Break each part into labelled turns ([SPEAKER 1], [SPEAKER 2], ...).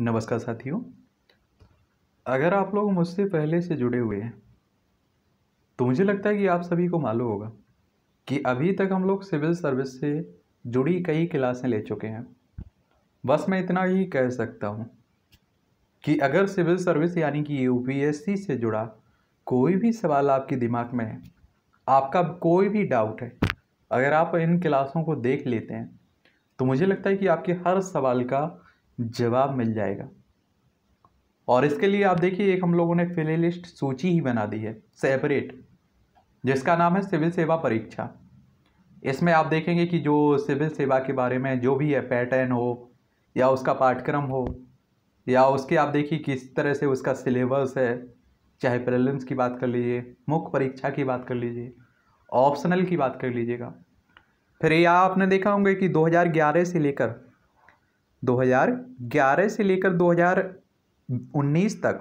[SPEAKER 1] नमस्कार साथियों अगर आप लोग मुझसे पहले से जुड़े हुए हैं तो मुझे लगता है कि आप सभी को मालूम होगा कि अभी तक हम लोग सिविल सर्विस से जुड़ी कई क्लासें ले चुके हैं बस मैं इतना ही कह सकता हूँ कि अगर सिविल सर्विस यानी कि यूपीएससी से जुड़ा कोई भी सवाल आपके दिमाग में है आपका कोई भी डाउट है अगर आप इन क्लासों को देख लेते हैं तो मुझे लगता है कि आपके हर सवाल का जवाब मिल जाएगा और इसके लिए आप देखिए एक हम लोगों ने प्ले लिस्ट सूची ही बना दी है सेपरेट जिसका नाम है सिविल सेवा परीक्षा इसमें आप देखेंगे कि जो सिविल सेवा के बारे में जो भी है पैटर्न हो या उसका पाठ्यक्रम हो या उसके आप देखिए किस तरह से उसका सिलेबस है चाहे प्रेलिम्स की बात कर लीजिए मुख्य परीक्षा की बात कर लीजिए ऑप्शनल की बात कर लीजिएगा फिर ये आपने देखा होंगे कि 2011 से लेकर 2011 से लेकर 2019 तक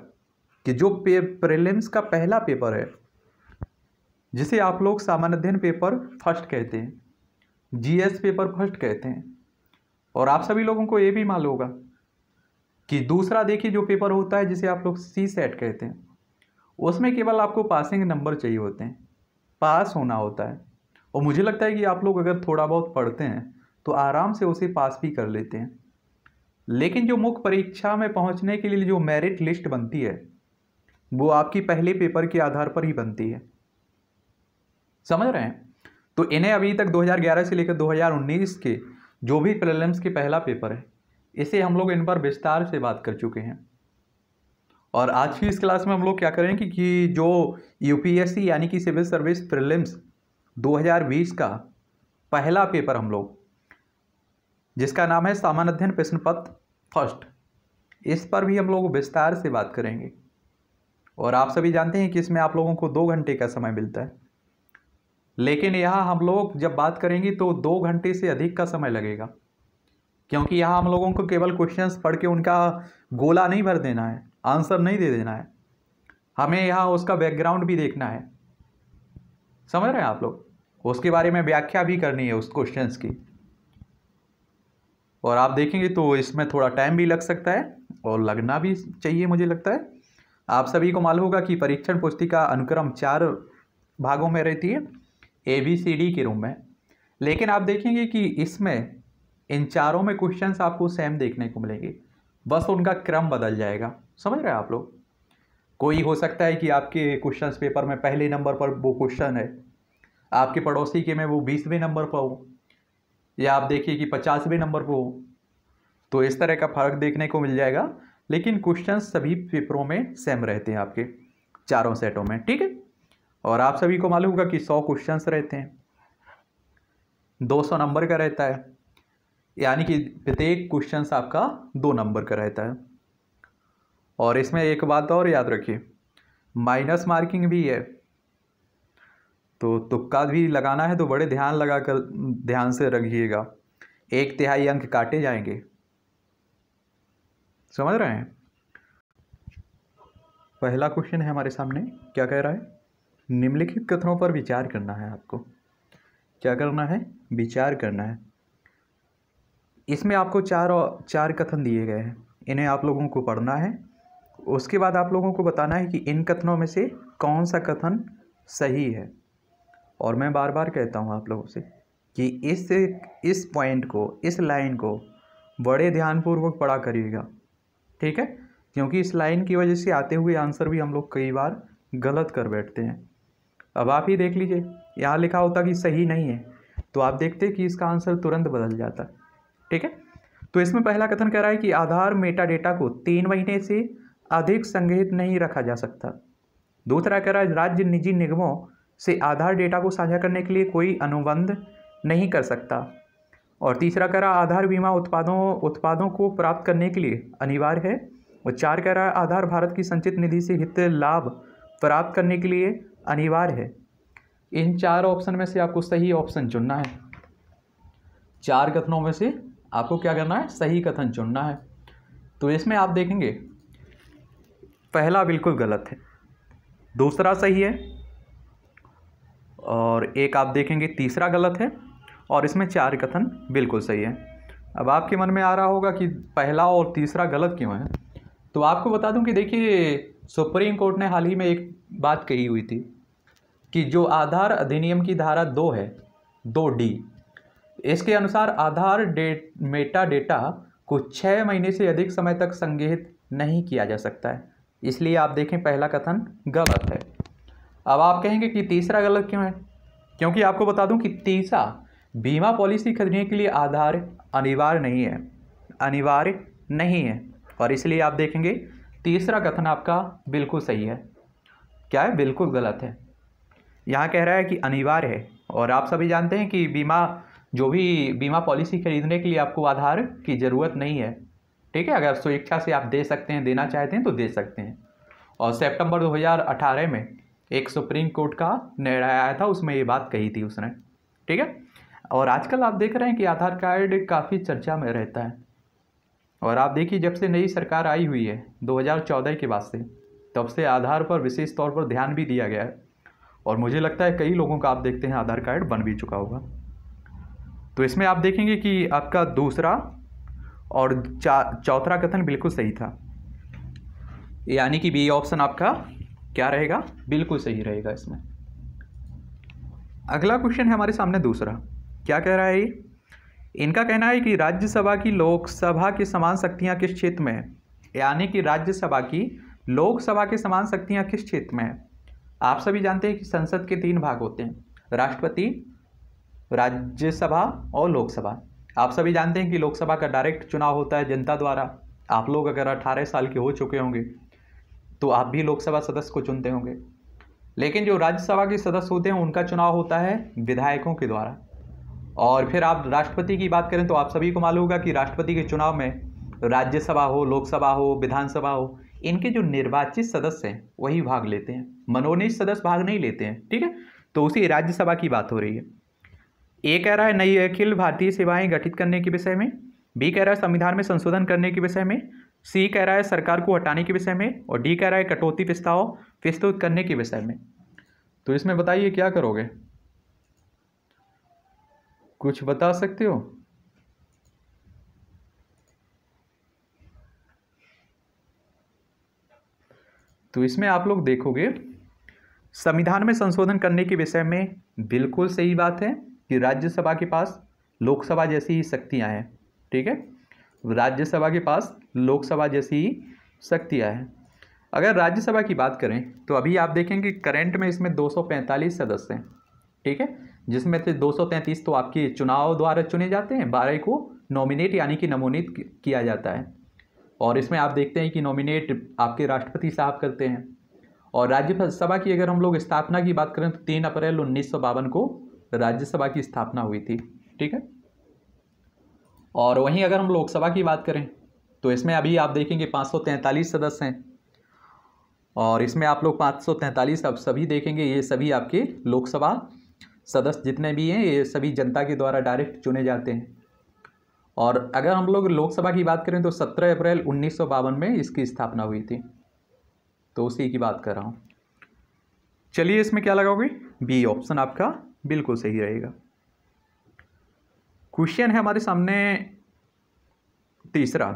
[SPEAKER 1] कि जो पे प्रेलिम्स का पहला पेपर है जिसे आप लोग सामान्य अध्ययन पेपर फर्स्ट कहते हैं जीएस पेपर फर्स्ट कहते हैं और आप सभी लोगों को ये भी मालूम होगा कि दूसरा देखिए जो पेपर होता है जिसे आप लोग सी सेट कहते हैं उसमें केवल आपको पासिंग नंबर चाहिए होते हैं पास होना होता है और मुझे लगता है कि आप लोग अगर थोड़ा बहुत पढ़ते हैं तो आराम से उसे पास भी कर लेते हैं लेकिन जो मुख्य परीक्षा में पहुंचने के लिए जो मेरिट लिस्ट बनती है वो आपकी पहले पेपर के आधार पर ही बनती है समझ रहे हैं तो इन्हें अभी तक 2011 से लेकर 2019 के जो भी प्रीलिम्स के पहला पेपर है इसे हम लोग इन पर विस्तार से बात कर चुके हैं और आज की इस क्लास में हम लोग क्या करें कि, कि जो यूपीएससी यानी कि सिविल सर्विस प्रिलिम्स 2020 का पहला पेपर हम लोग जिसका नाम है सामान्य अध्ययन प्रश्न पत्र फर्स्ट इस पर भी हम लोग विस्तार से बात करेंगे और आप सभी जानते हैं कि इसमें आप लोगों को दो घंटे का समय मिलता है लेकिन यहाँ हम लोग जब बात करेंगे तो दो घंटे से अधिक का समय लगेगा क्योंकि यहाँ हम लोगों को केवल क्वेश्चंस पढ़ के उनका गोला नहीं भर देना है आंसर नहीं दे देना है हमें यहाँ उसका बैकग्राउंड भी देखना है समझ रहे हैं आप लोग उसके बारे में व्याख्या भी करनी है उस क्वेश्चंस की और आप देखेंगे तो इसमें थोड़ा टाइम भी लग सकता है और लगना भी चाहिए मुझे लगता है आप सभी को मालूम होगा कि परीक्षण पुस्तिका अनुक्रम चार भागों में रहती है ए बी सी डी के रूम में लेकिन आप देखेंगे कि इसमें इन चारों में क्वेश्चंस आपको सेम देखने को मिलेंगे बस उनका क्रम बदल जाएगा समझ रहे हैं आप लोग कोई हो सकता है कि आपके क्वेश्चंस पेपर में पहले नंबर पर वो क्वेश्चन है आपके पड़ोसी के में वो बीसवें नंबर पर हो या आप देखिए कि पचासवें नंबर पर हो तो इस तरह का फ़र्क देखने को मिल जाएगा लेकिन क्वेश्चन सभी पेपरों में सेम रहते हैं आपके चारों सेटों में ठीक है और आप सभी को मालूम होगा कि सौ क्वेश्चन रहते हैं दो सौ नंबर का रहता है यानी कि प्रत्येक क्वेश्चन आपका दो नंबर का रहता है और इसमें एक बात और याद रखिए माइनस मार्किंग भी है तो तुक्का भी लगाना है तो बड़े ध्यान लगा कर ध्यान से रखिएगा एक तिहाई अंक काटे जाएंगे समझ रहे हैं पहला क्वेश्चन है हमारे सामने क्या कह रहा है निम्नलिखित कथनों पर विचार करना है आपको क्या करना है विचार करना है इसमें आपको चार और चार कथन दिए गए हैं इन्हें आप लोगों को पढ़ना है उसके बाद आप लोगों को बताना है कि इन कथनों में से कौन सा कथन सही है और मैं बार बार कहता हूँ आप लोगों से कि इस इस पॉइंट को इस लाइन को बड़े ध्यानपूर्वक पढ़ा करिएगा ठीक है क्योंकि इस लाइन की वजह से आते हुए आंसर भी हम लोग कई बार गलत कर बैठते हैं अब आप ही देख लीजिए यहाँ लिखा होता कि सही नहीं है तो आप देखते कि इसका आंसर तुरंत बदल जाता ठीक है तो इसमें पहला कथन कह रहा है कि आधार मेटा डेटा को तीन महीने से अधिक संग्रहित नहीं रखा जा सकता दूसरा कह रहा है राज्य निजी निगमों से आधार डेटा को साझा करने के लिए कोई अनुबंध नहीं कर सकता और तीसरा कह रहा आधार बीमा उत्पादों उत्पादों को प्राप्त करने के लिए अनिवार्य है और चार कह रहा आधार भारत की संचित निधि से हित लाभ प्राप्त करने के लिए अनिवार्य है इन चार ऑप्शन में से आपको सही ऑप्शन चुनना है चार कथनों में से आपको क्या करना है सही कथन चुनना है तो इसमें आप देखेंगे पहला बिल्कुल गलत है दूसरा सही है और एक आप देखेंगे तीसरा गलत है और इसमें चार कथन बिल्कुल सही है अब आपके मन में आ रहा होगा कि पहला और तीसरा गलत क्यों है तो आपको बता दूं कि देखिए सुप्रीम कोर्ट ने हाल ही में एक बात कही हुई थी कि जो आधार अधिनियम की धारा दो है दो डी इसके अनुसार आधार डेट मेटा डेटा को छः महीने से अधिक समय तक संग्रहित नहीं किया जा सकता है इसलिए आप देखें पहला कथन गलत है अब आप कहेंगे कि तीसरा गलत क्यों है क्योंकि आपको बता दूं कि तीसरा बीमा पॉलिसी खरीदने के लिए आधार अनिवार्य नहीं है अनिवार्य नहीं है और इसलिए आप देखेंगे तीसरा कथन आपका बिल्कुल सही है क्या है बिल्कुल गलत है यहाँ कह रहा है कि अनिवार्य है और आप सभी जानते हैं कि बीमा जो भी बीमा पॉलिसी खरीदने के लिए आपको आधार की ज़रूरत नहीं है ठीक है अगर स्वेच्छा से आप दे सकते हैं देना चाहते हैं तो दे सकते हैं और सितंबर 2018 में एक सुप्रीम कोर्ट का निर्णय आया था उसमें ये बात कही थी उसने ठीक है और आजकल आप देख रहे हैं कि आधार कार्ड काफ़ी चर्चा में रहता है और आप देखिए जब से नई सरकार आई हुई है 2014 के बाद से तब से आधार पर विशेष तौर पर ध्यान भी दिया गया है और मुझे लगता है कई लोगों का आप देखते हैं आधार कार्ड बन भी चुका होगा तो इसमें आप देखेंगे कि आपका दूसरा और चौथा कथन बिल्कुल सही था यानी कि बी ऑप्शन आपका क्या रहेगा बिल्कुल सही रहेगा इसमें अगला क्वेश्चन है हमारे सामने दूसरा क्या कह रहा है ये इनका कहना है कि राज्यसभा की लोकसभा के समान शक्तियाँ किस क्षेत्र में है यानी कि राज्यसभा की लोकसभा के समान शक्तियाँ किस क्षेत्र में है आप सभी जानते हैं कि संसद के तीन भाग होते हैं राष्ट्रपति राज्यसभा और लोकसभा आप सभी जानते हैं कि लोकसभा का डायरेक्ट चुनाव होता है जनता द्वारा आप लोग अगर अट्ठारह साल के हो चुके होंगे तो आप भी लोकसभा सदस्य को चुनते होंगे लेकिन जो राज्यसभा के सदस्य होते हैं उनका चुनाव होता है विधायकों के द्वारा और फिर आप राष्ट्रपति की बात करें तो आप सभी को मालूम होगा कि राष्ट्रपति के चुनाव में राज्यसभा हो लोकसभा हो विधानसभा हो इनके जो निर्वाचित सदस्य हैं वही भाग लेते हैं मनोनीत सदस्य भाग नहीं लेते हैं ठीक है तो उसी राज्यसभा की बात हो रही है ए कह रहा है नई अखिल भारतीय सेवाएं गठित करने के विषय में बी कह रहा है संविधान में संशोधन करने के विषय में सी कह रहा है सरकार को हटाने के विषय में और डी कह रहा है कटौती प्रस्ताव प्रस्तुत करने के विषय में तो इसमें बताइए क्या करोगे कुछ बता सकते हो तो इसमें आप लोग देखोगे संविधान में संशोधन करने के विषय में बिल्कुल सही बात है कि राज्यसभा के पास लोकसभा जैसी ही शक्तियां हैं ठीक है राज्यसभा के पास लोकसभा जैसी ही शक्तियाँ हैं अगर राज्यसभा की बात करें तो अभी आप देखें कि करेंट में इसमें 245 सदस्य हैं ठीक है जिसमें से 233 तो आपके चुनाव द्वारा चुने जाते हैं बारह को नॉमिनेट यानी कि नमोनीत किया जाता है और इसमें आप देखते हैं कि नॉमिनेट आपके राष्ट्रपति साहब करते हैं और राज्यसभा की अगर हम लोग स्थापना की बात करें तो तीन अप्रैल उन्नीस को राज्यसभा की स्थापना हुई थी ठीक है और वहीं अगर हम लोकसभा की बात करें तो इसमें अभी आप देखेंगे पाँच सदस्य हैं और इसमें आप लोग पाँच अब सभी देखेंगे ये सभी आपके लोकसभा सदस्य जितने भी हैं ये सभी जनता के द्वारा डायरेक्ट चुने जाते हैं और अगर हम लोग लोकसभा की बात करें तो 17 अप्रैल उन्नीस में इसकी स्थापना हुई थी तो उसी की बात कर रहा हूँ चलिए इसमें क्या लगाओगे बी ऑप्शन आपका बिल्कुल सही रहेगा क्वेश्चन है हमारे सामने तीसरा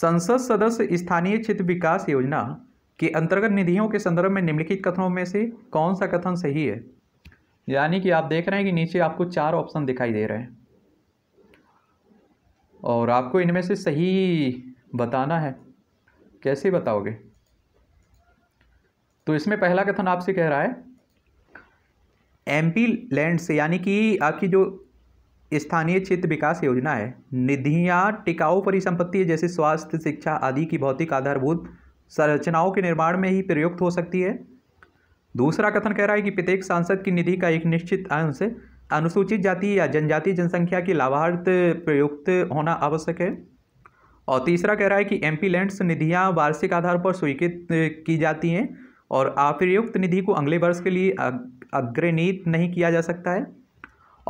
[SPEAKER 1] संसद सदस्य स्थानीय क्षेत्र विकास योजना के अंतर्गत निधियों के संदर्भ में निम्नलिखित कथनों में से कौन सा कथन सही है यानी कि आप देख रहे हैं कि नीचे आपको चार ऑप्शन दिखाई दे रहे हैं और आपको इनमें से सही बताना है कैसे बताओगे तो इसमें पहला कथन आपसे कह रहा है एमपी लैंड से यानी कि आपकी जो स्थानीय क्षेत्र विकास योजना है निधियाँ टिकाऊ परिसंपत्ति जैसे स्वास्थ्य शिक्षा आदि की भौतिक आधारभूत संरचनाओं के निर्माण में ही प्रयुक्त हो सकती है दूसरा कथन कह रहा है कि प्रत्येक सांसद की निधि का एक निश्चित अंश अनुसूचित जाति या जनजाति जनसंख्या की लाभार्थ प्रयुक्त होना आवश्यक है और तीसरा कह रहा है कि पी लैंड्स निधियाँ वार्षिक आधार पर स्वीकृत की जाती हैं और अप्रयुक्त निधि को अगले वर्ष के लिए अग्रणीत नहीं किया जा सकता है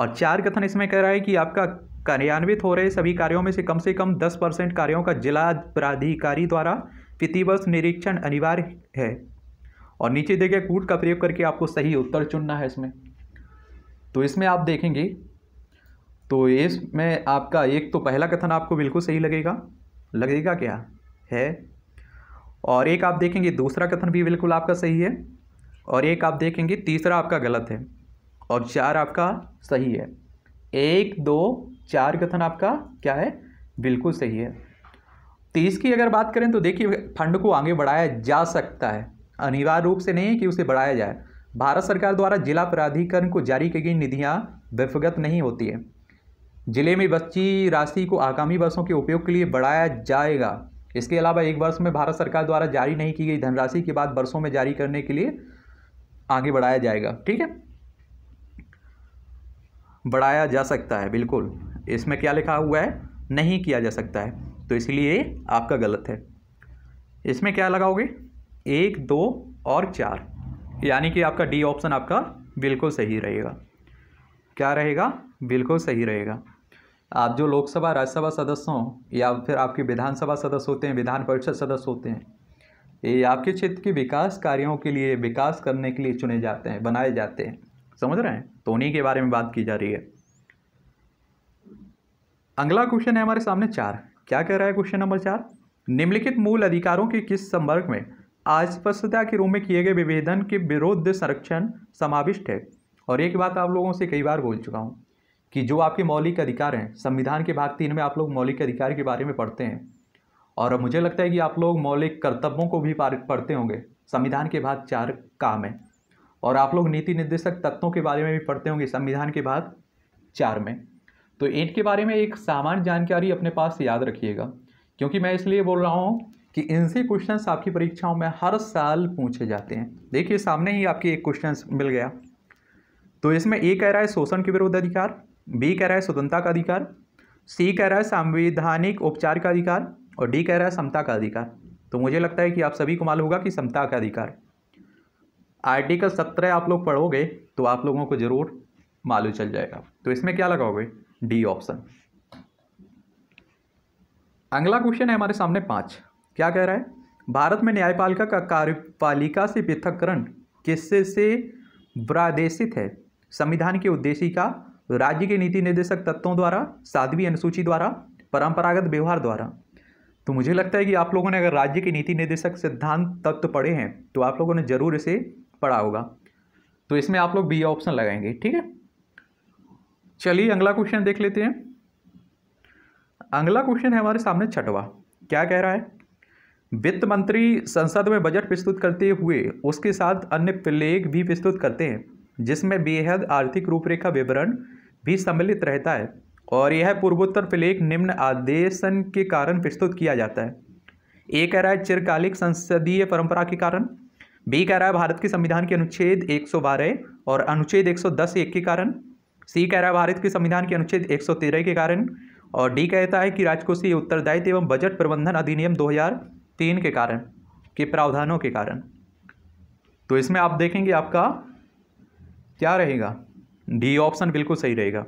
[SPEAKER 1] और चार कथन इसमें कह रहा है कि आपका कार्यान्वित हो रहे सभी कार्यों में से कम से कम दस परसेंट कार्यों का जिला प्राधिकारी द्वारा प्रतिवर्ष निरीक्षण अनिवार्य है और नीचे देखिए कूट का प्रयोग करके आपको सही उत्तर चुनना है इसमें तो इसमें आप देखेंगे तो इसमें आपका एक तो पहला कथन आपको बिल्कुल सही लगेगा लगेगा क्या है और एक आप देखेंगे दूसरा कथन भी बिल्कुल आपका सही है और एक आप देखेंगे तीसरा आपका गलत है और चार आपका सही है एक दो चार कथन आपका क्या है बिल्कुल सही है तीस की अगर बात करें तो देखिए फंड को आगे बढ़ाया जा सकता है अनिवार्य रूप से नहीं है कि उसे बढ़ाया जाए भारत सरकार द्वारा जिला प्राधिकरण को जारी की गई निधियाँ विफगत नहीं होती है जिले में बच्ची राशि को आगामी वर्षों के उपयोग के लिए बढ़ाया जाएगा इसके अलावा एक वर्ष में भारत सरकार द्वारा जारी नहीं की गई धनराशि के बाद वर्षों में जारी करने के लिए आगे बढ़ाया जाएगा ठीक है बढ़ाया जा सकता है बिल्कुल इसमें क्या लिखा हुआ है नहीं किया जा सकता है तो इसलिए आपका गलत है इसमें क्या लगाओगे एक दो और चार यानी कि आपका डी ऑप्शन आपका बिल्कुल सही रहेगा क्या रहेगा बिल्कुल सही रहेगा आप जो लोकसभा राज्यसभा सदस्य हों या फिर आपके विधानसभा सदस्य होते हैं विधान परिषद सदस्य होते हैं ये आपके क्षेत्र के विकास कार्यों के लिए विकास करने के लिए चुने जाते हैं बनाए जाते हैं समझ रहे हैं तो उन्हीं के बारे में बात की जा रही है अगला क्वेश्चन है हमारे सामने चार क्या कह रहा है क्वेश्चन नंबर चार निम्नलिखित मूल अधिकारों के किस संपर्क में अस्पष्टता के रूप में किए गए विभेदन के विरुद्ध संरक्षण समाविष्ट है और एक बात आप लोगों से कई बार बोल चुका हूँ कि जो आपके मौलिक अधिकार हैं संविधान के भाग तीन में आप लोग मौलिक अधिकार के बारे में पढ़ते हैं और मुझे लगता है कि आप लोग मौलिक कर्तव्यों को भी पढ़ते होंगे संविधान के भाग चार काम है और आप लोग नीति निर्देशक तत्वों के बारे में भी पढ़ते होंगे संविधान के भाग चार में तो एट के बारे में एक सामान्य जानकारी अपने पास याद रखिएगा क्योंकि मैं इसलिए बोल रहा हूँ कि इनसे क्वेश्चंस आपकी परीक्षाओं में हर साल पूछे जाते हैं देखिए सामने ही आपके एक क्वेश्चन मिल गया तो इसमें ए कह रहा है शोषण के विरुद्ध अधिकार बी कह रहा है स्वतंत्रता का अधिकार सी कह रहा है संवैधानिक उपचार का अधिकार और डी कह रहा है समता का अधिकार तो मुझे लगता है कि आप सभी को मालूम होगा कि समता का अधिकार आर्टिकल सत्रह आप लोग पढ़ोगे तो आप लोगों को ज़रूर मालूम चल जाएगा तो इसमें क्या लगाओगे डी ऑप्शन अगला क्वेश्चन है हमारे सामने पाँच क्या कह रहा है भारत में न्यायपालिका का कार्यपालिका से पृथककरण किससे से प्रादेशित है संविधान के उद्देश्य का राज्य के नीति निर्देशक तत्वों द्वारा साधवी अनुसूची द्वारा परंपरागत व्यवहार द्वारा तो मुझे लगता है कि आप लोगों ने अगर राज्य के नीति निर्देशक सिद्धांत तत्व पढ़े हैं तो आप लोगों ने जरूर इसे पड़ा होगा तो इसमें आप लोग बी ऑप्शन लगाएंगे ठीक है चलिए अगला क्वेश्चन देख लेते हैं अगला क्वेश्चन है हमारे सामने छठवा क्या कह रहा है वित्त मंत्री संसद में बजट प्रस्तुत करते हुए उसके साथ अन्य प्रलेख भी प्रस्तुत करते हैं जिसमें बेहद आर्थिक रूपरेखा विवरण भी सम्मिलित रहता है और यह पूर्वोत्तर प्रलेख निम्न आदेशन के कारण प्रस्तुत किया जाता है एक कह रहा है चिरकालिक संसदीय परंपरा के कारण बी कह रहा है भारत के संविधान के अनुच्छेद 112 और अनुच्छेद 110 एक के कारण सी कह रहा है भारत के संविधान के अनुच्छेद 113 के कारण और डी कहता है कि राजकोषीय उत्तरदायित्व एवं बजट प्रबंधन अधिनियम 2003 के कारण के प्रावधानों के कारण तो इसमें आप देखेंगे आपका क्या रहेगा डी ऑप्शन बिल्कुल सही रहेगा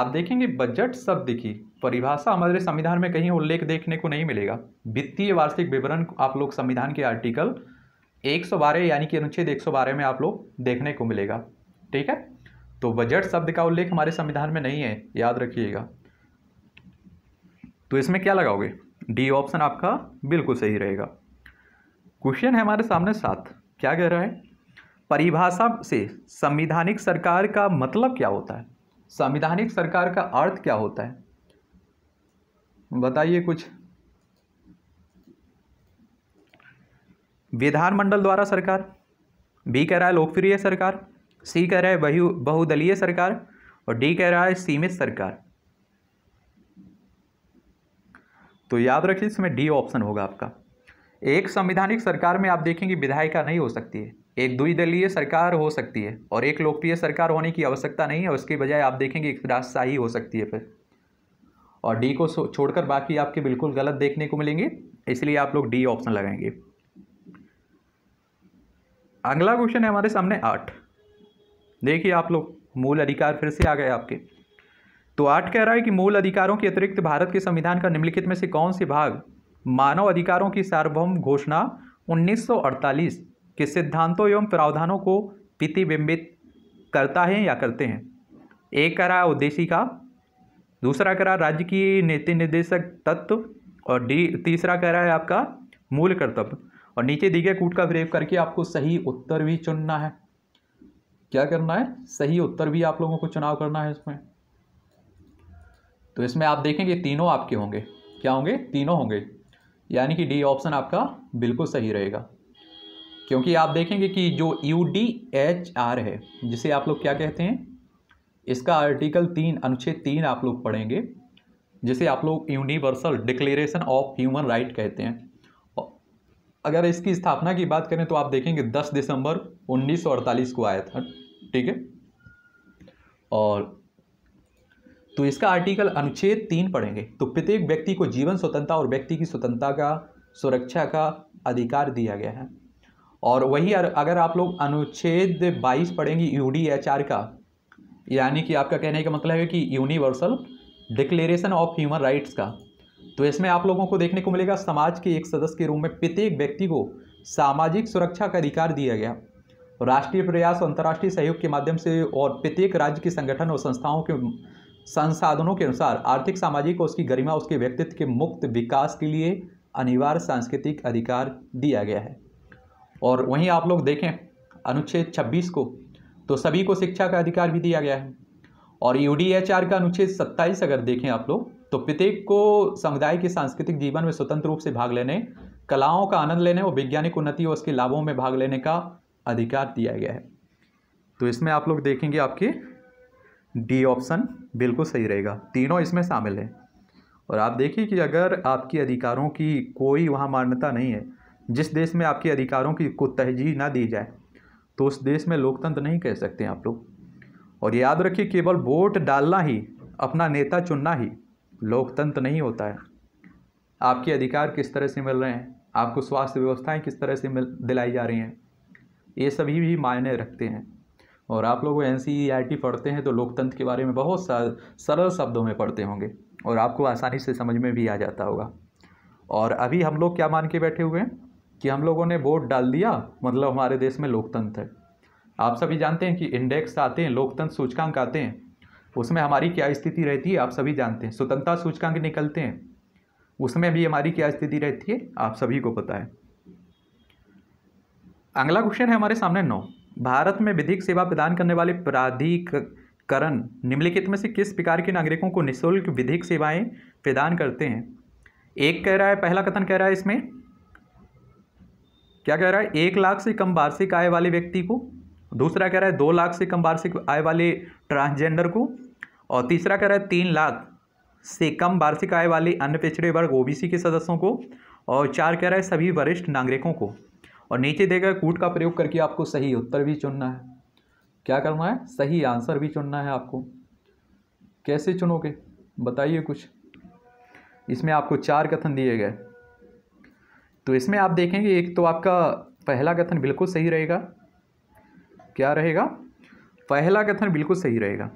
[SPEAKER 1] आप देखेंगे बजट शब्द की परिभाषा हमारे संविधान में कहीं उल्लेख देखने को नहीं मिलेगा वित्तीय वार्षिक विवरण आप लोग संविधान के आर्टिकल एक सौ बारह यानी कि अनुच्छेद एक सौ बारह में आप लोग देखने को मिलेगा ठीक है तो बजट शब्द का उल्लेख हमारे संविधान में नहीं है याद रखिएगा तो इसमें क्या लगाओगे डी ऑप्शन आपका बिल्कुल सही रहेगा क्वेश्चन है हमारे सामने सात क्या कह रहा है परिभाषा से संविधानिक सरकार का मतलब क्या होता है संविधानिक सरकार का अर्थ क्या होता है बताइए कुछ विधानमंडल द्वारा सरकार बी कह रहा है लोकप्रिय सरकार सी कह रहा है बहु बहुदलीय सरकार और डी कह रहा है सीमित सरकार तो याद रखिए इसमें डी ऑप्शन होगा आपका एक संविधानिक सरकार में आप देखेंगे विधायिका नहीं हो सकती है एक द्विदलीय सरकार हो सकती है और एक लोकप्रिय सरकार होने की आवश्यकता नहीं है उसके बजाय आप देखेंगे एक राजशाही हो सकती है फिर और डी को छोड़कर बाकी आपके बिल्कुल गलत देखने को मिलेंगे इसलिए आप लोग डी ऑप्शन लगाएंगे अगला क्वेश्चन है हमारे सामने आठ देखिए आप लोग मूल अधिकार फिर से आ गए आपके तो आठ कह रहा है कि मूल अधिकारों के अतिरिक्त भारत के संविधान का निम्नलिखित में से कौन से भाग मानव अधिकारों की सार्वभौम घोषणा 1948 के सिद्धांतों एवं प्रावधानों को प्रतिबिंबित करता है या करते हैं एक कह है उद्देश्य का दूसरा कह है राज्य की नीति निर्देशक तत्व और डी तीसरा कह रहा है आपका मूल कर्तव्य और नीचे दी गए कूट का प्रयोग करके आपको सही उत्तर भी चुनना है क्या करना है सही उत्तर भी आप लोगों को चुनाव करना है इसमें तो इसमें आप देखेंगे तीनों आपके होंगे क्या होंगे तीनों होंगे यानी कि डी ऑप्शन आपका बिल्कुल सही रहेगा क्योंकि आप देखेंगे कि जो यू डी एच आर है जिसे आप लोग क्या कहते हैं इसका आर्टिकल तीन अनुच्छेद तीन आप लोग पढ़ेंगे जिसे आप लोग universal declaration of human right कहते हैं अगर इसकी स्थापना की बात करें तो आप देखेंगे 10 दिसंबर 1948 को आया था ठीक है और तो इसका आर्टिकल अनुच्छेद तीन पढ़ेंगे तो प्रत्येक व्यक्ति को जीवन स्वतंत्रता और व्यक्ति की स्वतंत्रता का सुरक्षा का अधिकार दिया गया है और वही अगर आप लोग अनुच्छेद 22 पढ़ेंगे यू का यानी कि आपका कहने का मतलब है कि universal declaration of human rights का तो इसमें आप लोगों को देखने को मिलेगा समाज के एक सदस्य के रूप में प्रत्येक व्यक्ति को सामाजिक सुरक्षा का अधिकार दिया गया राष्ट्रीय प्रयास अंतर्राष्ट्रीय सहयोग के माध्यम से और प्रत्येक राज्य के संगठन और संस्थाओं के संसाधनों के अनुसार आर्थिक सामाजिक और उसकी गरिमा उसके व्यक्तित्व के मुक्त विकास के लिए अनिवार्य सांस्कृतिक अधिकार दिया गया है और वहीं आप लोग देखें अनुच्छेद 26 को तो सभी को शिक्षा का अधिकार भी दिया गया है और यू का अनुच्छेद 27 अगर देखें आप लोग तो प्रत्येक को समुदाय के सांस्कृतिक जीवन में स्वतंत्र रूप से भाग लेने कलाओं का आनंद लेने और वैज्ञानिक उन्नति और उसके लाभों में भाग लेने का अधिकार दिया गया है तो इसमें आप लोग देखेंगे आपके डी ऑप्शन बिल्कुल सही रहेगा तीनों इसमें शामिल हैं और आप देखिए कि अगर आपके अधिकारों की कोई वहाँ मान्यता नहीं है जिस देश में आपके अधिकारों की को तहजीह ना दी जाए तो उस देश में लोकतंत्र नहीं कह सकते आप लोग और याद रखिए केवल वोट डालना ही अपना नेता चुनना ही लोकतंत्र नहीं होता है आपके अधिकार किस तरह से मिल रहे हैं आपको स्वास्थ्य व्यवस्थाएं किस तरह से मिल दिलाई जा रही हैं ये सभी भी मायने रखते हैं और आप लोग एन सी e पढ़ते हैं तो लोकतंत्र के बारे में बहुत सरल शब्दों में पढ़ते होंगे और आपको आसानी से समझ में भी आ जाता होगा और अभी हम लोग क्या मान के बैठे हुए हैं कि हम लोगों ने वोट डाल दिया मतलब हमारे देश में लोकतंत्र है आप सभी जानते हैं कि इंडेक्स आते हैं लोकतंत्र सूचकांक आते हैं उसमें हमारी क्या स्थिति रहती है आप सभी जानते हैं स्वतंत्रता सूचकांक निकलते हैं उसमें भी हमारी क्या स्थिति रहती है आप सभी को पता है अगला क्वेश्चन है हमारे सामने नौ भारत में विधिक सेवा प्रदान करने वाले प्राधिकरण निम्नलिखित में से किस प्रकार के नागरिकों को निःशुल्क विधिक सेवाएं प्रदान करते हैं एक कह रहा है पहला कथन कह रहा है इसमें क्या कह रहा है एक लाख से कम वार्षिक आय वाले व्यक्ति को दूसरा कह रहा है दो लाख से कम वार्षिक आय वाले ट्रांसजेंडर को और तीसरा कह रहा है तीन लाख से कम वार्षिक आय वाले अन्य पिछड़े वर्ग ओबीसी के सदस्यों को और चार कह रहा है सभी वरिष्ठ नागरिकों को और नीचे देगा गए कूट का प्रयोग करके आपको सही उत्तर भी चुनना है क्या करना है सही आंसर भी चुनना है आपको कैसे चुनोगे बताइए कुछ इसमें आपको चार कथन दिए गए तो इसमें आप देखेंगे एक तो आपका पहला कथन बिल्कुल सही रहेगा क्या रहेगा पहला कथन बिल्कुल सही रहेगा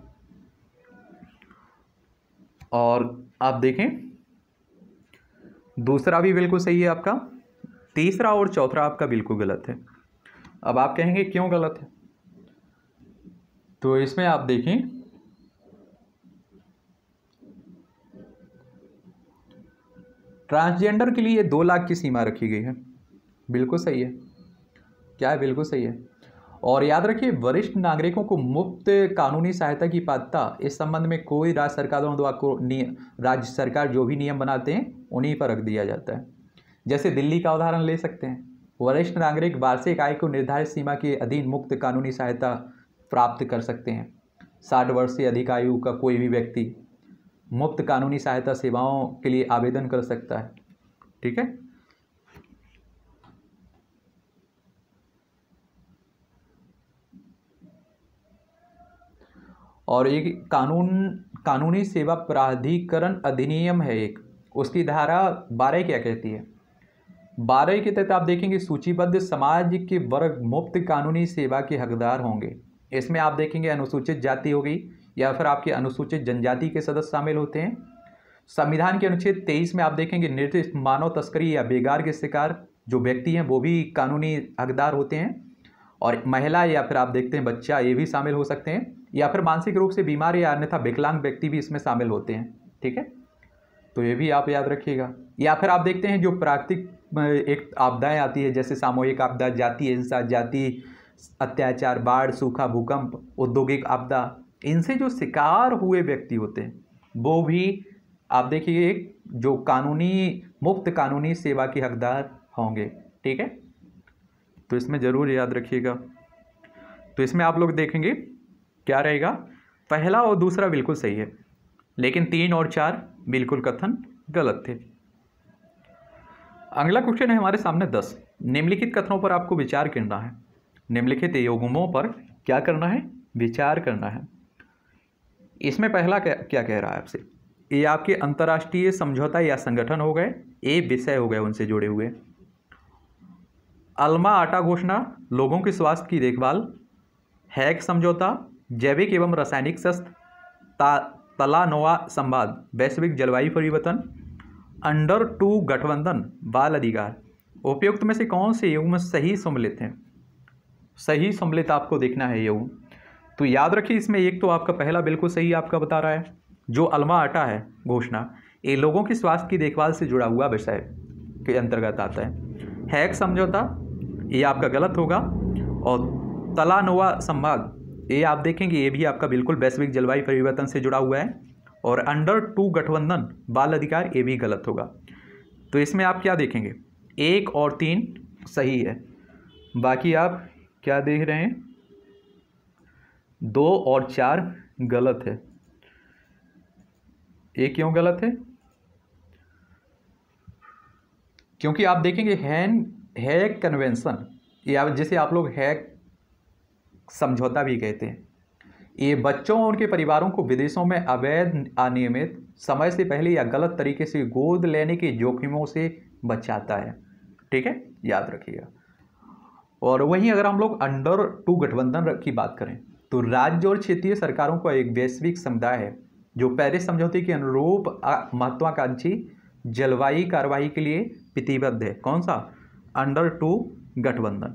[SPEAKER 1] और आप देखें दूसरा भी बिल्कुल सही है आपका तीसरा और चौथा आपका बिल्कुल गलत है अब आप कहेंगे क्यों गलत है तो इसमें आप देखें ट्रांसजेंडर के लिए दो लाख की सीमा रखी गई है बिल्कुल सही है क्या है बिल्कुल सही है और याद रखिए वरिष्ठ नागरिकों को मुफ्त कानूनी सहायता की पात्रता इस संबंध में कोई राज्य सरकारों द्वारा को राज्य सरकार जो भी नियम बनाते हैं उन्हीं पर रख दिया जाता है जैसे दिल्ली का उदाहरण ले सकते हैं वरिष्ठ नागरिक वार्षिक आय को निर्धारित सीमा के अधीन मुक्त कानूनी सहायता प्राप्त कर सकते हैं साठ वर्ष से अधिक आयु का कोई भी व्यक्ति मुफ्त कानूनी सहायता सेवाओं के लिए आवेदन कर सकता है ठीक है और ये कानून कानूनी सेवा प्राधिकरण अधिनियम है एक उसकी धारा बारह क्या कहती है बारह के तहत आप देखेंगे सूचीबद्ध समाज के वर्ग मुफ्त कानूनी सेवा के हकदार होंगे इसमें आप देखेंगे अनुसूचित जाति होगी या फिर आपके अनुसूचित जनजाति के सदस्य शामिल होते हैं संविधान के अनुच्छेद तेईस में आप देखेंगे निर्दिष्ट मानव तस्करी या बेगार के शिकार जो व्यक्ति हैं वो भी कानूनी हकदार होते हैं और महिला या फिर आप देखते हैं बच्चा ये भी शामिल हो सकते हैं या फिर मानसिक रूप से बीमार या अन्यथा विकलांग व्यक्ति भी इसमें शामिल होते हैं ठीक है तो ये भी आप याद रखिएगा या फिर आप देखते हैं जो प्राकृतिक एक आपदाएँ आती है जैसे सामूहिक आपदा जाति हिंसा जाति अत्याचार बाढ़ सूखा भूकंप औद्योगिक आपदा इनसे जो शिकार हुए व्यक्ति होते हैं वो भी आप देखिए एक जो कानूनी मुफ्त कानूनी सेवा के हकदार होंगे ठीक है तो इसमें ज़रूर याद रखिएगा तो इसमें आप लोग देखेंगे क्या रहेगा पहला और दूसरा बिल्कुल सही है लेकिन तीन और चार बिल्कुल कथन गलत थे अगला क्वेश्चन है हमारे सामने दस निम्नलिखित कथनों पर आपको विचार करना है निम्नलिखित योगमों पर क्या करना है विचार करना है इसमें पहला क्या, क्या कह रहा है आपसे ये आपके अंतर्राष्ट्रीय समझौता या संगठन हो गए ये विषय हो गए उनसे जुड़े हुए अल्मा आटा घोषणा लोगों के स्वास्थ्य की देखभाल हैक समझौता जैविक एवं रासायनिक शस्त्र ता, तलानोवा संवाद वैश्विक जलवायु परिवर्तन अंडर टू गठबंधन बाल अधिकार उपयुक्त में से कौन से में सही सम्मिलित हैं सही सम्मिलित आपको देखना है युग तो याद रखिए इसमें एक तो आपका पहला बिल्कुल सही आपका बता रहा है जो अलमा आटा है घोषणा ये लोगों के स्वास्थ्य की देखभाल से जुड़ा हुआ विषय के अंतर्गत आता है हैक समझौता ये आपका गलत होगा और तलानोवा संभाग ये आप देखेंगे ये भी आपका बिल्कुल वैश्विक जलवायु परिवर्तन से जुड़ा हुआ है और अंडर टू गठबंधन बाल अधिकार ये भी गलत होगा तो इसमें आप क्या देखेंगे एक और तीन सही है बाकी आप क्या देख रहे हैं दो और चार गलत है ये क्यों गलत है क्योंकि आप देखेंगे हैन हैक कन्वेंशन या जिसे आप लोग हैक समझौता भी कहते हैं ये बच्चों और उनके परिवारों को विदेशों में अवैध अनियमित समय से पहले या गलत तरीके से गोद लेने के जोखिमों से बचाता है ठीक है याद रखिएगा और वहीं अगर हम लोग अंडर टू गठबंधन की बात करें तो राज्य और क्षेत्रीय सरकारों का एक वैश्विक समुदाय है जो पेरिस समझौते के अनुरूप महत्वाकांक्षी जलवायु कार्रवाई के लिए प्रतिबद्ध है कौन सा अंडर टू गठबंधन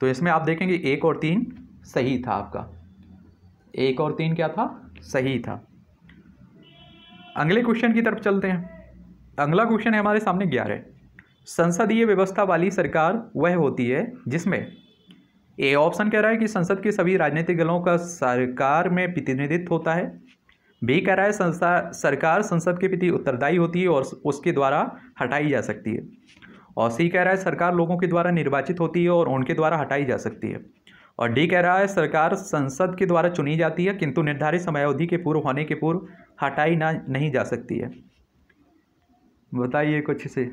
[SPEAKER 1] तो इसमें आप देखेंगे एक और तीन सही था आपका एक और तीन क्या था सही था अगले क्वेश्चन की तरफ चलते हैं अगला क्वेश्चन है हमारे सामने ग्यारह संसदीय व्यवस्था वाली सरकार वह होती है जिसमें ए ऑप्शन कह रहा है कि संसद के सभी राजनीतिक दलों का सरकार में प्रतिनिधित्व होता है बी कह रहा है संसा सरकार संसद के प्रति उत्तरदायी होती है और उसके द्वारा हटाई जा सकती है और सी कह रहा है सरकार लोगों के द्वारा निर्वाचित होती है और उनके द्वारा हटाई जा सकती है और डी कह रहा है सरकार संसद के द्वारा चुनी जाती है किंतु निर्धारित समयावधि के पूर्व होने के पूर्व हटाई ना नहीं जा सकती है बताइए कुछ से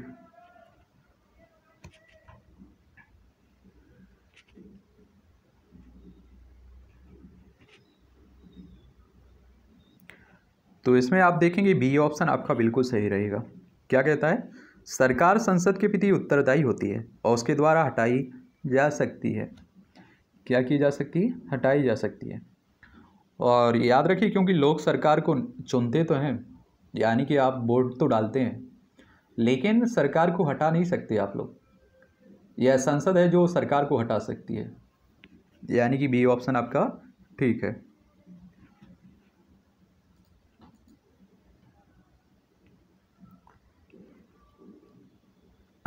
[SPEAKER 1] तो इसमें आप देखेंगे बी ऑप्शन आपका बिल्कुल सही रहेगा क्या कहता है सरकार संसद के प्रति उत्तरदायी होती है और उसके द्वारा हटाई जा सकती है क्या की जा सकती है हटाई जा सकती है और याद रखिए क्योंकि लोग सरकार को चुनते तो हैं यानी कि आप वोट तो डालते हैं लेकिन सरकार को हटा नहीं सकते आप लोग यह संसद है जो सरकार को हटा सकती है यानी कि बी ऑप्शन आपका ठीक है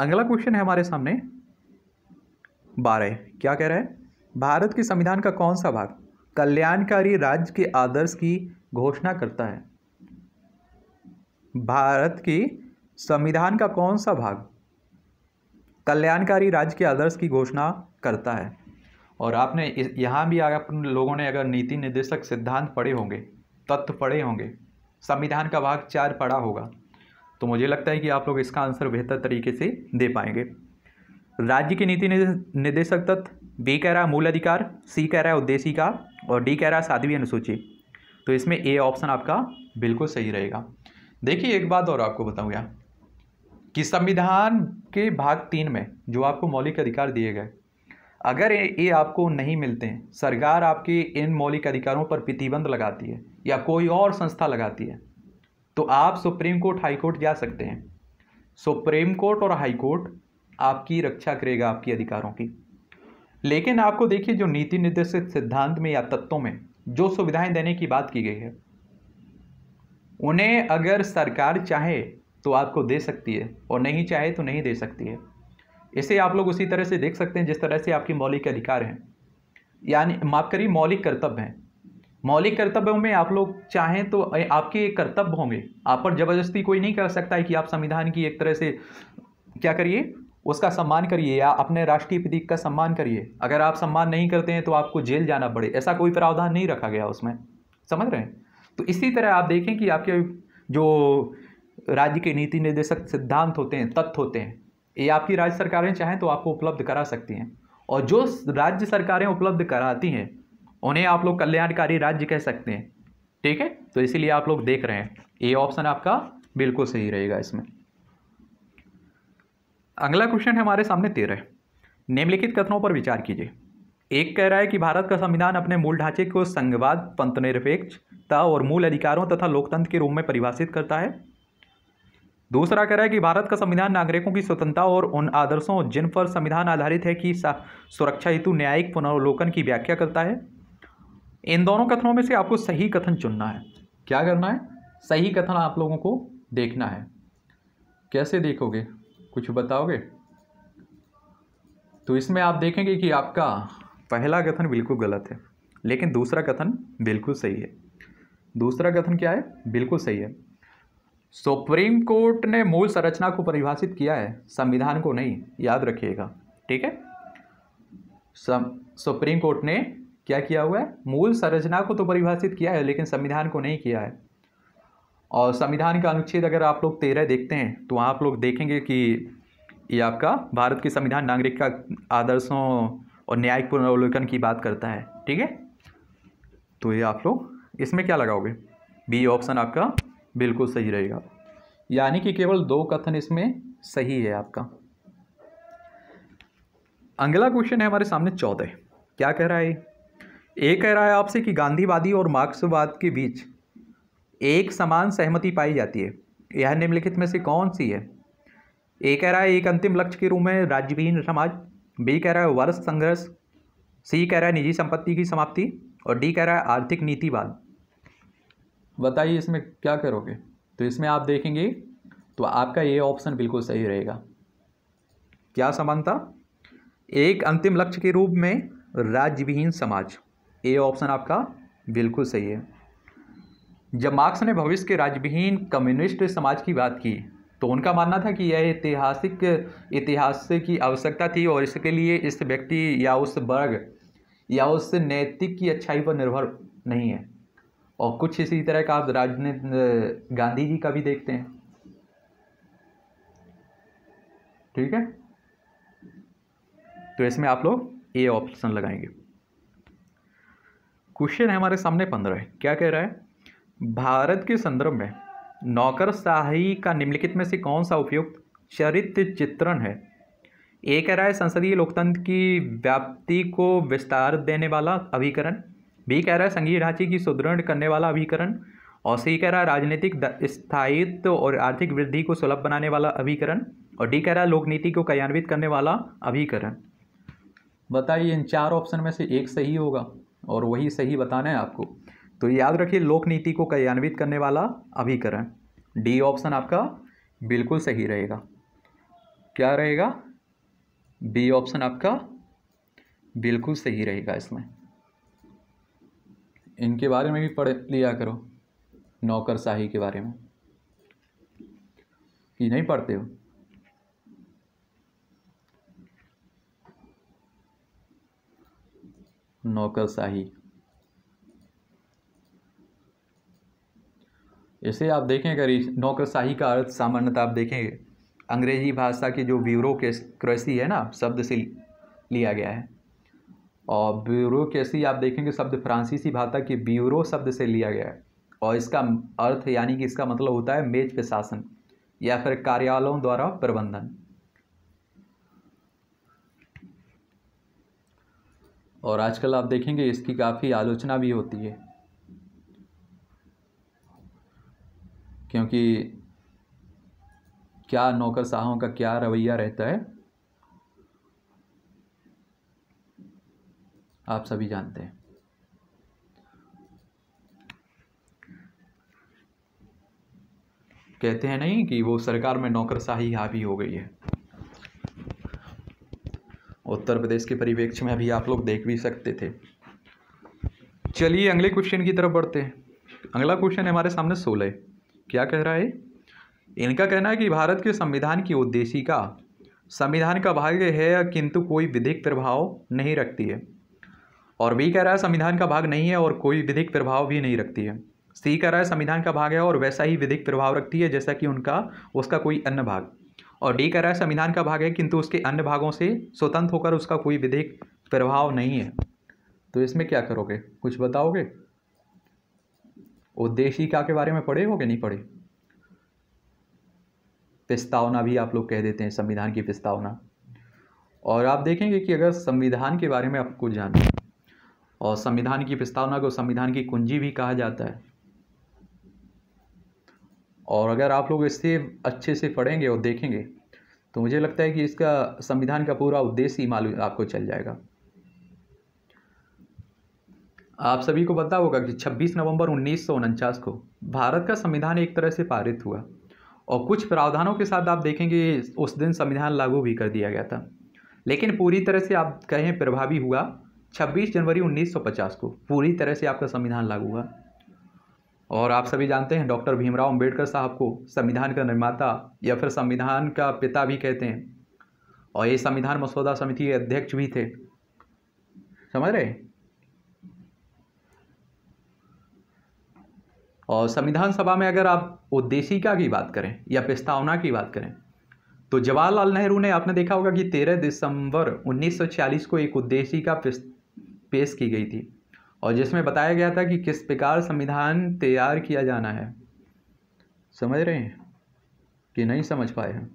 [SPEAKER 1] अगला क्वेश्चन है हमारे सामने बारह क्या कह रहा है भारत के संविधान का कौन सा भाग कल्याणकारी राज्य के आदर्श की घोषणा करता है भारत की संविधान का कौन सा भाग कल्याणकारी राज्य के आदर्श की घोषणा करता है और आपने यहाँ भी अपने लोगों ने अगर नीति निर्देशक सिद्धांत पढ़े होंगे तत्व पढ़े होंगे संविधान का भाग चार पढ़ा होगा तो मुझे लगता है कि आप लोग इसका आंसर बेहतर तरीके से दे पाएंगे राज्य के नीति निर्देशक तत्व बी कह रहा है मूल अधिकार सी कह रहा है उद्देश्य का और डी कह रहा है साधवी अनुसूची तो इसमें ए ऑप्शन आपका बिल्कुल सही रहेगा देखिए एक बात और आपको बताऊँगा कि संविधान के भाग तीन में जो आपको मौलिक अधिकार दिए गए अगर ये आपको नहीं मिलते सरकार आपके इन मौलिक अधिकारों पर प्रतिबंध लगाती है या कोई और संस्था लगाती है तो आप सुप्रीम कोर्ट हाई कोर्ट जा सकते हैं सुप्रीम कोर्ट और हाई कोर्ट आपकी रक्षा करेगा आपके अधिकारों की लेकिन आपको देखिए जो नीति निर्देशित सिद्धांत में या तत्वों में जो सुविधाएं देने की बात की गई है उन्हें अगर सरकार चाहे तो आपको दे सकती है और नहीं चाहे तो नहीं दे सकती है इसे आप लोग उसी तरह से देख सकते हैं जिस तरह से आपकी मौलिक अधिकार हैं यानी माफ करिए मौलिक कर्तव्य हैं मौलिक कर्तव्यों में आप लोग चाहें तो आपके कर्तव्य होंगे आप पर ज़बरदस्ती कोई नहीं कर सकता है कि आप संविधान की एक तरह से क्या करिए उसका सम्मान करिए या अपने राष्ट्रीय प्रतीक का सम्मान करिए अगर आप सम्मान नहीं करते हैं तो आपको जेल जाना पड़े ऐसा कोई प्रावधान नहीं रखा गया उसमें समझ रहे हैं तो इसी तरह आप देखें कि आपके जो राज्य के नीति निर्देशक सिद्धांत होते हैं तत्व होते हैं ये आपकी राज्य सरकारें चाहें तो आपको उपलब्ध करा सकती हैं और जो राज्य सरकारें उपलब्ध कराती हैं उन्हें आप लोग कल्याणकारी राज्य कह सकते हैं ठीक है तो इसीलिए आप लोग देख रहे हैं ये ऑप्शन आपका बिल्कुल सही रहेगा इसमें अगला क्वेश्चन है हमारे सामने तेरह निम्नलिखित कथनों पर विचार कीजिए एक कह रहा है कि भारत का संविधान अपने मूल ढांचे को संघवाद पंथनिरपेक्षता और मूल अधिकारों तथा लोकतंत्र के रूप में परिभाषित करता है दूसरा कह रहा है कि भारत का संविधान नागरिकों की स्वतंत्रता और उन आदर्शों जिन पर संविधान आधारित है कि सुरक्षा हेतु न्यायिक पुनर्वलोकन की व्याख्या करता है इन दोनों कथनों में से आपको सही कथन चुनना है क्या करना है सही कथन आप लोगों को देखना है कैसे देखोगे कुछ बताओगे तो इसमें आप देखेंगे कि आपका पहला कथन बिल्कुल गलत है लेकिन दूसरा कथन बिल्कुल सही है दूसरा कथन क्या है बिल्कुल सही है सुप्रीम कोर्ट ने मूल संरचना को परिभाषित किया है संविधान को नहीं याद रखिएगा ठीक है सुप्रीम कोर्ट ने क्या किया हुआ है मूल संरचना को तो परिभाषित किया है लेकिन संविधान को नहीं किया है और संविधान का अनुच्छेद अगर आप लोग तेरह देखते हैं तो आप लोग देखेंगे कि ये आपका भारत के संविधान नागरिक का आदर्शों और न्यायिक पुनर्वलोकन की बात करता है ठीक है तो ये आप लोग इसमें क्या लगाओगे बी ऑप्शन आपका बिल्कुल सही रहेगा यानी कि केवल दो कथन इसमें सही है आपका अगला क्वेश्चन है हमारे सामने चौदह क्या कह रहा है ये कह रहा है आपसे कि गांधीवादी और मार्क्सवाद के बीच एक समान सहमति पाई जाती है यह निम्नलिखित में से कौन सी है ए कह रहा है एक अंतिम लक्ष्य के रूप में राज्यविहीन समाज बी कह रहा है वर्ष संघर्ष सी कह रहा है निजी संपत्ति की समाप्ति और डी कह रहा है आर्थिक नीतिवाद बताइए इसमें क्या करोगे तो इसमें आप देखेंगे तो आपका ये ऑप्शन बिल्कुल सही रहेगा क्या समानता एक अंतिम लक्ष्य के रूप में राज्यविहीन समाज ए ऑप्शन आपका बिल्कुल सही है जब मार्क्स ने भविष्य के राजविहीन कम्युनिस्ट समाज की बात की तो उनका मानना था कि यह ऐतिहासिक इतिहास की आवश्यकता थी और इसके लिए इस व्यक्ति या उस वर्ग या उस नैतिक की अच्छाई पर निर्भर नहीं है और कुछ इसी तरह का आप राजनीति गांधी जी का भी देखते हैं ठीक है तो इसमें आप लोग ए ऑप्शन लगाएंगे क्वेश्चन है हमारे सामने पंद्रह क्या कह रहा है भारत के संदर्भ में नौकरशाही का निम्नलिखित में से कौन सा उपयुक्त चरित्र चित्रण है ए कह रहा है संसदीय लोकतंत्र की व्याप्ति को विस्तार देने वाला अभिकरण बी कह रहा है संघीय ढांचे की सुदृढ़ करने वाला अभिकरण और सी कह रहा है राजनीतिक स्थायित्व और आर्थिक वृद्धि को सुलभ बनाने वाला अभिकरण और डी कह रहा है लोकनीति को क्रियान्वित करने वाला अभिकरण बताइए इन चार ऑप्शन में से एक सही होगा और वही सही बताना है आपको तो याद रखिए लोक नीति को क्रियान्वित करने वाला अभिकरण डी ऑप्शन आपका बिल्कुल सही रहेगा क्या रहेगा बी ऑप्शन आपका बिल्कुल सही रहेगा इसमें इनके बारे में भी पढ़ लिया करो नौकरशाही के बारे में कि नहीं पढ़ते हो नौकरशाही इसे आप देखें अगर नौकरशाही का अर्थ सामान्यतः आप देखेंगे अंग्रेजी भाषा की जो ब्यूरो क्रेसी है ना शब्द से लिया गया है और ब्यूरो कैसी आप देखेंगे शब्द फ्रांसीसी भाषा के ब्यूरो शब्द से लिया गया है और इसका अर्थ यानी कि इसका मतलब होता है मेज प्रशासन या फिर कार्यालयों द्वारा प्रबंधन और आजकल आप देखेंगे इसकी काफ़ी आलोचना भी होती है क्योंकि क्या नौकर साहों का क्या रवैया रहता है आप सभी जानते हैं कहते हैं नहीं कि वो सरकार में नौकरशाही हावी हो गई है उत्तर प्रदेश के परिवेक्ष में अभी आप लोग देख भी सकते थे चलिए अगले क्वेश्चन की तरफ बढ़ते हैं अगला क्वेश्चन है हमारे सामने सोलह क्या कह रहा है इनका कहना है कि भारत के संविधान की उद्देशिका संविधान का भाग है किंतु कोई विधिक प्रभाव नहीं रखती है और बी कह रहा है संविधान का भाग नहीं है और कोई विधिक प्रभाव भी नहीं रखती है सी कह रहा है संविधान का भाग है और वैसा ही विधिक प्रभाव रखती है जैसा कि उनका उसका कोई अन्य भाग और डी कह रहा है संविधान का भाग है किंतु उसके अन्य भागों से स्वतंत्र होकर उसका कोई विधिक प्रभाव नहीं है तो इसमें क्या करोगे कुछ बताओगे उद्देशिका के बारे में पढ़े हो कि नहीं पढ़े प्रस्तावना भी आप लोग कह देते हैं संविधान की प्रस्तावना और आप देखेंगे कि अगर संविधान के बारे में आपको जानना और संविधान की प्रस्तावना को संविधान की कुंजी भी कहा जाता है और अगर आप लोग इससे अच्छे से पढ़ेंगे और देखेंगे तो मुझे लगता है कि इसका संविधान का पूरा उद्देश्य ही मालूम आपको चल जाएगा आप सभी को पता होगा कि 26 नवंबर उन्नीस को भारत का संविधान एक तरह से पारित हुआ और कुछ प्रावधानों के साथ आप देखेंगे उस दिन संविधान लागू भी कर दिया गया था लेकिन पूरी तरह से आप कहें प्रभावी हुआ 26 जनवरी 1950 को पूरी तरह से आपका संविधान लागू हुआ और आप सभी जानते हैं डॉक्टर भीमराव अंबेडकर साहब को संविधान का निर्माता या फिर संविधान का पिता भी कहते हैं और ये संविधान मसौदा समिति के अध्यक्ष भी थे समझ रहे और संविधान सभा में अगर आप उद्देशिका की बात करें या प्रस्तावना की बात करें तो जवाहरलाल नेहरू ने आपने देखा होगा कि 13 दिसंबर 1946 को एक उद्देशिका पेश की गई थी और जिसमें बताया गया था कि किस प्रकार संविधान तैयार किया जाना है समझ रहे हैं कि नहीं समझ पाए हैं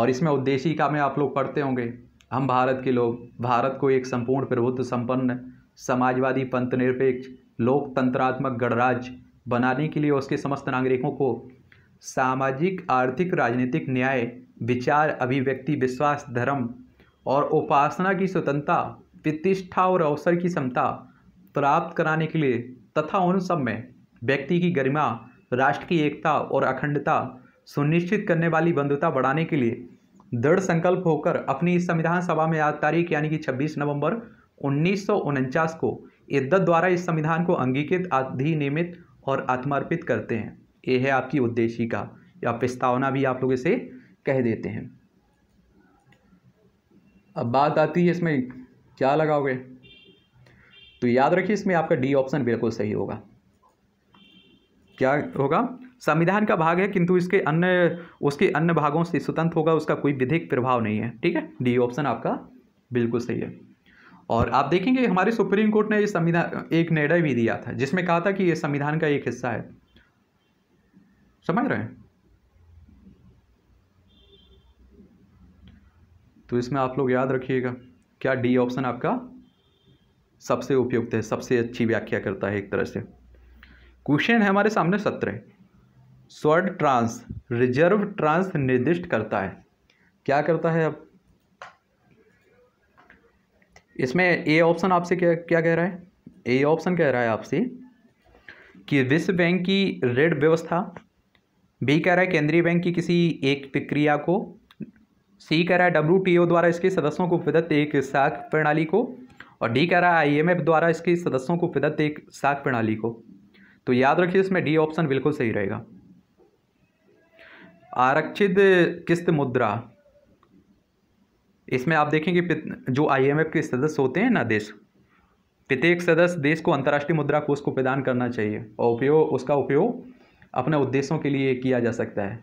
[SPEAKER 1] और इसमें का में आप लोग पढ़ते होंगे हम भारत के लोग भारत को एक संपूर्ण प्रभुत्व संपन्न समाजवादी पंथ निरपेक्ष लोकतंत्रात्मक गणराज्य बनाने के लिए उसके समस्त नागरिकों को सामाजिक आर्थिक राजनीतिक न्याय विचार अभिव्यक्ति विश्वास धर्म और उपासना की स्वतंत्रता प्रतिष्ठा और अवसर की क्षमता प्राप्त कराने के लिए तथा उन सब में व्यक्ति की गरिमा राष्ट्र की एकता और अखंडता सुनिश्चित करने वाली बंधुता बढ़ाने के लिए दृढ़ संकल्प होकर अपनी संविधान सभा में आज तारीख यानी कि 26 नवंबर उन्नीस को इद्दत द्वारा इस संविधान को अंगीकृत अधिनियमित और आत्मर्पित करते हैं ये है आपकी उद्देशिका या प्रस्तावना भी आप लोग इसे कह देते हैं अब बात आती है इसमें क्या लगाओगे तो याद रखिए इसमें आपका डी ऑप्शन बिल्कुल सही होगा क्या होगा संविधान का भाग है किंतु इसके अन्य उसके अन्य भागों से स्वतंत्र होगा उसका कोई विधिक प्रभाव नहीं है ठीक है डी ऑप्शन आपका बिल्कुल सही है और आप देखेंगे हमारे सुप्रीम कोर्ट ने ये संविधान एक निर्णय भी दिया था जिसमें कहा था कि ये संविधान का एक हिस्सा है समझ रहे हैं तो इसमें आप लोग याद रखिएगा क्या डी ऑप्शन आपका सबसे उपयुक्त है सबसे अच्छी व्याख्या करता है एक तरह से क्वेश्चन है हमारे सामने सत्रह स्वर्ड ट्रांस रिजर्व ट्रांस निर्दिष्ट करता है क्या करता है अब इसमें ए ऑप्शन आपसे क्या क्या कह रहा है ए ऑप्शन कह रहा है आपसे कि विश्व बैंक की ऋण व्यवस्था बी कह रहा है केंद्रीय बैंक की किसी एक प्रक्रिया को सी कह रहा है डब्ल्यू द्वारा इसके सदस्यों को विदत्त एक साख प्रणाली को और डी कह रहा है आईएमएफ द्वारा इसके सदस्यों को विदत्त एक साख प्रणाली को तो याद रखिए इसमें डी ऑप्शन बिल्कुल सही रहेगा आरक्षित किस्त मुद्रा इसमें आप देखेंगे जो आईएमएफ के सदस्य होते हैं ना देश प्रत्येक सदस्य देश को अंतर्राष्ट्रीय मुद्रा कोष को प्रदान करना चाहिए और उपयोग उसका उपयोग अपने उद्देश्यों के लिए किया जा सकता है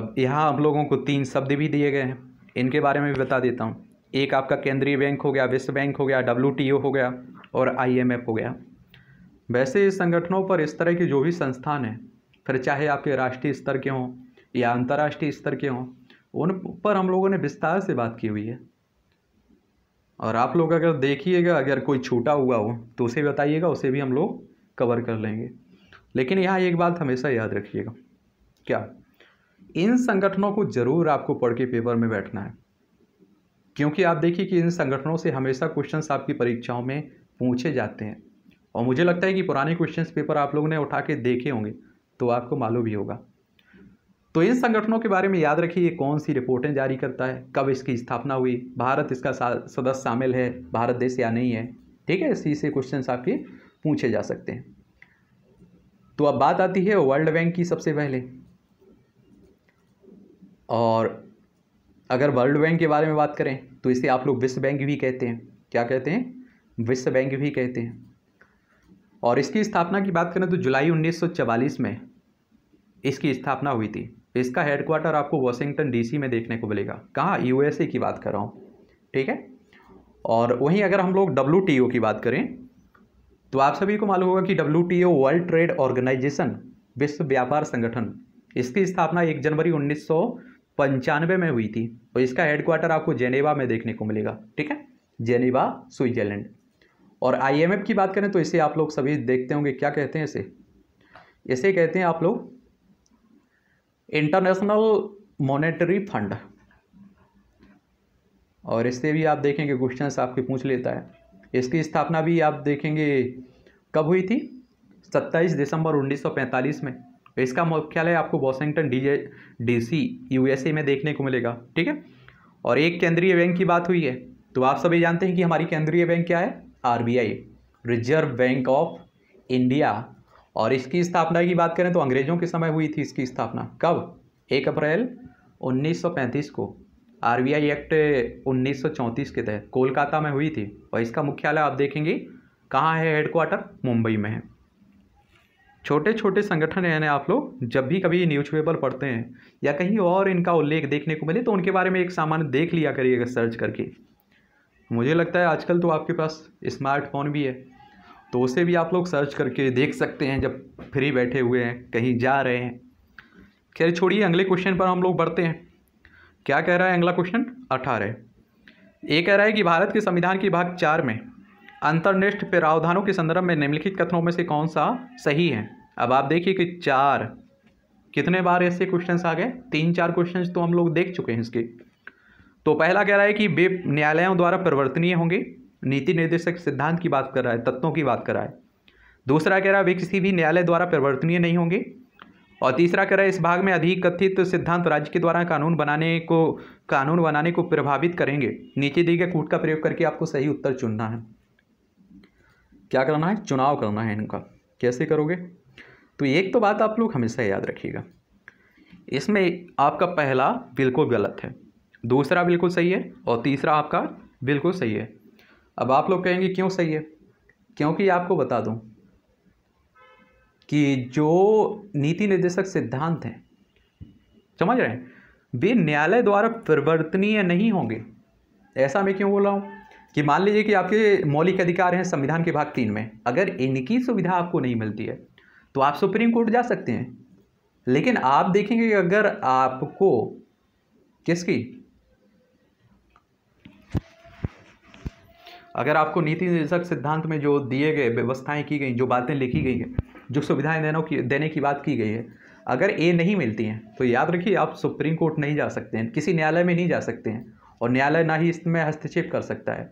[SPEAKER 1] अब यहाँ हम लोगों को तीन शब्द भी दिए गए हैं इनके बारे में भी बता देता हूँ एक आपका केंद्रीय बैंक हो गया विश्व बैंक हो गया डब्ल्यू हो गया और आई हो गया वैसे इस संगठनों पर इस तरह के जो भी संस्थान हैं फिर चाहे आपके राष्ट्रीय स्तर के हों या अंतर्राष्ट्रीय स्तर के हों उन पर हम लोगों ने विस्तार से बात की हुई है और आप लोग अगर देखिएगा अगर कोई छूटा हुआ हो तो उसे बताइएगा उसे भी हम लोग कवर कर लेंगे लेकिन यहाँ एक बात हमेशा याद रखिएगा क्या इन संगठनों को ज़रूर आपको पढ़ के पेपर में बैठना है क्योंकि आप देखिए कि इन संगठनों से हमेशा क्वेश्चंस आपकी परीक्षाओं में पूछे जाते हैं और मुझे लगता है कि पुराने क्वेश्चंस पेपर आप लोगों ने उठा के देखे होंगे तो आपको मालूम ही होगा तो इन संगठनों के बारे में याद रखिए कौन सी रिपोर्टें जारी करता है कब इसकी स्थापना हुई भारत इसका सदस्य शामिल है भारत देश या नहीं है ठीक है इसी से क्वेश्चन आपके पूछे जा सकते हैं तो अब बात आती है वर्ल्ड बैंक की सबसे पहले और अगर वर्ल्ड बैंक के बारे में बात करें तो इसे आप लोग विश्व बैंक भी कहते हैं क्या कहते हैं विश्व बैंक भी कहते हैं और इसकी स्थापना की बात करें तो जुलाई 1944 में इसकी स्थापना हुई थी इसका हेडक्वार्टर आपको वॉशिंगटन डीसी में देखने को मिलेगा कहाँ यूएसए की बात कर रहा हूँ ठीक है और वहीं अगर हम लोग डब्ल्यू की बात करें तो आप सभी को मालूम होगा कि डब्ल्यू वर्ल्ड ट्रेड ऑर्गेनाइजेशन विश्व व्यापार संगठन इसकी स्थापना एक जनवरी उन्नीस पंचानवे में हुई थी और इसका हेडक्वार्टर आपको जेनेवा में देखने को मिलेगा ठीक है जेनेवा स्विट्जरलैंड और आईएमएफ की बात करें तो इसे आप लोग सभी देखते होंगे क्या कहते हैं इसे इसे कहते हैं आप लोग इंटरनेशनल मॉनेटरी फंड और इससे भी आप देखेंगे क्वेश्चन आपके पूछ लेता है इसकी स्थापना भी आप देखेंगे कब हुई थी सत्ताईस दिसंबर उन्नीस में तो इसका मुख्यालय आपको वॉशिंगटन डी डीसी यूएसए में देखने को मिलेगा ठीक है और एक केंद्रीय बैंक की बात हुई है तो आप सभी जानते हैं कि हमारी केंद्रीय बैंक क्या है RBI reserve bank of India और इसकी स्थापना की बात करें तो अंग्रेज़ों के समय हुई थी इसकी स्थापना कब एक अप्रैल 1935 को आर एक्ट 1934 के तहत कोलकाता में हुई थी और इसका मुख्यालय आप देखेंगे कहाँ है हेडक्वार्टर मुंबई में है छोटे छोटे संगठन हैं आप लोग जब भी कभी न्यूज़पेपर पढ़ते हैं या कहीं और इनका उल्लेख देखने को मिले तो उनके बारे में एक सामान्य देख लिया करिएगा सर्च करके मुझे लगता है आजकल तो आपके पास स्मार्टफोन भी है तो उसे भी आप लोग सर्च करके देख सकते हैं जब फ्री बैठे हुए हैं कहीं जा रहे हैं खैर छोड़िए अगले क्वेश्चन पर हम लोग बढ़ते हैं क्या कह रहा है अगला क्वेश्चन अठारह ये कह रहा है कि भारत के संविधान की भाग चार में अंतर्निष्ठ प्रावधानों के संदर्भ में निम्नलिखित कथनों में से कौन सा सही है अब आप देखिए कि चार कितने बार ऐसे क्वेश्चन आ गए तीन चार क्वेश्चन तो हम लोग देख चुके हैं इसके तो पहला कह रहा है कि वे न्यायालयों द्वारा परिवर्तनीय होंगे नीति निर्देशक सिद्धांत की बात कर रहा है तत्वों की बात कर रहा है दूसरा कह रहा है वे किसी भी न्यायालय द्वारा परिवर्तनीय नहीं होंगे और तीसरा कह रहा है इस भाग में अधिक कथित सिद्धांत राज्य के द्वारा कानून बनाने को कानून बनाने को प्रभावित करेंगे नीचे दिए गए कूट का प्रयोग करके आपको सही उत्तर चुनना है क्या करना है चुनाव करना है इनका कैसे करोगे तो एक तो बात आप लोग हमेशा याद रखिएगा इसमें आपका पहला बिल्कुल गलत है दूसरा बिल्कुल सही है और तीसरा आपका बिल्कुल सही है अब आप लोग कहेंगे क्यों सही है क्योंकि आपको बता दूं कि जो नीति निर्देशक सिद्धांत हैं समझ रहे हैं वे न्यायालय द्वारा परिवर्तनीय नहीं होंगे ऐसा मैं क्यों बोल रहा हूँ कि मान लीजिए कि आपके मौलिक अधिकार हैं संविधान के भाग तीन में अगर इनकी सुविधा आपको नहीं मिलती है तो आप सुप्रीम कोर्ट जा सकते हैं लेकिन आप देखेंगे कि अगर आपको किसकी अगर आपको नीति निर्देशक सिद्धांत में जो दिए गए व्यवस्थाएं की गई जो बातें लिखी गई हैं जो सुविधाएं देने की देने की बात की गई है अगर ए नहीं मिलती हैं तो याद रखिए आप सुप्रीम कोर्ट नहीं जा सकते हैं किसी न्यायालय में नहीं जा सकते हैं और न्यायालय ना ही इसमें हस्तक्षेप कर सकता है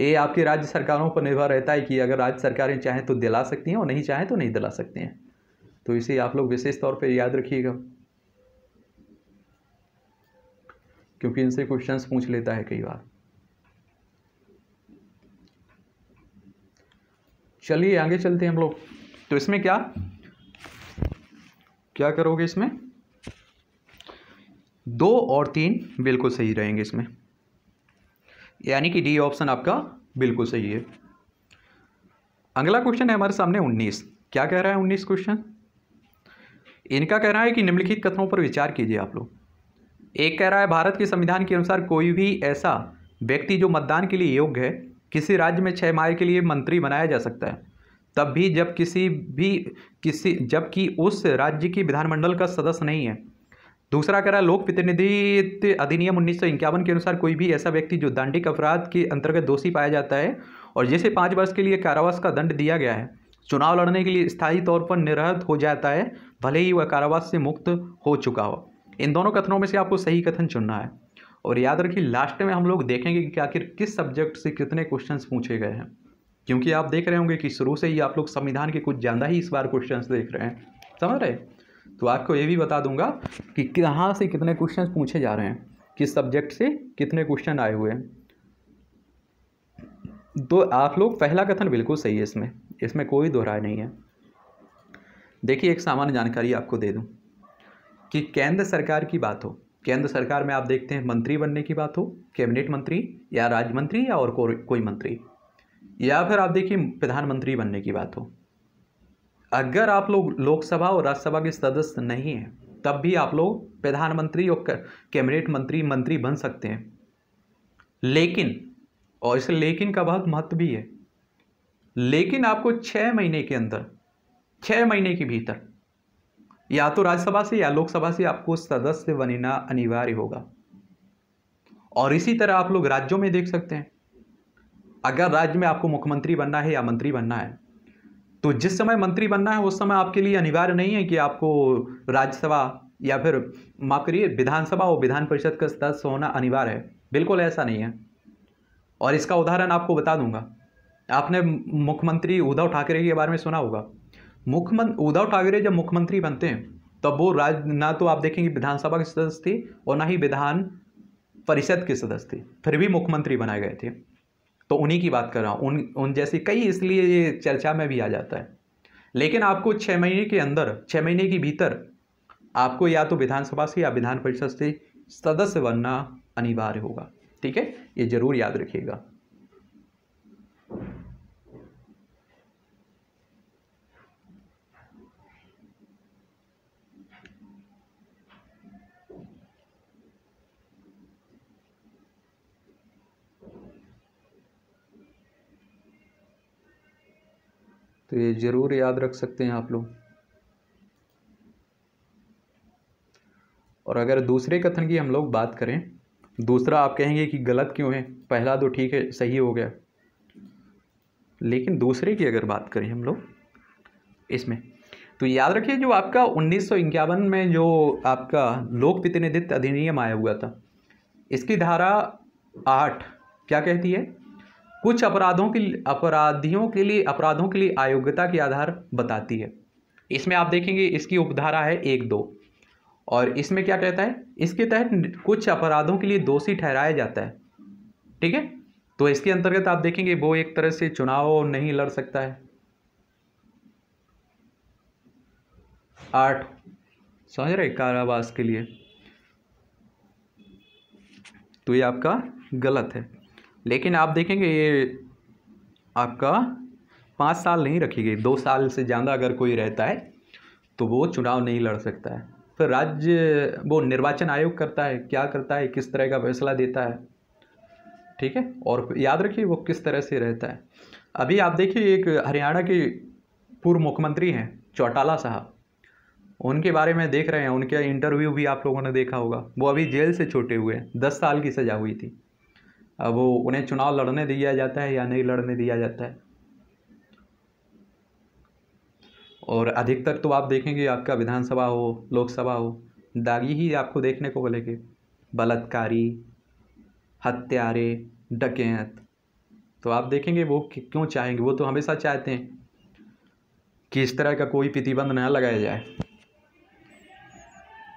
[SPEAKER 1] ये आपकी राज्य सरकारों पर निर्भर रहता है कि अगर राज्य सरकारें चाहें तो दिला सकती हैं और नहीं चाहें तो नहीं दिला सकती हैं तो इसे आप लोग विशेष तौर पर याद रखिएगा क्योंकि इनसे क्वेश्चंस पूछ लेता है कई बार चलिए आगे चलते हैं हम लोग तो इसमें क्या क्या करोगे इसमें दो और तीन बिल्कुल सही रहेंगे इसमें यानी कि डी ऑप्शन आपका बिल्कुल सही है अगला क्वेश्चन है हमारे सामने उन्नीस क्या कह रहा है उन्नीस क्वेश्चन इनका कह रहा है कि निम्नलिखित कथनों पर विचार कीजिए आप लोग एक कह रहा है भारत के संविधान के अनुसार कोई भी ऐसा व्यक्ति जो मतदान के लिए योग्य है किसी राज्य में छः माह के लिए मंत्री बनाया जा सकता है तब भी जब किसी भी किसी जबकि उस राज्य की विधानमंडल का सदस्य नहीं है दूसरा कह रहा है लोक प्रतिनिधित्व अधिनियम उन्नीस के अनुसार कोई भी ऐसा व्यक्ति जो दंडिक अपराध के अंतर्गत दोषी पाया जाता है और जिसे पाँच वर्ष के लिए कारावास का दंड दिया गया है चुनाव लड़ने के लिए स्थायी तौर पर निरहत हो जाता है भले ही वह कारावास से मुक्त हो चुका हो इन दोनों कथनों में से आपको सही कथन चुनना है और याद रखिए लास्ट में हम लोग देखेंगे कि आखिर किस सब्जेक्ट से कितने क्वेश्चंस पूछे गए हैं क्योंकि आप देख रहे होंगे कि शुरू से ही आप लोग संविधान के कुछ ज़्यादा ही इस बार क्वेश्चंस देख रहे हैं समझ रहे तो आपको ये भी बता दूंगा कि कहाँ से कितने क्वेश्चन पूछे जा रहे हैं किस सब्जेक्ट से कितने क्वेश्चन आए हुए हैं तो आप लोग पहला कथन बिल्कुल सही है इसमें इसमें कोई दोहराय नहीं है देखिए एक सामान्य जानकारी आपको दे दूँ कि केंद्र सरकार की बात हो केंद्र सरकार में आप देखते हैं मंत्री बनने की बात हो कैबिनेट मंत्री या राज्य मंत्री या और को, कोई मंत्री या फिर आप देखिए प्रधानमंत्री बनने की बात हो अगर आप लोग लोकसभा और राज्यसभा के सदस्य नहीं हैं तब भी आप लोग प्रधानमंत्री और कैबिनेट मंत्री मंत्री बन सकते हैं लेकिन और इस लेकिन का बहुत महत्व भी है लेकिन आपको छः महीने के अंदर छः महीने के भीतर या तो राज्यसभा से या लोकसभा से आपको सदस्य बनना अनिवार्य होगा और इसी तरह आप लोग राज्यों में देख सकते हैं अगर राज्य में आपको मुख्यमंत्री बनना है या मंत्री बनना है तो जिस समय मंत्री बनना है उस समय आपके लिए अनिवार्य नहीं है कि आपको राज्यसभा या फिर माफ करिए विधानसभा और विधान परिषद का सदस्य होना अनिवार्य है बिल्कुल ऐसा नहीं है और इसका उदाहरण आपको बता दूंगा आपने मुख्यमंत्री उद्धव ठाकरे के बारे में सुना होगा मुख्यमंत्री उद्धव ठाकरे जब मुख्यमंत्री बनते हैं तब वो राज ना तो आप देखेंगे विधानसभा के सदस्य थे और ना ही विधान परिषद के सदस्य थे फिर भी मुख्यमंत्री बनाए गए थे तो उन्हीं की बात कर रहा हूँ उन उन जैसे कई इसलिए ये चर्चा में भी आ जाता है लेकिन आपको छः महीने के अंदर छः महीने के भीतर आपको या तो विधानसभा से या विधान परिषद से सदस्य बनना अनिवार्य होगा ठीक है ये ज़रूर याद रखिएगा तो ये ज़रूर याद रख सकते हैं आप लोग और अगर दूसरे कथन की हम लोग बात करें दूसरा आप कहेंगे कि गलत क्यों है पहला तो ठीक है सही हो गया लेकिन दूसरे की अगर बात करें हम लोग इसमें तो याद रखिए जो आपका उन्नीस में जो आपका लोक प्रतिनिधित्व अधिनियम आया हुआ था इसकी धारा आठ क्या कहती है कुछ अपराधों के अपराधियों के लिए अपराधों के लिए अयोग्यता के आधार बताती है इसमें आप देखेंगे इसकी उपधारा है एक दो और इसमें क्या कहता है इसके तहत कुछ अपराधों के लिए दोषी ठहराया जाता है ठीक है तो इसके अंतर्गत आप देखेंगे वो एक तरह से चुनाव नहीं लड़ सकता है आठ समझ रहे कारावास के लिए तो ये आपका गलत है लेकिन आप देखेंगे ये आपका पाँच साल नहीं रखी गई दो साल से ज़्यादा अगर कोई रहता है तो वो चुनाव नहीं लड़ सकता है फिर राज्य वो निर्वाचन आयोग करता है क्या करता है किस तरह का फैसला देता है ठीक है और याद रखिए वो किस तरह से रहता है अभी आप देखिए एक हरियाणा के पूर्व मुख्यमंत्री हैं चौटाला साहब उनके बारे में देख रहे हैं उनके इंटरव्यू भी आप लोगों ने देखा होगा वो अभी जेल से छोटे हुए हैं दस साल की सज़ा हुई थी वो उन्हें चुनाव लड़ने दिया जाता है या नहीं लड़ने दिया जाता है और अधिकतर तो आप देखेंगे आपका विधानसभा हो लोकसभा हो दागी ही आपको देखने को मिलेंगे बलात्कारी हत्यारे डकैत तो आप देखेंगे वो क्यों चाहेंगे वो तो हमेशा चाहते हैं कि इस तरह का कोई प्रतिबंध न लगाया जाए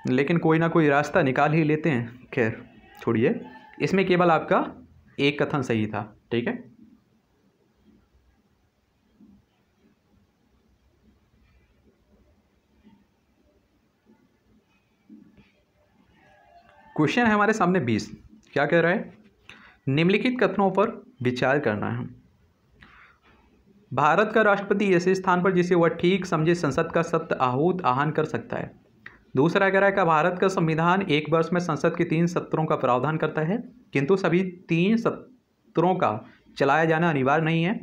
[SPEAKER 1] लेकिन कोई ना कोई रास्ता निकाल ही लेते हैं खैर छोड़िए इसमें केवल आपका एक कथन सही था ठीक है क्वेश्चन है हमारे सामने बीस क्या कह रहा है निम्नलिखित कथनों पर विचार करना है भारत का राष्ट्रपति ऐसे स्थान पर जिसे वह ठीक समझे संसद का सत्य आहूत आह्वान कर सकता है दूसरा कह रहा है कि भारत का संविधान एक वर्ष में संसद के तीन सत्रों का प्रावधान करता है किंतु सभी तीन सत्रों का चलाया जाना अनिवार्य नहीं है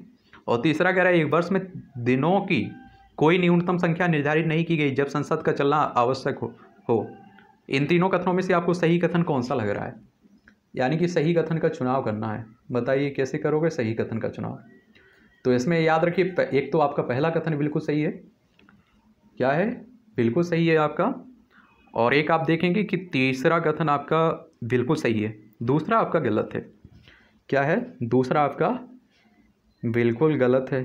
[SPEAKER 1] और तीसरा कह रहा है एक वर्ष में दिनों की कोई न्यूनतम संख्या निर्धारित नहीं की गई जब संसद का चलना आवश्यक हो हो इन तीनों कथनों में से आपको सही कथन कौन सा लग रहा है यानी कि सही कथन का चुनाव करना है बताइए कैसे करोगे सही कथन का चुनाव तो इसमें याद रखिए एक तो आपका पहला कथन बिल्कुल सही है क्या है बिल्कुल सही है आपका और एक आप देखेंगे कि तीसरा कथन आपका बिल्कुल सही है दूसरा आपका गलत है क्या है दूसरा आपका बिल्कुल गलत है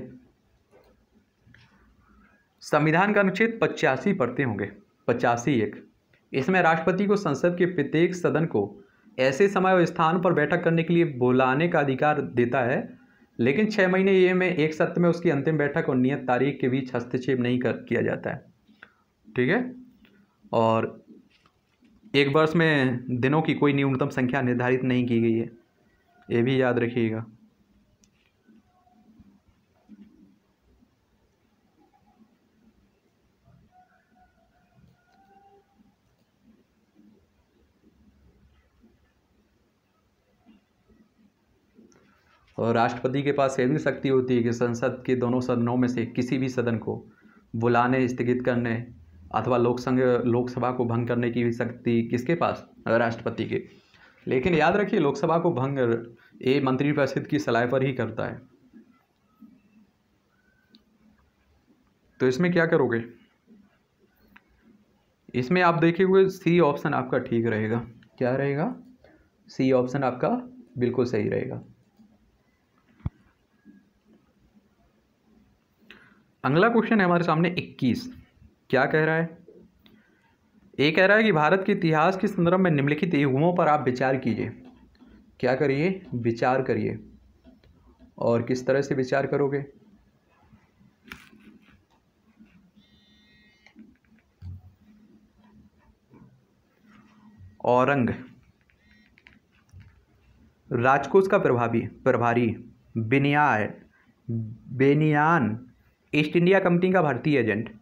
[SPEAKER 1] संविधान का अनुच्छेद पचासी पढ़ते होंगे पचासी एक इसमें राष्ट्रपति को संसद के प्रत्येक सदन को ऐसे समय और स्थान पर बैठक करने के लिए बुलाने का अधिकार देता है लेकिन छः महीने ये में एक सत्र में उसकी अंतिम बैठक और नियत तारीख के बीच हस्तक्षेप नहीं कर किया जाता है ठीक है और एक वर्ष में दिनों की कोई न्यूनतम संख्या निर्धारित नहीं की गई है ये भी याद रखिएगा और राष्ट्रपति के पास यह भी शक्ति होती है कि संसद के दोनों सदनों में से किसी भी सदन को बुलाने स्थगित करने अथवा लोकसंघ लोकसभा को भंग करने की भी शक्ति किसके पास राष्ट्रपति के लेकिन याद रखिए लोकसभा को भंग ये मंत्रिपरिषद की सलाह पर ही करता है तो इसमें क्या करोगे इसमें आप देखे हुए सी ऑप्शन आपका ठीक रहेगा क्या रहेगा सी ऑप्शन आपका बिल्कुल सही रहेगा अगला क्वेश्चन है हमारे सामने क्या कह रहा है ये कह रहा है कि भारत के इतिहास के संदर्भ में निम्नलिखित युगमों पर आप विचार कीजिए क्या करिए विचार करिए और किस तरह से विचार करोगे औरंग राजकोष का प्रभावी प्रभारी बिनियाय बेनियान ईस्ट इंडिया कंपनी का भारतीय एजेंट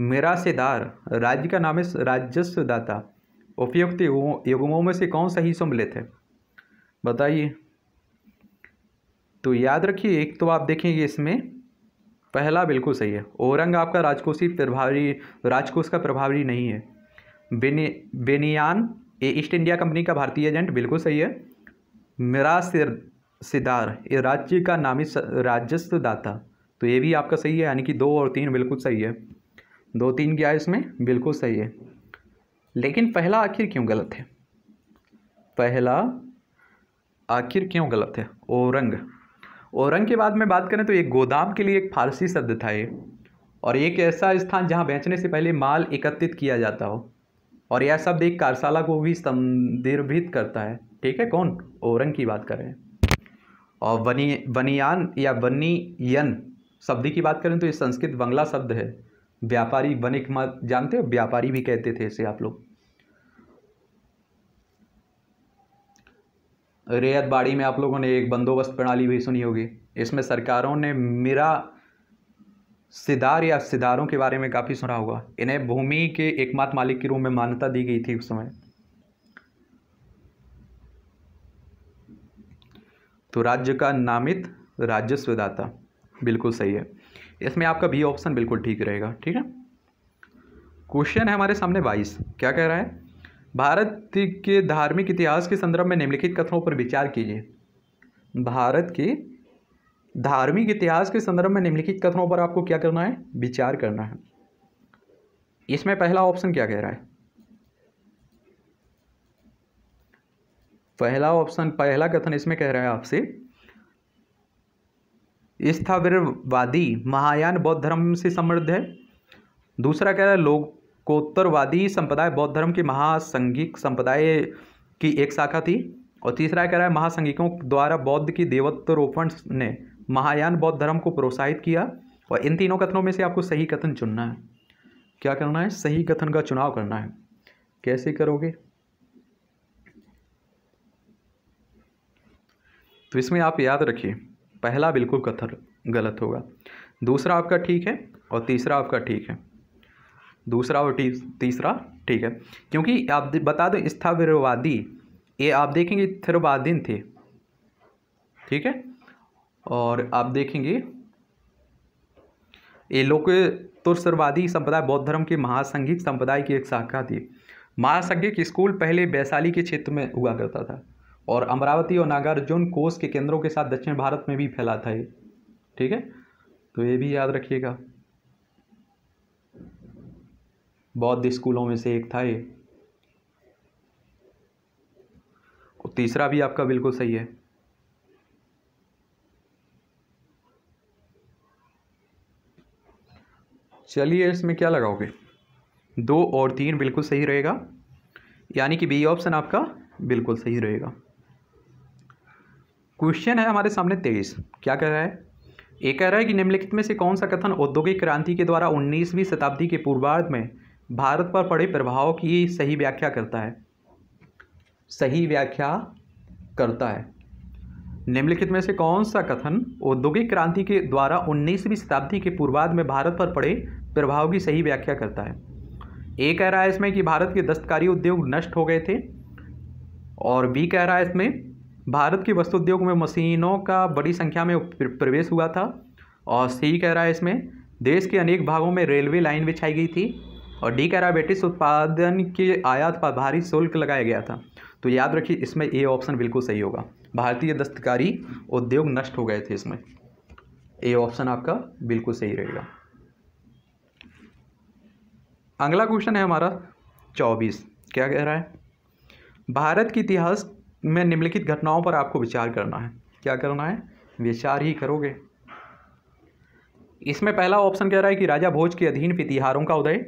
[SPEAKER 1] मिरासेदार राज्य का नाम है राजस्वदाता उपयुक्त युगमों में से कौन सा ही सम्मिलित है बताइए तो याद रखिए एक तो आप देखेंगे इसमें पहला बिल्कुल सही है औरंग आपका राजकोषी प्रभावी राजकोष का प्रभावी नहीं है बेनि बेनियान ये ईस्ट इंडिया कंपनी का भारतीय एजेंट बिल्कुल सही है मिरा सिदार ये राज्य का नामी राजस्व दाता तो ये भी आपका सही है यानी कि दो और तीन बिल्कुल सही है दो तीन गया इसमें बिल्कुल सही है लेकिन पहला आखिर क्यों गलत है पहला आखिर क्यों गलत है औरंग औरंग के बाद में बात करें तो एक गोदाम के लिए एक फारसी शब्द था ये और एक ऐसा स्थान जहाँ बेचने से पहले माल एकत्रित किया जाता हो और यह शब्द एक कार्यशाला को भी संदर्भित करता है ठीक है कौन औरंग की बात करें और वनी वनियान या बनीयन शब्द की बात करें तो ये संस्कृत बंगला शब्द है व्यापारी वनिक मत जानते हो व्यापारी भी कहते थे इसे आप लोग बाड़ी में आप लोगों ने एक बंदोबस्त प्रणाली भी सुनी होगी इसमें सरकारों ने मेरा सिदार या सिदारों के बारे में काफ़ी सुना होगा इन्हें भूमि के एकमात्र मालिक के रूप में मान्यता दी गई थी उस समय तो राज्य का नामित राजस्वदाता बिल्कुल सही है इसमें आपका बी ऑप्शन बिल्कुल ठीक रहेगा ठीक है क्वेश्चन है हमारे सामने बाईस क्या कह रहा है भारत के धार्मिक इतिहास के संदर्भ में निम्नलिखित कथनों पर विचार कीजिए भारत के धार्मिक इतिहास के संदर्भ में निम्नलिखित कथनों पर आपको क्या करना है विचार करना है इसमें पहला ऑप्शन क्या कह रहा है पहला ऑप्शन पहला कथन इसमें कह रहा है आपसे स्थावरवादी महायान बौद्ध धर्म से समृद्ध है दूसरा कह रहा है लोकोत्तरवादी संप्रदाय बौद्ध धर्म की महासंघिक संप्रदाय की एक शाखा थी और तीसरा कह रहा है महासंघिकों द्वारा बौद्ध की देवत्वरोपण ने महायान बौद्ध धर्म को प्रोत्साहित किया और इन तीनों कथनों में से आपको सही कथन चुनना है क्या करना है सही कथन का चुनाव करना है कैसे करोगे तो इसमें आप याद रखिए पहला बिल्कुल कथर गलत होगा दूसरा आपका ठीक है और तीसरा आपका ठीक है दूसरा और तीसरा ठीक है क्योंकि आप बता दो स्थावरवादी ये आप देखेंगे थिरवादीन थे ठीक है और आप देखेंगे ये लोग तुर्सरवादी संप्रदाय बौद्ध धर्म के महासंघिक संप्रदाय की एक शाखा थी महासंघिक स्कूल पहले वैशाली के क्षेत्र में हुआ करता था और अमरावती और नागार्जुन कोष के केंद्रों के साथ दक्षिण भारत में भी फैला था ये ठीक है तो ये भी याद रखिएगा बौद्ध स्कूलों में से एक था ये और तीसरा भी आपका बिल्कुल सही है चलिए इसमें क्या लगाओगे दो और तीन बिल्कुल सही रहेगा यानी कि बी ऑप्शन आपका बिल्कुल सही रहेगा क्वेश्चन है हमारे सामने तेईस क्या कह रहा है ये कह रहा है कि निम्नलिखित में से कौन सा कथन औद्योगिक क्रांति के द्वारा उन्नीसवीं शताब्दी के पूर्वार्ध में भारत पर पड़े प्रभाव की सही व्याख्या करता है सही व्याख्या करता है निम्नलिखित में से कौन सा कथन औद्योगिक क्रांति के द्वारा उन्नीसवीं शताब्दी के पूर्वाध में भारत पर पड़े प्रभाव की सही व्याख्या करता है ए कह रहा है इसमें कि भारत के दस्तकारी उद्योग नष्ट हो गए थे और बी कह रहा है इसमें भारत के उद्योग में मशीनों का बड़ी संख्या में प्रवेश हुआ था और सी कह रहा है इसमें देश के अनेक भागों में रेलवे लाइन बिछाई गई थी और डी कह रहा है ब्रिटिश उत्पादन के आयात पर भारी शुल्क लगाया गया था तो याद रखिए इसमें ए ऑप्शन बिल्कुल सही होगा भारतीय दस्तकारी उद्योग नष्ट हो गए थे इसमें ए ऑप्शन आपका बिल्कुल सही रहेगा अगला क्वेश्चन है हमारा चौबीस क्या कह रहा है भारत के इतिहास में निम्नलिखित घटनाओं पर आपको विचार करना है क्या करना है विचार ही करोगे इसमें पहला ऑप्शन कह रहा है कि राजा भोज के अधीन पितिहारों का उदय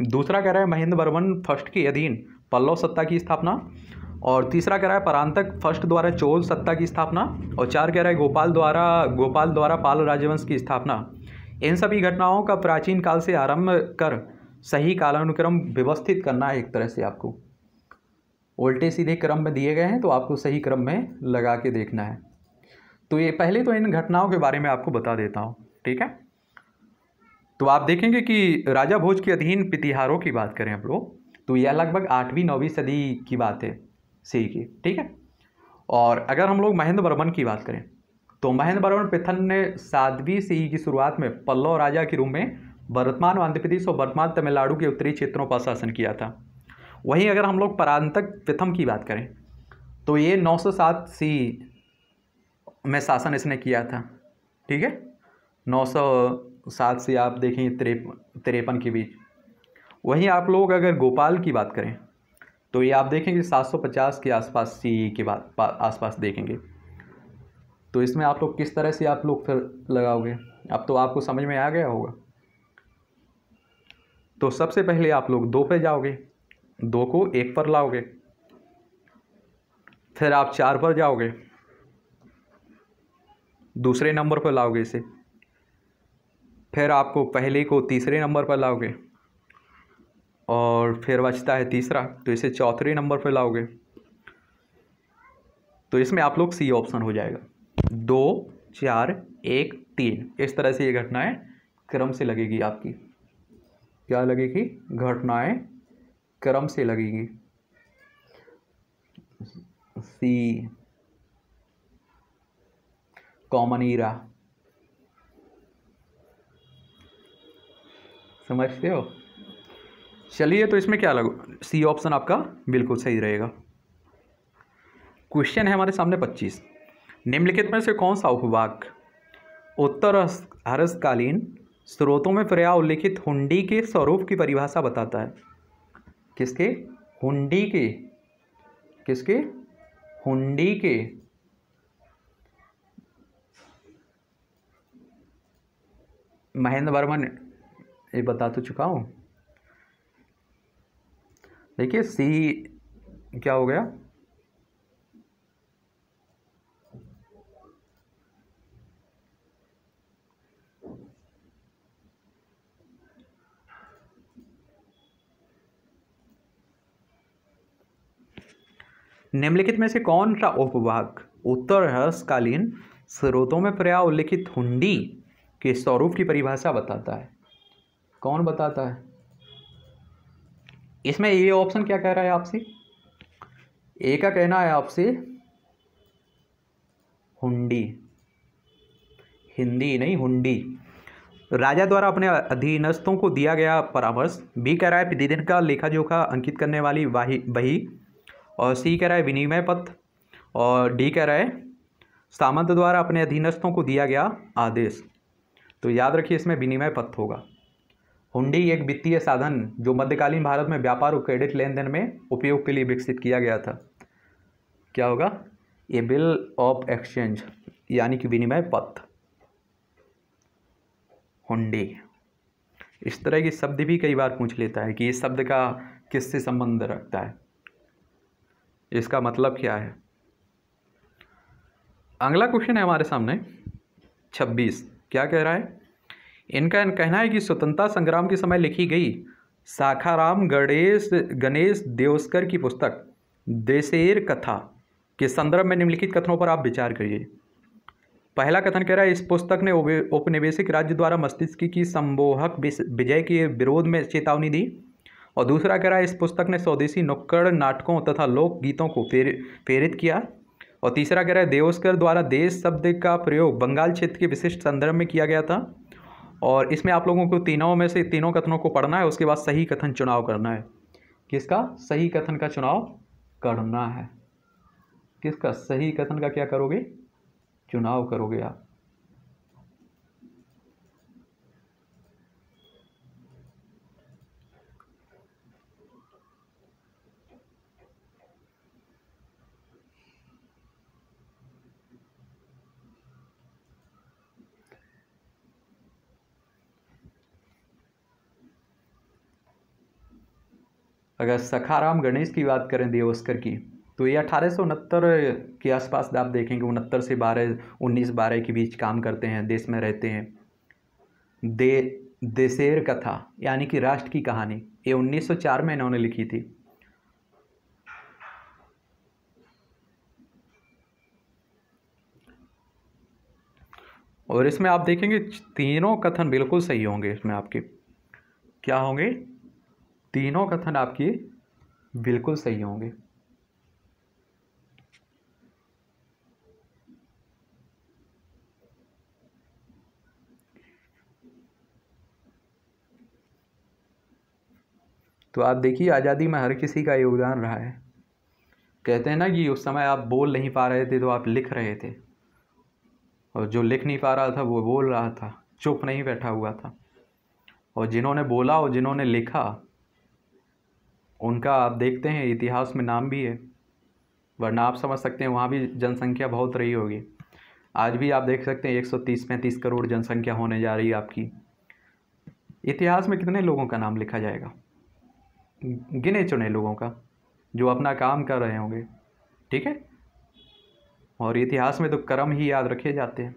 [SPEAKER 1] दूसरा कह रहा है महेंद्र वर्मन फर्स्ट के अधीन पल्लव सत्ता की स्थापना और तीसरा कह रहा है परांतक फर्स्ट द्वारा चोल सत्ता की स्थापना और चार कह रहा है गोपाल द्वारा गोपाल द्वारा पाल राजवंश की स्थापना इन सभी घटनाओं का प्राचीन काल से आरंभ कर सही कालानुक्रम व्यवस्थित करना है एक तरह से आपको उल्टे सीधे क्रम में दिए गए हैं तो आपको सही क्रम में लगा के देखना है तो ये पहले तो इन घटनाओं के बारे में आपको बता देता हूँ ठीक है तो आप देखेंगे कि राजा भोज के अधीन पितिहारों की बात करें हम लोग तो यह लगभग आठवीं नौवीं सदी की बात है सी की ठीक है और अगर हम लोग महेंद्र वर्मन की बात करें तो महेंद्र वर्मन पिथन ने सातवीं सीई की शुरुआत में पल्लव राजा के रूप में वर्तमान आंध्र प्रदेश और वर्तमान तमिलनाडु के उत्तरी क्षेत्रों पर शासन किया था वहीं अगर हम लोग परांतक प्रथम की बात करें तो ये 907 सी में शासन इसने किया था ठीक है 907 सी आप देखें त्रेप तिरपन के बीच वहीं आप लोग अगर गोपाल की बात करें तो ये आप देखेंगे 750 के आसपास सी के बाद आसपास देखेंगे तो इसमें आप लोग किस तरह से आप लोग फिर लगाओगे अब तो आपको समझ में आ गया होगा तो सबसे पहले आप लोग दो पे जाओगे दो को एक पर लाओगे फिर आप चार पर जाओगे दूसरे नंबर पर लाओगे इसे फिर आपको पहले को तीसरे नंबर पर लाओगे और फिर बचता है तीसरा तो इसे चौथे नंबर पर लाओगे तो इसमें आप लोग सी ऑप्शन हो जाएगा दो चार एक तीन इस तरह से ये घटनाएं क्रम से लगेगी आपकी क्या लगेगी घटनाएं क्रम से लगेंगे सी कॉमन ईरा समझते हो चलिए तो इसमें क्या लगो सी ऑप्शन आपका बिल्कुल सही रहेगा क्वेश्चन है हमारे सामने पच्चीस निम्नलिखित में से कौन सा उपवाक उत्तर हरसकालीन स्रोतों में प्रया उल्लिखित हुंडी के स्वरूप की परिभाषा बताता है किसके हुंडी के किसके हुंडी के महेंद्र वर्मा ने ये बता तो चुका हूँ देखिए सी क्या हो गया निम्नलिखित में से कौन सा उपभाग उत्तर हर्षकालीन स्रोतों में प्राय उल्लिखित हुंडी के स्वरूप की परिभाषा बताता है कौन बताता है इसमें ये ऑप्शन क्या कह रहा है आपसे ए का कहना है आपसे हुंडी हिंदी नहीं हुंडी राजा द्वारा अपने अधीनस्थों को दिया गया परामर्श बी कह रहा है प्रतिदिन का लेखा जोखा अंकित करने वाली वाही बही और सी कह रहा है विनिमय पथ और डी कह रहा है सामंत द्वारा अपने अधीनस्थों को दिया गया आदेश तो याद रखिए इसमें विनिमय पथ होगा हुंडी एक वित्तीय साधन जो मध्यकालीन भारत में व्यापार और क्रेडिट लेन देन में उपयोग के लिए विकसित किया गया था क्या होगा ए बिल ऑफ एक्सचेंज यानी कि विनिमय पथ हुंडी इस तरह की शब्द भी कई बार पूछ लेता है कि इस शब्द का किससे संबंध रखता है इसका मतलब क्या है अगला क्वेश्चन है हमारे सामने 26 क्या कह रहा है इनका कहना है कि स्वतंत्रता संग्राम के समय लिखी गई साखाराम गणेश गणेश देवस्कर की पुस्तक देशेर कथा के संदर्भ में निम्नलिखित कथनों पर आप विचार करिए पहला कथन कह रहा है इस पुस्तक ने औपनिवेशिक राज्य द्वारा मस्तिष्क की संबोहक विजय के विरोध में चेतावनी दी और दूसरा कह रहा है इस पुस्तक ने स्वदेशी नुक्कड़ नाटकों तथा लोकगीतों को प्रेरित किया और तीसरा कह रहा है देवस्कर द्वारा देश शब्द का प्रयोग बंगाल क्षेत्र के विशिष्ट संदर्भ में किया गया था और इसमें आप लोगों को तीनों में से तीनों कथनों को पढ़ना है उसके बाद सही कथन चुनाव करना है किसका सही कथन का चुनाव करना है किसका सही कथन का क्या करोगे चुनाव करोगे आप अगर सखाराम गणेश की बात करें देवस्कर की तो ये अठारह के आसपास आप देखेंगे उनहत्तर से बारह उन्नीस बारह के बीच काम करते हैं देश में रहते हैं दे देशेर कथा यानी कि राष्ट्र की कहानी ये 1904 में इन्होंने लिखी थी और इसमें आप देखेंगे तीनों कथन बिल्कुल सही होंगे इसमें आपके क्या होंगे तीनों कथन आपके बिल्कुल सही होंगे तो आप देखिए आज़ादी में हर किसी का योगदान रहा है कहते हैं ना कि उस समय आप बोल नहीं पा रहे थे तो आप लिख रहे थे और जो लिख नहीं पा रहा था वो बोल रहा था चुप नहीं बैठा हुआ था और जिन्होंने बोला और जिन्होंने लिखा उनका आप देखते हैं इतिहास में नाम भी है वरना आप समझ सकते हैं वहाँ भी जनसंख्या बहुत रही होगी आज भी आप देख सकते हैं एक सौ तीस पैंतीस करोड़ जनसंख्या होने जा रही है आपकी इतिहास में कितने लोगों का नाम लिखा जाएगा गिने चुने लोगों का जो अपना काम कर रहे होंगे ठीक है और इतिहास में तो कर्म ही याद रखे जाते हैं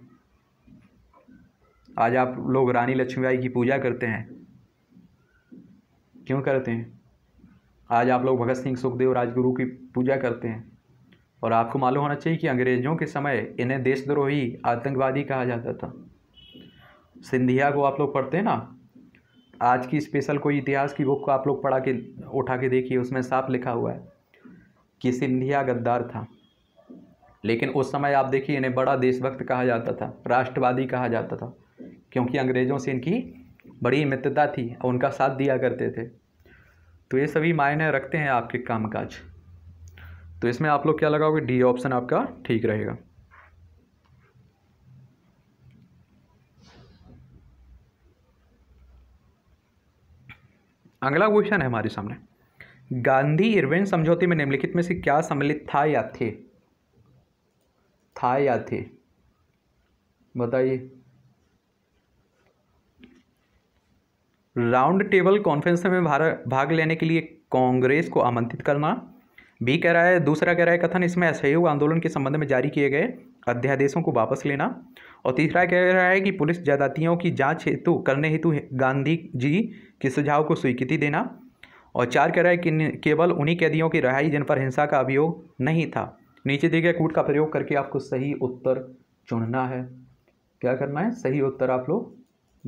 [SPEAKER 1] आज आप लोग रानी लक्ष्मीबाई की पूजा करते हैं क्यों करते हैं आज आप लोग भगत सिंह सुखदेव राजगुरु की पूजा करते हैं और आपको मालूम होना चाहिए कि अंग्रेज़ों के समय इन्हें देशद्रोही आतंकवादी कहा जाता था सिंधिया को आप लोग पढ़ते हैं ना आज की स्पेशल कोई इतिहास की बुक को आप लोग पढ़ा के उठा के देखिए उसमें साफ लिखा हुआ है कि सिंधिया गद्दार था लेकिन उस समय आप देखिए इन्हें बड़ा देशभक्त कहा जाता था राष्ट्रवादी कहा जाता था क्योंकि अंग्रेज़ों से इनकी बड़ी मित्रता थी और उनका साथ दिया करते थे तो ये सभी मायने रखते हैं आपके कामकाज तो इसमें आप लोग क्या लगाओगे डी ऑप्शन आपका ठीक रहेगा अगला क्वेश्चन है हमारे सामने गांधी इरविन समझौते में निम्नलिखित में से क्या सम्मिलित था या थे था या थे बताइए राउंड टेबल कॉन्फ्रेंस में भाग लेने के लिए कांग्रेस को आमंत्रित करना बी कह रहा है दूसरा कह रहा है कथन इसमें असहयोग आंदोलन के संबंध में जारी किए गए अध्यादेशों को वापस लेना और तीसरा कह रहा है कि पुलिस ज्यादातियों की जांच हेतु करने हेतु गांधी जी के सुझाव को स्वीकृति देना और चार कह रहा है कि केवल उन्हीं कैदियों की रहाई जिन पर हिंसा का अभियोग नहीं था नीचे दिए गए कूट का प्रयोग करके आपको सही उत्तर चुनना है क्या करना है सही उत्तर आप लोग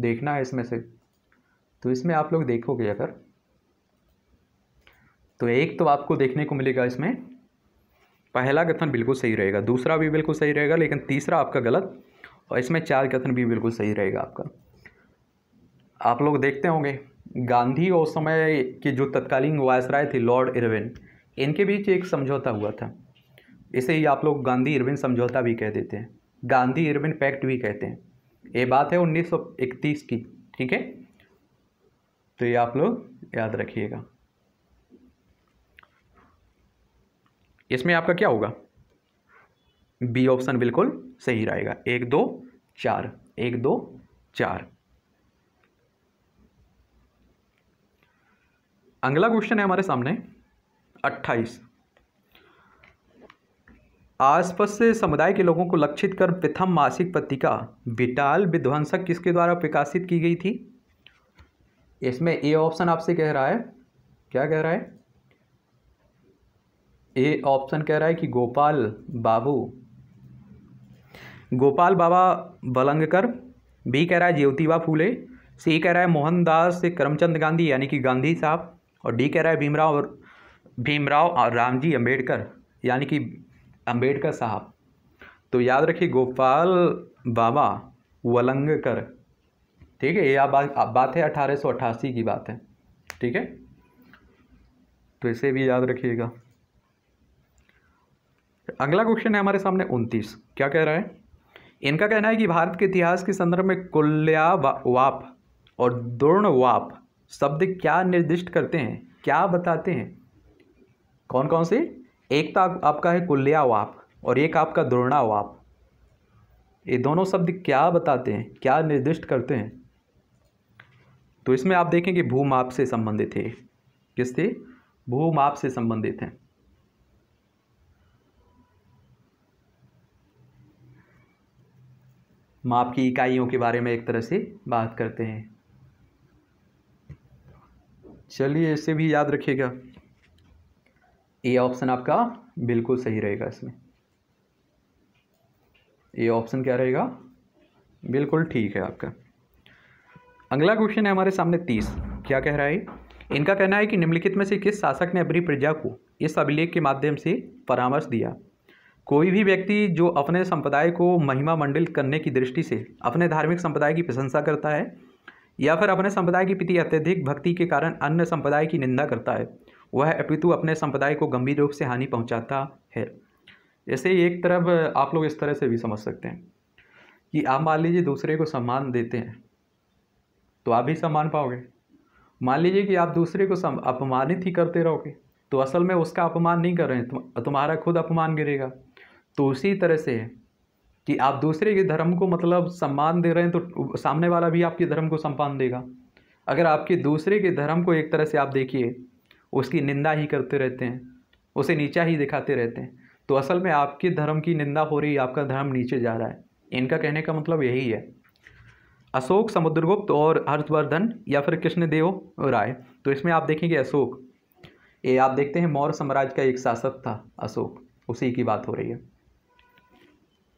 [SPEAKER 1] देखना है इसमें से तो इसमें आप लोग देखोगे अगर तो एक तो आपको देखने को मिलेगा इसमें पहला कथन बिल्कुल सही रहेगा दूसरा भी बिल्कुल सही रहेगा लेकिन तीसरा आपका गलत और इसमें चार कथन भी बिल्कुल सही रहेगा आपका आप लोग देखते होंगे गांधी और समय के जो तत्कालीन वायसराय थे लॉर्ड इरविन इनके बीच एक समझौता हुआ था इसे ही आप लोग गांधी इरविन समझौता भी कह देते हैं गांधी इरविन पैक्ट भी कहते हैं ये बात है 1931 की ठीक है तो ये आप लोग याद रखिएगा इसमें आपका क्या होगा बी ऑप्शन बिल्कुल सही रहेगा एक दो चार एक दो चार अगला क्वेश्चन है हमारे सामने अट्ठाईस आसपास से समुदाय के लोगों को लक्षित कर प्रथम मासिक पत्रिका विटाल विध्वंसक किसके द्वारा प्रकाशित की गई थी इसमें ए ऑप्शन आपसे कह रहा है क्या कह रहा है ए ऑप्शन कह रहा है कि गोपाल बाबू गोपाल बाबा बलंगकर बी कह रहा है ज्योतिबा फूले सी कह रहा है मोहनदास करमचंद गांधी यानी कि गांधी साहब और डी कह रहा है भीमराव और भीमराव और रामजी अंबेडकर यानी कि अंबेडकर साहब तो याद रखिए गोपाल बाबा वलंगकर ठीक है ये आप बात बात है अठारह की बात है ठीक है तो इसे भी याद रखिएगा अगला क्वेश्चन है हमारे सामने उनतीस क्या कह रहा है इनका कहना है कि भारत के इतिहास के संदर्भ में कुल्या वाप और वाप शब्द क्या निर्दिष्ट करते हैं क्या बताते हैं कौन कौन से एक तो आपका है कुल्या वाप और एक आपका दुर्णा वाप ये दोनों शब्द क्या बताते हैं क्या निर्दिष्ट करते हैं तो इसमें आप देखेंगे भूमाप से संबंधित है किस थे भूमाप से संबंधित हैं माप की इकाइयों के बारे में एक तरह से बात करते हैं चलिए इसे भी याद रखिएगा ए ऑप्शन आपका बिल्कुल सही रहेगा इसमें ए ऑप्शन क्या रहेगा बिल्कुल ठीक है आपका अगला क्वेश्चन है हमारे सामने तीस क्या कह रहा है इनका कहना है कि निम्नलिखित में से किस शासक ने अपनी प्रजा को इस अभिलेख के माध्यम से परामर्श दिया कोई भी व्यक्ति जो अपने संप्रदाय को महिमा मंडल करने की दृष्टि से अपने धार्मिक संप्रदाय की प्रशंसा करता है या फिर अपने संप्रदाय के प्रति अत्यधिक भक्ति के कारण अन्य संप्रदाय की निंदा करता है वह अपितु अपने संप्रदाय को गंभीर रूप से हानि पहुंचाता है ऐसे एक तरफ आप लोग इस तरह से भी समझ सकते हैं कि आप मान लीजिए दूसरे को सम्मान देते हैं तो आप भी सम्मान पाओगे मान लीजिए कि आप दूसरे को सम अपमानित ही करते रहोगे तो असल में उसका अपमान नहीं कर रहे हैं तो तुम्हारा खुद अपमान गिरेगा तो उसी तरह से है कि आप दूसरे के धर्म को मतलब सम्मान दे रहे हैं तो सामने वाला भी आपके धर्म को सम्मान देगा अगर आपके दूसरे के धर्म को एक तरह से आप देखिए उसकी निंदा ही करते रहते हैं उसे नीचा ही दिखाते रहते हैं तो असल में आपके धर्म की निंदा हो रही है आपका धर्म नीचे जा रहा है इनका कहने का मतलब यही है अशोक समुद्रगुप्त और हर्षवर्धन या फिर कृष्णदेव राय तो इसमें आप देखेंगे अशोक ये आप देखते हैं मौर्य साम्राज्य का एक शासक था अशोक उसी की बात हो रही है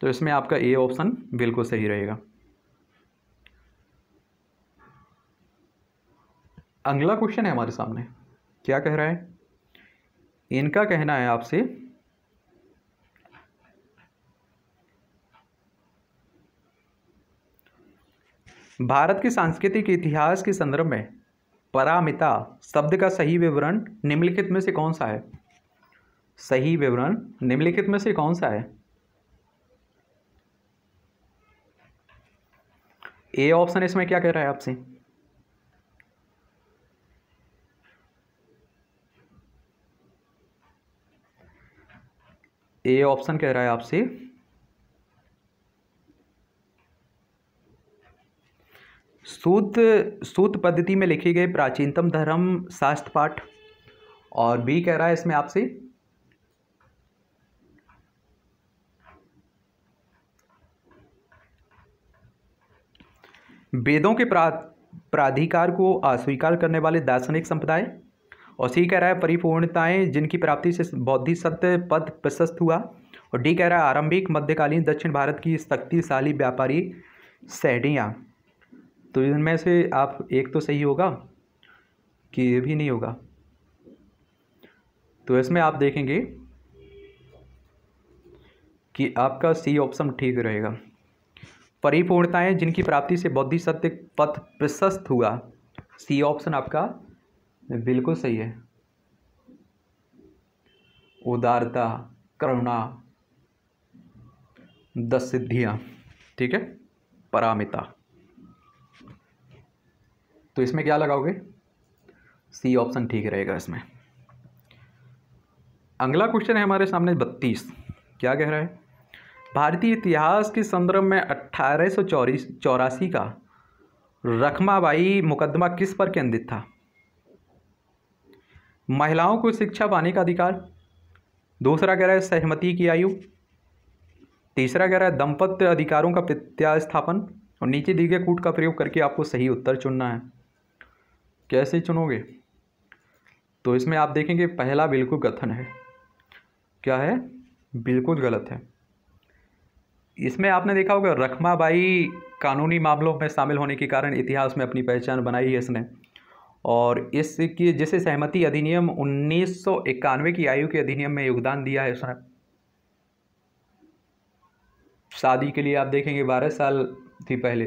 [SPEAKER 1] तो इसमें आपका ए ऑप्शन बिल्कुल सही रहेगा अगला क्वेश्चन है हमारे सामने क्या कह रहा है इनका कहना है आपसे भारत की सांस्कृतिक इतिहास के संदर्भ में परामिता शब्द का सही विवरण निम्नलिखित में से कौन सा है सही विवरण निम्नलिखित में से कौन सा है ए ऑप्शन इसमें क्या कह रहा है आपसे ए ऑप्शन कह रहा है आपसे सूत सूत पद्धति में लिखे गए प्राचीनतम धर्म शास्त्र पाठ और बी कह रहा है इसमें आपसे वेदों के प्रा प्राधिकार को अस्वीकार करने वाले दार्शनिक संप्रदाय और सी कह रहा है परिपूर्णताएं जिनकी प्राप्ति से बौद्धि सत्य पद प्रशस्त हुआ और डी कह रहा है आरंभिक मध्यकालीन दक्षिण भारत की शक्तिशाली व्यापारी शहरियाँ तो इनमें से आप एक तो सही होगा कि ये भी नहीं होगा तो इसमें आप देखेंगे कि आपका सी ऑप्शन ठीक रहेगा परिपूर्णताएं जिनकी प्राप्ति से बौद्धि सत्य पथ प्रशस्त हुआ सी ऑप्शन आपका बिल्कुल सही है उदारता करुणा दस सिद्धियाँ ठीक है परामिता तो इसमें क्या लगाओगे सी ऑप्शन ठीक रहेगा इसमें अगला क्वेश्चन है हमारे सामने बत्तीस क्या कह रहा है भारतीय इतिहास के संदर्भ में अट्ठारह सौ चौरासी का रखमाबाई मुकदमा किस पर केंद्रित था महिलाओं को शिक्षा पाने का अधिकार दूसरा कह रहा है सहमति की आयु तीसरा कह रहा है दंपत्य अधिकारों का प्रत्यास्थापन और नीचे दीघे गए कूट का प्रयोग करके आपको सही उत्तर चुनना है कैसे चुनोगे तो इसमें आप देखेंगे पहला बिल्कुल कथन है क्या है बिल्कुल गलत है इसमें आपने देखा होगा रखमाबाई कानूनी मामलों में शामिल होने के कारण इतिहास में अपनी पहचान बनाई है इसने और इसकी जिसे सहमति अधिनियम उन्नीस की आयु के अधिनियम में योगदान दिया है उसने शादी के लिए आप देखेंगे बारह साल थी पहले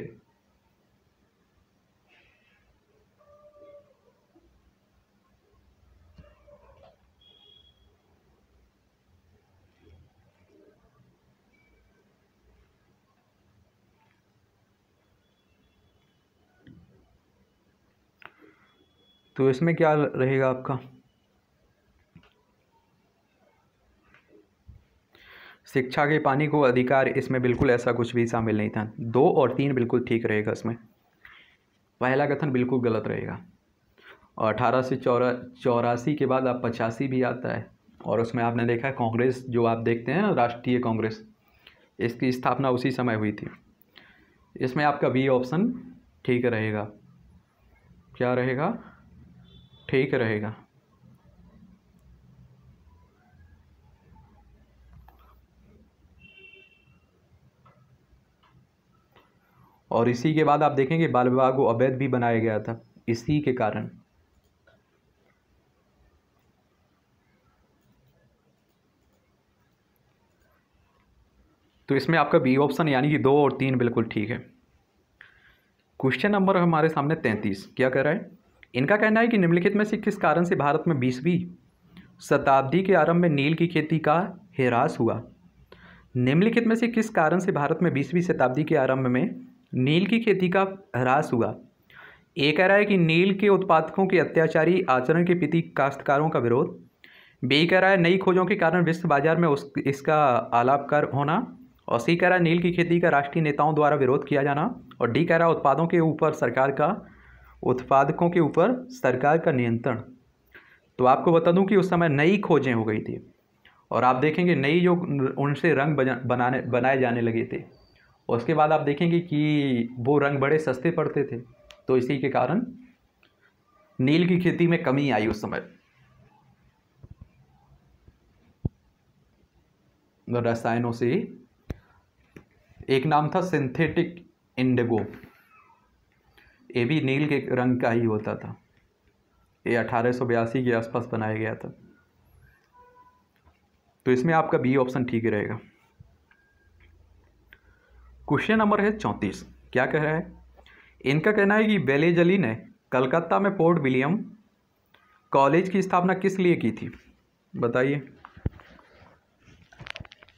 [SPEAKER 1] तो इसमें क्या रहेगा आपका शिक्षा के पानी को अधिकार इसमें बिल्कुल ऐसा कुछ भी शामिल नहीं था दो और तीन बिल्कुल ठीक रहेगा इसमें पहला कथन बिल्कुल गलत रहेगा और अठारह से चौरा चौरासी के बाद आप पचासी भी आता है और उसमें आपने देखा है कांग्रेस जो आप देखते हैं ना राष्ट्रीय कांग्रेस इसकी स्थापना उसी समय हुई थी इसमें आपका बी ऑप्शन ठीक रहेगा क्या रहेगा ठीक रहेगा और इसी के बाद आप देखेंगे बाल विवाह को अवैध भी बनाया गया था इसी के कारण तो इसमें आपका बी ऑप्शन यानी कि दो और तीन बिल्कुल ठीक है क्वेश्चन नंबर हमारे सामने तैंतीस क्या कह रहा है इनका कहना है कि निम्नलिखित में से किस कारण से भारत में बीसवीं शताब्दी के आरंभ में नील की खेती का ह्रास हुआ निम्नलिखित में से किस कारण से भारत में बीसवीं शताब्दी के आरंभ में नील की खेती का ह्रास हुआ ये कह रहा है कि नील के उत्पादकों के अत्याचारी आचरण के प्रति काश्तकारों का विरोध बी कह रहा है नई खोजों के कारण विश्व बाजार में उस इसका आलापकार होना और सी कह रहा है नील की खेती का राष्ट्रीय नेताओं द्वारा विरोध किया जाना और डी कह रहा है उत्पादों के ऊपर सरकार का उत्पादकों के ऊपर सरकार का नियंत्रण तो आपको बता दूं कि उस समय नई खोजें हो गई थी और आप देखेंगे नई जो उनसे रंग बनाने बनाए जाने लगे थे उसके बाद आप देखेंगे कि वो रंग बड़े सस्ते पड़ते थे तो इसी के कारण नील की खेती में कमी आई उस समय तो रसायनों से एक नाम था सिंथेटिक इंडिगो ये भी नील के रंग का ही होता था ये अठारह के आसपास बनाया गया था तो इसमें आपका बी ऑप्शन ठीक रहेगा क्वेश्चन नंबर है चौंतीस क्या कह रहा है इनका कहना है कि बेलेजली ने कलकत्ता में पोर्ट विलियम कॉलेज की स्थापना किस लिए की थी बताइए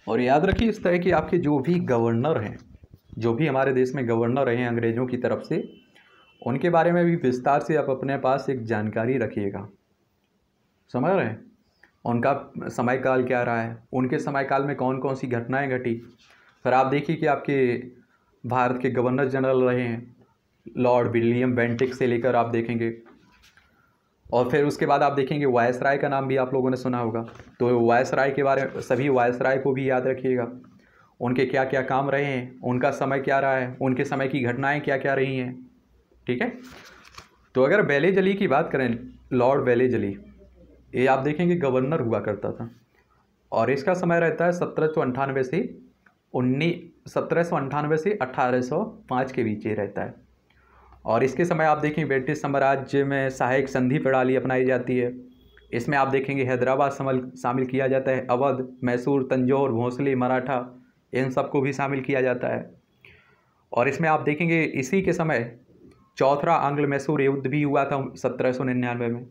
[SPEAKER 1] और याद रखिए इस तरह की आपके जो भी गवर्नर हैं जो भी हमारे देश में गवर्नर रहे हैं अंग्रेज़ों की तरफ से उनके बारे में भी विस्तार से आप अपने पास एक जानकारी रखिएगा समझ रहे हैं उनका समय काल क्या रहा है उनके समय काल में कौन कौन सी घटनाएं घटी फिर आप देखिए कि आपके भारत के गवर्नर जनरल रहे हैं लॉर्ड विलियम बेंटिक से लेकर आप देखेंगे और फिर उसके बाद आप देखेंगे वायस राय का नाम भी आप लोगों ने सुना होगा तो वायस राय के बारे में सभी वायस राय को भी याद रखिएगा उनके क्या क्या काम रहे हैं उनका समय क्या रहा है उनके समय की घटनाएं क्या क्या रही हैं ठीक है तो अगर बैले जली की बात करें लॉर्ड बैले जली ये आप देखेंगे गवर्नर हुआ करता था और इसका समय रहता है सत्रह सौ अंठानवे से उन्नीस सत्रह सौ अंठानवे से अट्ठारह सौ पाँच के बीच ये रहता है और इसके समय आप देखेंगे ब्रिटिश साम्राज्य में सहायक संधि प्रणाली अपनाई जाती है इसमें आप देखेंगे हैदराबाद समल शामिल किया जाता है अवध मैसूर तंजौर भोंसले मराठा इन सबको भी शामिल किया जाता है और इसमें आप देखेंगे इसी के समय चौथा आंग्ल मैसूर युद्ध भी हुआ था सत्रह में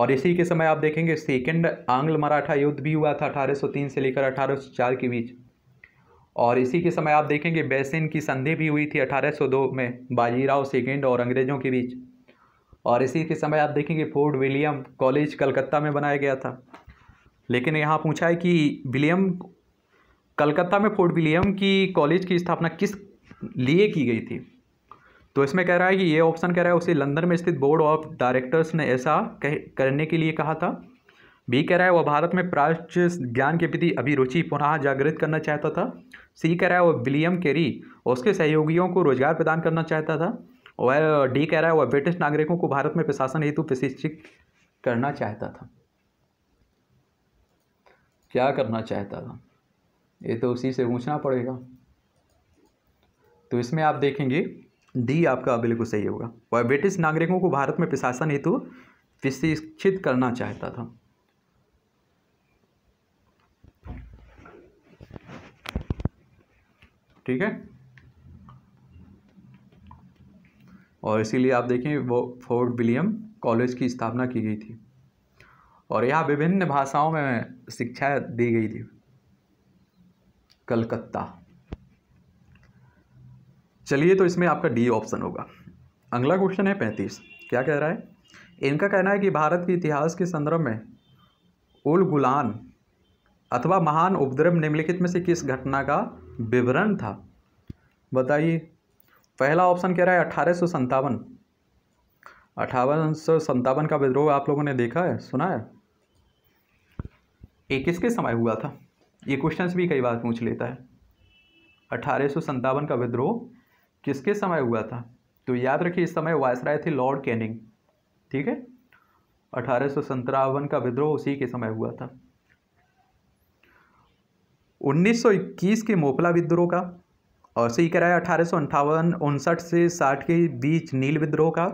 [SPEAKER 1] और इसी के समय आप देखेंगे सेकेंड आंग्ल मराठा युद्ध भी हुआ था 1803 से लेकर 1804 के बीच और इसी के समय आप देखेंगे बैसेन की संधि भी हुई थी 1802 में बाजीराव सेकेंड और अंग्रेज़ों के बीच और इसी के समय आप देखेंगे फोर्ट विलियम कॉलेज कलकत्ता में बनाया गया था लेकिन यहाँ पूछा है कि विलियम कलकत्ता में फोर्ट विलियम की कॉलेज की स्थापना किस लिए की गई थी तो इसमें कह रहा है कि ये ऑप्शन कह रहा है उसे लंदन में स्थित बोर्ड ऑफ डायरेक्टर्स ने ऐसा कह करने के लिए कहा था बी कह रहा है वह भारत में प्राच्य ज्ञान के प्रति अभिरुचि पुनः जागृत करना चाहता था सी कह रहा है वह विलियम केरी और उसके सहयोगियों को रोजगार प्रदान करना चाहता था वह डी कह रहा है वह ब्रिटिश नागरिकों को भारत में प्रशासन हेतु प्रशिक्षित करना चाहता था क्या करना चाहता था ये तो उसी से पूछना पड़ेगा तो इसमें आप देखेंगे डी आपका बिल्कुल सही होगा वह ब्रिटिश नागरिकों को भारत में प्रशासन हेतु प्रशिक्षित करना चाहता था ठीक है और इसीलिए आप देखें वो फोर्ट विलियम कॉलेज की स्थापना की गई थी और यहाँ विभिन्न भाषाओं में शिक्षा दी गई थी कलकत्ता चलिए तो इसमें आपका डी ऑप्शन होगा अगला क्वेश्चन है पैंतीस क्या कह रहा है इनका कहना है कि भारत के इतिहास के संदर्भ में उल गुलान अथवा महान उपद्रव निम्नलिखित में से किस घटना का विवरण था बताइए पहला ऑप्शन कह रहा है अठारह सौ संतावन अठावन सौ संतावन का विद्रोह आप लोगों ने देखा है सुना है ये किसके समय हुआ था ये क्वेश्चंस भी कई बार पूछ लेता है अठारह सौ संतावन का विद्रोह किसके समय हुआ था तो याद रखिए इस समय वायसराय थे लॉर्ड कैनिंग ठीक है अठारह का विद्रोह उसी के समय हुआ था 1921 के मोपला विद्रोह का और सी कराया अठारह उनसठ से साठ के बीच नील विद्रोह का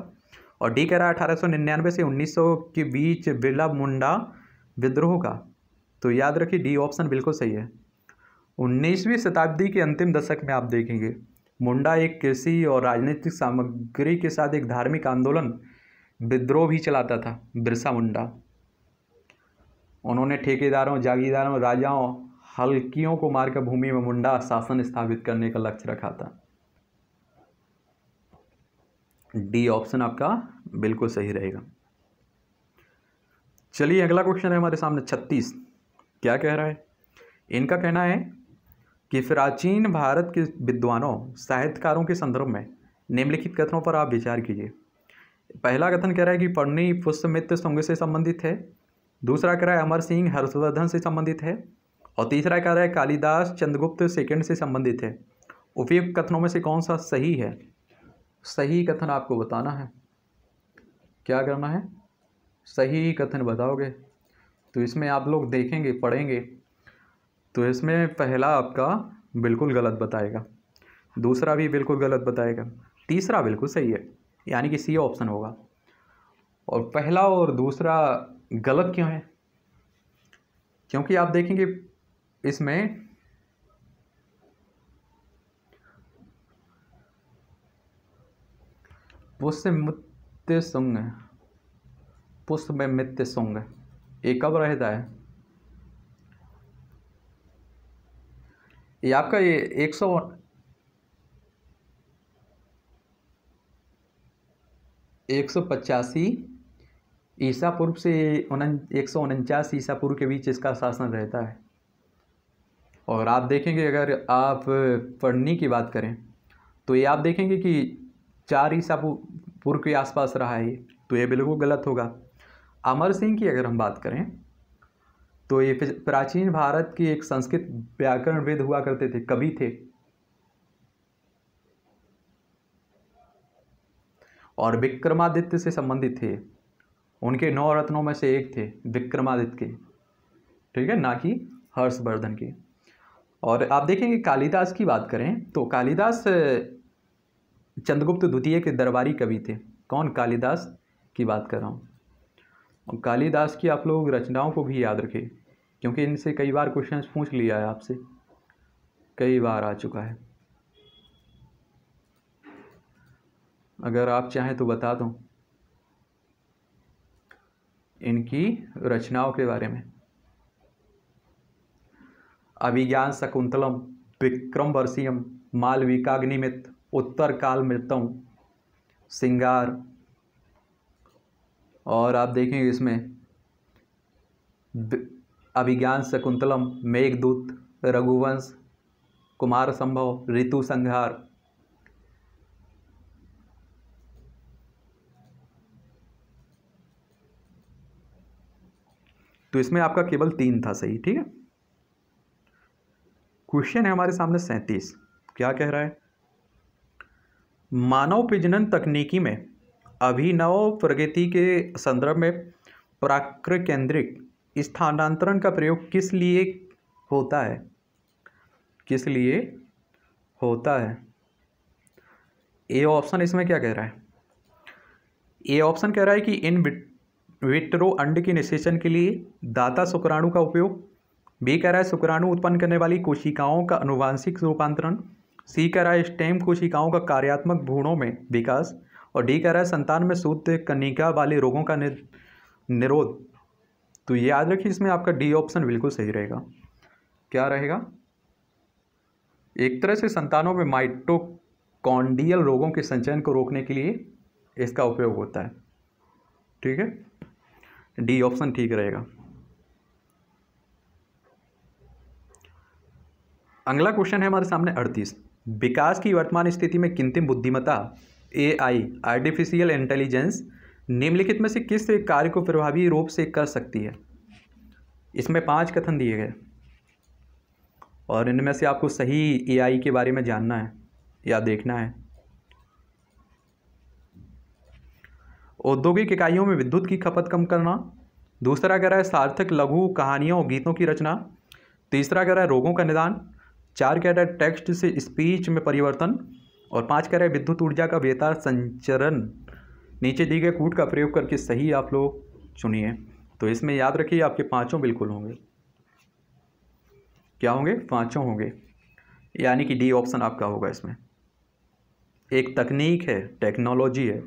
[SPEAKER 1] और डी कराया अठारह से 1900 के बीच बिरला मुंडा विद्रोह का तो याद रखिए डी ऑप्शन बिल्कुल सही है 19वीं शताब्दी के अंतिम दशक में आप देखेंगे मुंडा एक कृषि और राजनीतिक सामग्री के साथ एक धार्मिक आंदोलन विद्रोह भी चलाता था बिरसा मुंडा उन्होंने ठेकेदारों जागीरदारों राजाओं हल्कियों को मारकर भूमि में मुंडा शासन स्थापित करने का लक्ष्य रखा था डी ऑप्शन आपका बिल्कुल सही रहेगा चलिए अगला क्वेश्चन है हमारे सामने छत्तीस क्या कह रहा है इनका कहना है कि प्राचीन भारत के विद्वानों साहित्यकारों के संदर्भ में निम्नलिखित कथनों पर आप विचार कीजिए पहला कथन कह रहा है कि पढ़नी पुष्पमित्र संघ से संबंधित है दूसरा कह रहा है अमर सिंह हर्षवर्धन से संबंधित है और तीसरा कह रहा है कालिदास चंद्रगुप्त सेकंड से संबंधित है उपयुक्त कथनों में से कौन सा सही है सही कथन आपको बताना है क्या करना है सही कथन बताओगे तो इसमें आप लोग देखेंगे पढ़ेंगे तो इसमें पहला आपका बिल्कुल गलत बताएगा दूसरा भी बिल्कुल गलत बताएगा तीसरा बिल्कुल सही है यानी कि सी ऑप्शन होगा और पहला और दूसरा गलत क्यों है क्योंकि आप देखेंगे इसमें पुष्य संग पुष्य में मित्य संग ये कब रहता है ये आपका ये एक सौ एक सौ पचासी ईसा पूर्व से एक सौ उनचास ईसा पूर्व के बीच इसका शासन रहता है और आप देखेंगे अगर आप पढ़नी की बात करें तो ये आप देखेंगे कि चार ईसा पूर्व के आसपास रहा है तो ये बिल्कुल गलत होगा अमर सिंह की अगर हम बात करें तो ये प्राचीन भारत के एक संस्कृत व्याकरण वेद हुआ करते थे कवि थे और विक्रमादित्य से संबंधित थे उनके नौ रत्नों में से एक थे विक्रमादित्य के ठीक है ना कि हर्षवर्धन के और आप देखेंगे कालिदास की बात करें तो कालिदास चंद्रगुप्त द्वितीय के दरबारी कवि थे कौन कालिदास की बात कर रहा हूँ और कालिदास की आप लोग रचनाओं को भी याद रखें क्योंकि इनसे कई बार क्वेश्चन पूछ लिया है आपसे कई बार आ चुका है अगर आप चाहें तो बता दो इनकी रचनाओं के बारे में अभिज्ञान शकुंतलम विक्रम वर्षीयम मालविकाग्निमित उत्तर काल मृतम सिंगार और आप देखेंगे इसमें अभिज्ञान शकुंतलम मेघदूत रघुवंश कुमार संभव ऋतु संहार तो इसमें आपका केवल तीन था सही ठीक है क्वेश्चन है हमारे सामने सैंतीस क्या कह रहा है मानव प्रजनन तकनीकी में अभिनव प्रगति के संदर्भ में प्राकृ केंद्रिक स्थानांतरण का प्रयोग किस लिए होता है किस लिए होता है ए ऑप्शन इसमें क्या कह रहा है ए ऑप्शन कह रहा है कि इन विट्रो अंड के निषेचन के लिए दाता शुक्राणु का उपयोग बी कह रहा है शुक्राणु उत्पन्न करने वाली कोशिकाओं का अनुवांशिक रूपांतरण सी कह रहा है स्टेम कोशिकाओं का कार्यात्मक भूणों में विकास और डी कह रहा है संतान में शुद्ध कनिका वाले रोगों का निरोध तो ये याद रखिए इसमें आपका डी ऑप्शन बिल्कुल सही रहेगा क्या रहेगा एक तरह से संतानों में माइटोकॉन्डियल रोगों के संचयन को रोकने के लिए इसका उपयोग होता है ठीक है डी ऑप्शन ठीक रहेगा अगला क्वेश्चन है हमारे सामने अड़तीस विकास की वर्तमान स्थिति में किंतिम बुद्धिमत्ता ए आई आर्टिफिशियल इंटेलिजेंस निम्नलिखित में से किस कार्य को प्रभावी रूप से कर सकती है इसमें पांच कथन दिए गए और इनमें से आपको सही ए आई के बारे में जानना है या देखना है औद्योगिक इकाइयों में विद्युत की खपत कम करना दूसरा कह रहा है सार्थक लघु कहानियों और गीतों की रचना तीसरा कह रहा है रोगों का निदान चार कह रहा है टेक्स्ट से स्पीच में परिवर्तन और पाँच करें विद्युत ऊर्जा का बेहतर संचरण नीचे दी गए कूट का प्रयोग करके सही आप लोग चुनिए तो इसमें याद रखिए आपके पाँचों बिल्कुल होंगे क्या होंगे पाँचों होंगे यानी कि डी ऑप्शन आपका होगा इसमें एक तकनीक है टेक्नोलॉजी है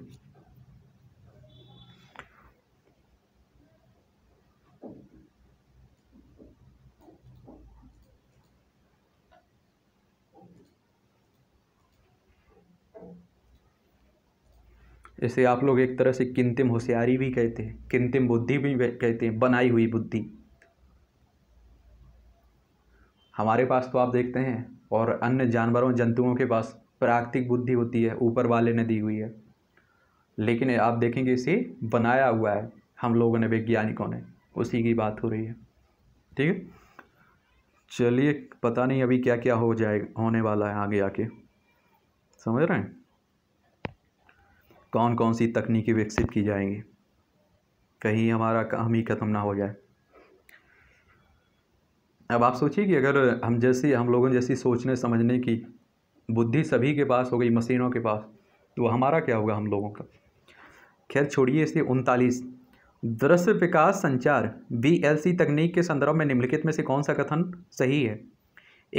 [SPEAKER 1] इसे आप लोग एक तरह से किंतिम होशियारी भी कहते हैं किंतिम बुद्धि भी कहते हैं बनाई हुई बुद्धि हमारे पास तो आप देखते हैं और अन्य जानवरों जंतुओं के पास प्राकृतिक बुद्धि होती है ऊपर वाले ने दी हुई है लेकिन आप देखेंगे इसे बनाया हुआ है हम लोगों ने वैज्ञानिकों ने उसी की बात हो रही है ठीक है चलिए पता नहीं अभी क्या क्या हो जाएगा होने वाला है आगे आके समझ रहे हैं कौन कौन सी तकनीकी विकसित की जाएंगी कहीं हमारा काम ही ख़त्म ना हो जाए अब आप सोचिए कि अगर हम जैसी हम लोगों जैसी सोचने समझने की बुद्धि सभी के पास हो गई मशीनों के पास तो हमारा क्या होगा हम लोगों का खैर छोड़िए इसे उनतालीस दृश्य विकास संचार बी एल सी तकनीक के संदर्भ में निम्नलिखित में से कौन सा कथन सही है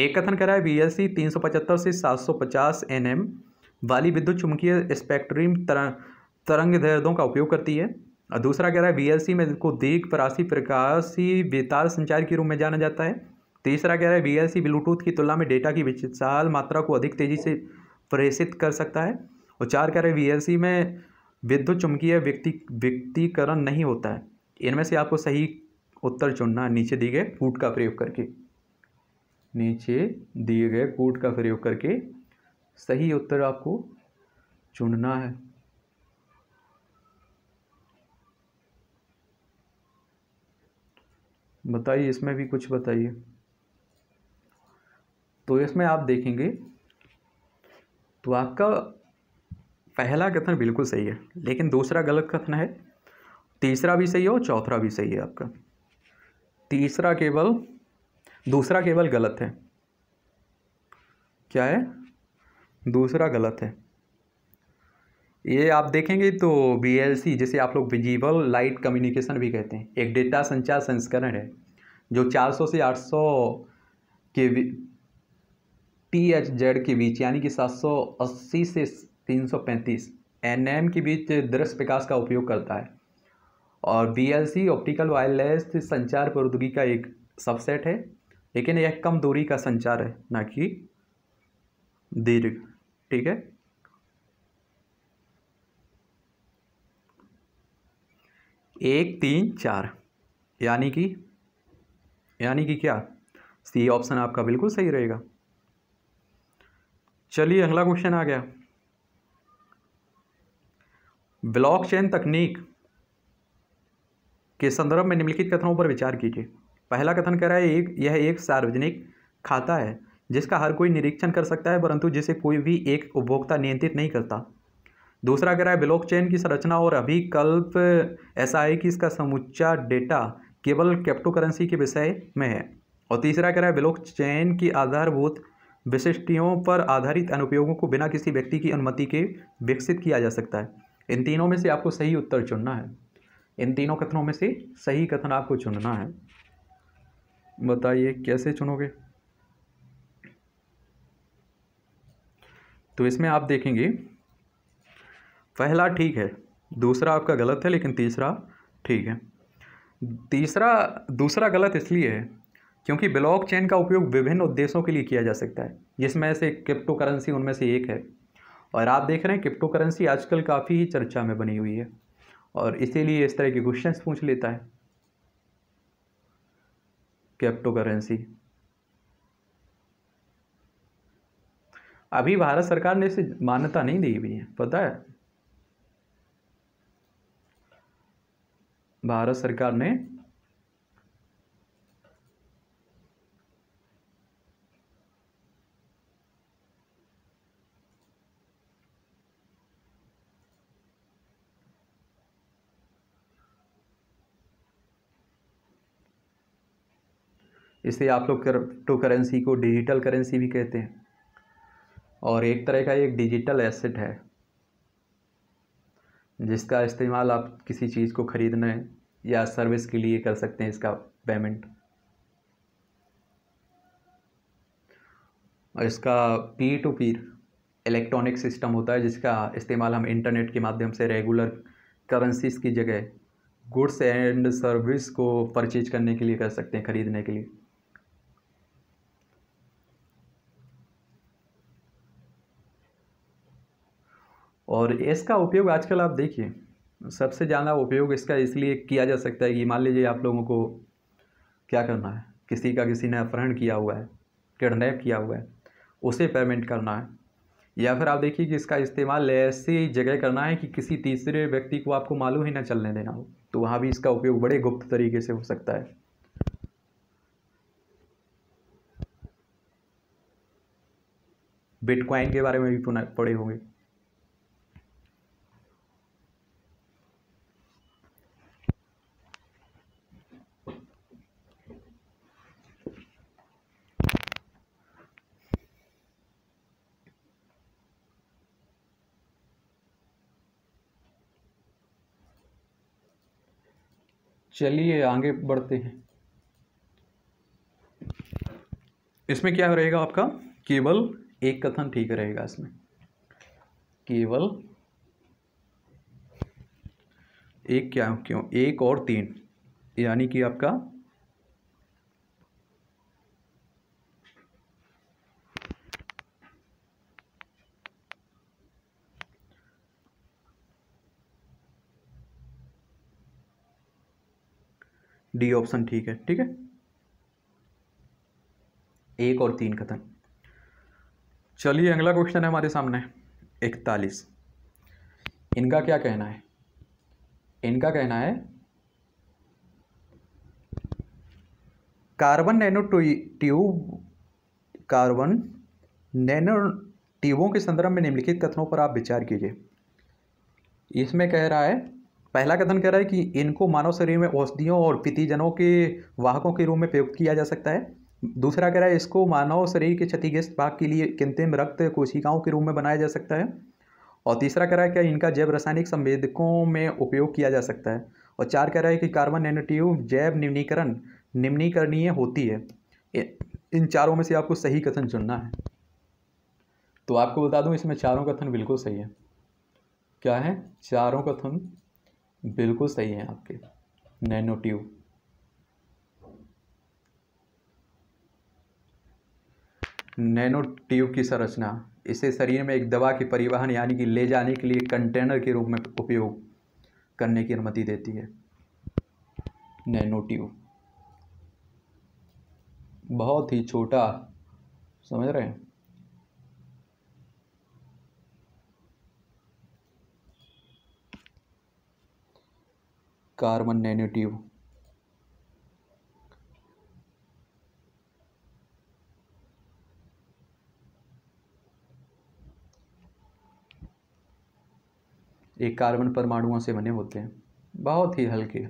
[SPEAKER 1] एक कथन करा है बी एल सी तीन सौ पचहत्तर से सात सौ पचास एन एम वाली विद्युत चुमकीय स्पेक्ट्रीम तरंग तरंग दर्दों का उपयोग करती है और दूसरा कह रहा है वीएलसी में को दीर्घ परासी प्रकाशी बेतार संचार के रूप में जाना जाता है तीसरा कह रहा है वीएलसी ब्लूटूथ की तुलना में डेटा की विशाल मात्रा को अधिक तेजी से प्रेषित कर सकता है और चार कह रहे सी में विद्युत चुमकीय व्यक्ति व्यक्तिकरण नहीं होता है इनमें से आपको सही उत्तर चुनना नीचे दिए गए कूट का प्रयोग करके नीचे दिए गए कूट का प्रयोग करके सही उत्तर आपको चुनना है बताइए इसमें भी कुछ बताइए तो इसमें आप देखेंगे तो आपका पहला कथन बिल्कुल सही है लेकिन दूसरा गलत कथन है तीसरा भी सही है और चौथा भी सही है आपका तीसरा केवल दूसरा केवल गलत है क्या है दूसरा गलत है ये आप देखेंगे तो वी जिसे आप लोग विजिबल लाइट कम्युनिकेशन भी कहते हैं एक डेटा संचार संस्करण है जो 400 से 800 के टी एच जेड के बीच यानी कि 780 से 335 एनएम के बीच दृश्य विकास का उपयोग करता है और बी ऑप्टिकल वायरलेस संचार प्रौद्योगिकी का एक सबसेट है लेकिन यह कम दूरी का संचार है ना कि दीर्घ ठीक है एक तीन चार यानी कि यानी कि क्या सी तो ऑप्शन आपका बिल्कुल सही रहेगा चलिए अगला क्वेश्चन आ गया ब्लॉकचेन तकनीक के संदर्भ में निम्नलिखित कथनों पर विचार कीजिए पहला कथन कह रहा है एक यह एक सार्वजनिक खाता है जिसका हर कोई निरीक्षण कर सकता है परंतु जिसे कोई भी एक उपभोक्ता नियंत्रित नहीं करता दूसरा कह रहा है की संरचना और अभिकल्प ऐसा है कि इसका समुच्चा डेटा केवल क्रिप्टोकरेंसी करेंसी के विषय में है और तीसरा कह रहा है की आधारभूत विशिष्टियों पर आधारित अनुपयोगों को बिना किसी व्यक्ति की अनुमति के विकसित किया जा सकता है इन तीनों में से आपको सही उत्तर चुनना है इन तीनों कथनों में से सही कथन आपको चुनना है बताइए कैसे चुनोगे तो इसमें आप देखेंगे पहला ठीक है दूसरा आपका गलत है लेकिन तीसरा ठीक है तीसरा दूसरा गलत इसलिए है क्योंकि ब्लॉक चेन का उपयोग विभिन्न उद्देश्यों के लिए किया जा सकता है जिसमें से क्रिप्टो करेंसी उनमें से एक है और आप देख रहे हैं क्रिप्टो करेंसी आजकल काफ़ी ही चर्चा में बनी हुई है और इसीलिए इस तरह के क्वेश्चंस पूछ लेता है क्रिप्टो करेंसी अभी भारत सरकार ने इसे मान्यता नहीं दी हुई है पता है भारत सरकार ने इसलिए आप लोग क्रिप्टो करेंसी को डिजिटल करेंसी भी कहते हैं और एक तरह का एक डिजिटल एसेट है जिसका इस्तेमाल आप किसी चीज़ को ख़रीदने या सर्विस के लिए कर सकते हैं इसका पेमेंट और इसका पीर टू पीर इलेक्ट्रॉनिक सिस्टम होता है जिसका इस्तेमाल हम इंटरनेट के माध्यम से रेगुलर करेंसीज की जगह गुड्स एंड सर्विस को परचेज करने के लिए कर सकते हैं ख़रीदने के लिए और इसका उपयोग आजकल आप देखिए सबसे ज़्यादा उपयोग इसका इसलिए किया जा सकता है कि मान लीजिए आप लोगों को क्या करना है किसी का किसी ने अपहरण किया हुआ है किडनैप किया हुआ है उसे पेमेंट करना है या फिर आप देखिए कि इसका इस्तेमाल ऐसी जगह करना है कि किसी तीसरे व्यक्ति को आपको मालूम ही ना चलने देना हो तो वहाँ भी इसका उपयोग बड़े गुप्त तरीके से हो सकता है बिटकॉइन के बारे में भी पढ़े होंगे चलिए आगे बढ़ते हैं इसमें क्या रहेगा आपका केवल एक कथन ठीक रहेगा इसमें केवल एक क्या क्यों एक और तीन यानी कि आपका डी ऑप्शन ठीक है ठीक है एक और तीन कथन चलिए अगला क्वेश्चन है हमारे सामने इकतालीस इनका क्या कहना है इनका कहना है carbon nano tube carbon nano ट्यूबों के संदर्भ में निम्नलिखित कथनों पर आप विचार कीजिए इसमें कह रहा है पहला कथन कह रहा है कि इनको मानव शरीर में औषधियों और पितिजनों के वाहकों के रूप में प्रयोग किया जा सकता है दूसरा कह रहा है इसको मानव शरीर के क्षतिग्रस्त भाग के लिए कृत्रिम रक्त कोशिकाओं के रूप में बनाया जा सकता है और तीसरा कह रहा है कि इनका जैव रासायनिक संवेदकों में उपयोग किया जा सकता है और चार कह रहा है कि कार्बन नैनोट्यूब जैव निम्नीकरण निम्नीकरणीय होती है इन चारों में से आपको सही कथन चुनना है तो आपको बता दूं इसमें चारों कथन बिल्कुल सही है क्या है चारों कथन बिल्कुल सही हैं आपके नैनो ट्यूब नैनो ट्यूब की संरचना इसे शरीर में एक दवा के परिवहन यानी कि ले जाने के लिए कंटेनर के रूप में उपयोग करने की अनुमति देती है नैनो ट्यूब बहुत ही छोटा समझ रहे हैं कार्बन नैनोट्यूब ये कार्बन परमाणुओं से बने होते हैं बहुत ही हल्के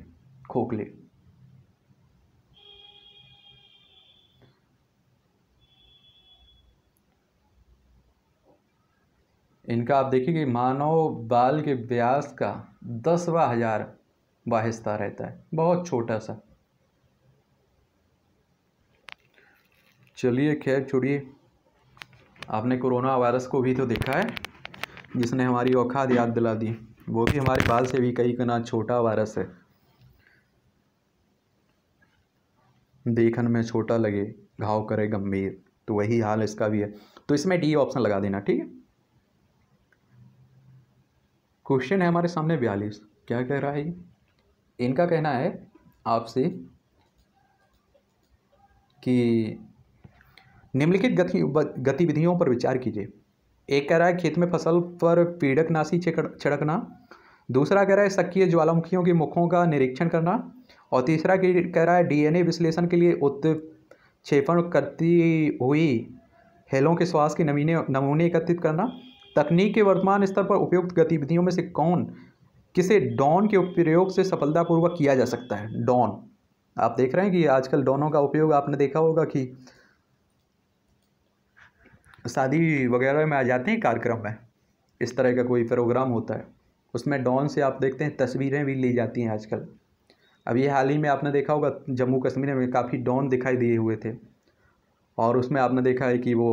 [SPEAKER 1] खोखले इनका आप देखिए कि मानव बाल के व्यास का दसवा हजार बाहिस्ता रहता है बहुत छोटा सा चलिए खैर छोड़िए आपने कोरोना वायरस को भी तो देखा है जिसने हमारी औखाद याद दिला दी वो भी हमारे बाल से भी कई गुना छोटा वायरस है देखन में छोटा लगे घाव करे गंभीर तो वही हाल इसका भी है तो इसमें डी ऑप्शन लगा देना ठीक है क्वेश्चन है हमारे सामने बयालीस क्या कह रहा है ये इनका कहना है आपसे कि निम्नलिखित गति गतिविधियों पर विचार कीजिए एक कह रहा है खेत में फसल पर पीड़क नासी छिड़कना दूसरा कह रहा है सक्रिय ज्वालामुखियों के मुखों का निरीक्षण करना और तीसरा कह रहा है डीएनए विश्लेषण के लिए उत्क्षेपण करती हुई हेलों के स्वास्थ्य के नमूने एकत्रित करना तकनीक के वर्तमान स्तर पर उपयुक्त गतिविधियों में से कौन किसे डॉन के उपयोग से सफलतापूर्वक किया जा सकता है डॉन आप देख रहे हैं कि आजकल डॉनों का उपयोग आपने देखा होगा कि शादी वगैरह में आ जाते हैं कार्यक्रम में इस तरह का कोई प्रोग्राम होता है उसमें डॉन से आप देखते हैं तस्वीरें भी ली जाती हैं आजकल अभी हाल ही में आपने देखा होगा जम्मू कश्मीर में काफ़ी डॉन दिखाई दिए हुए थे और उसमें आपने देखा है कि वो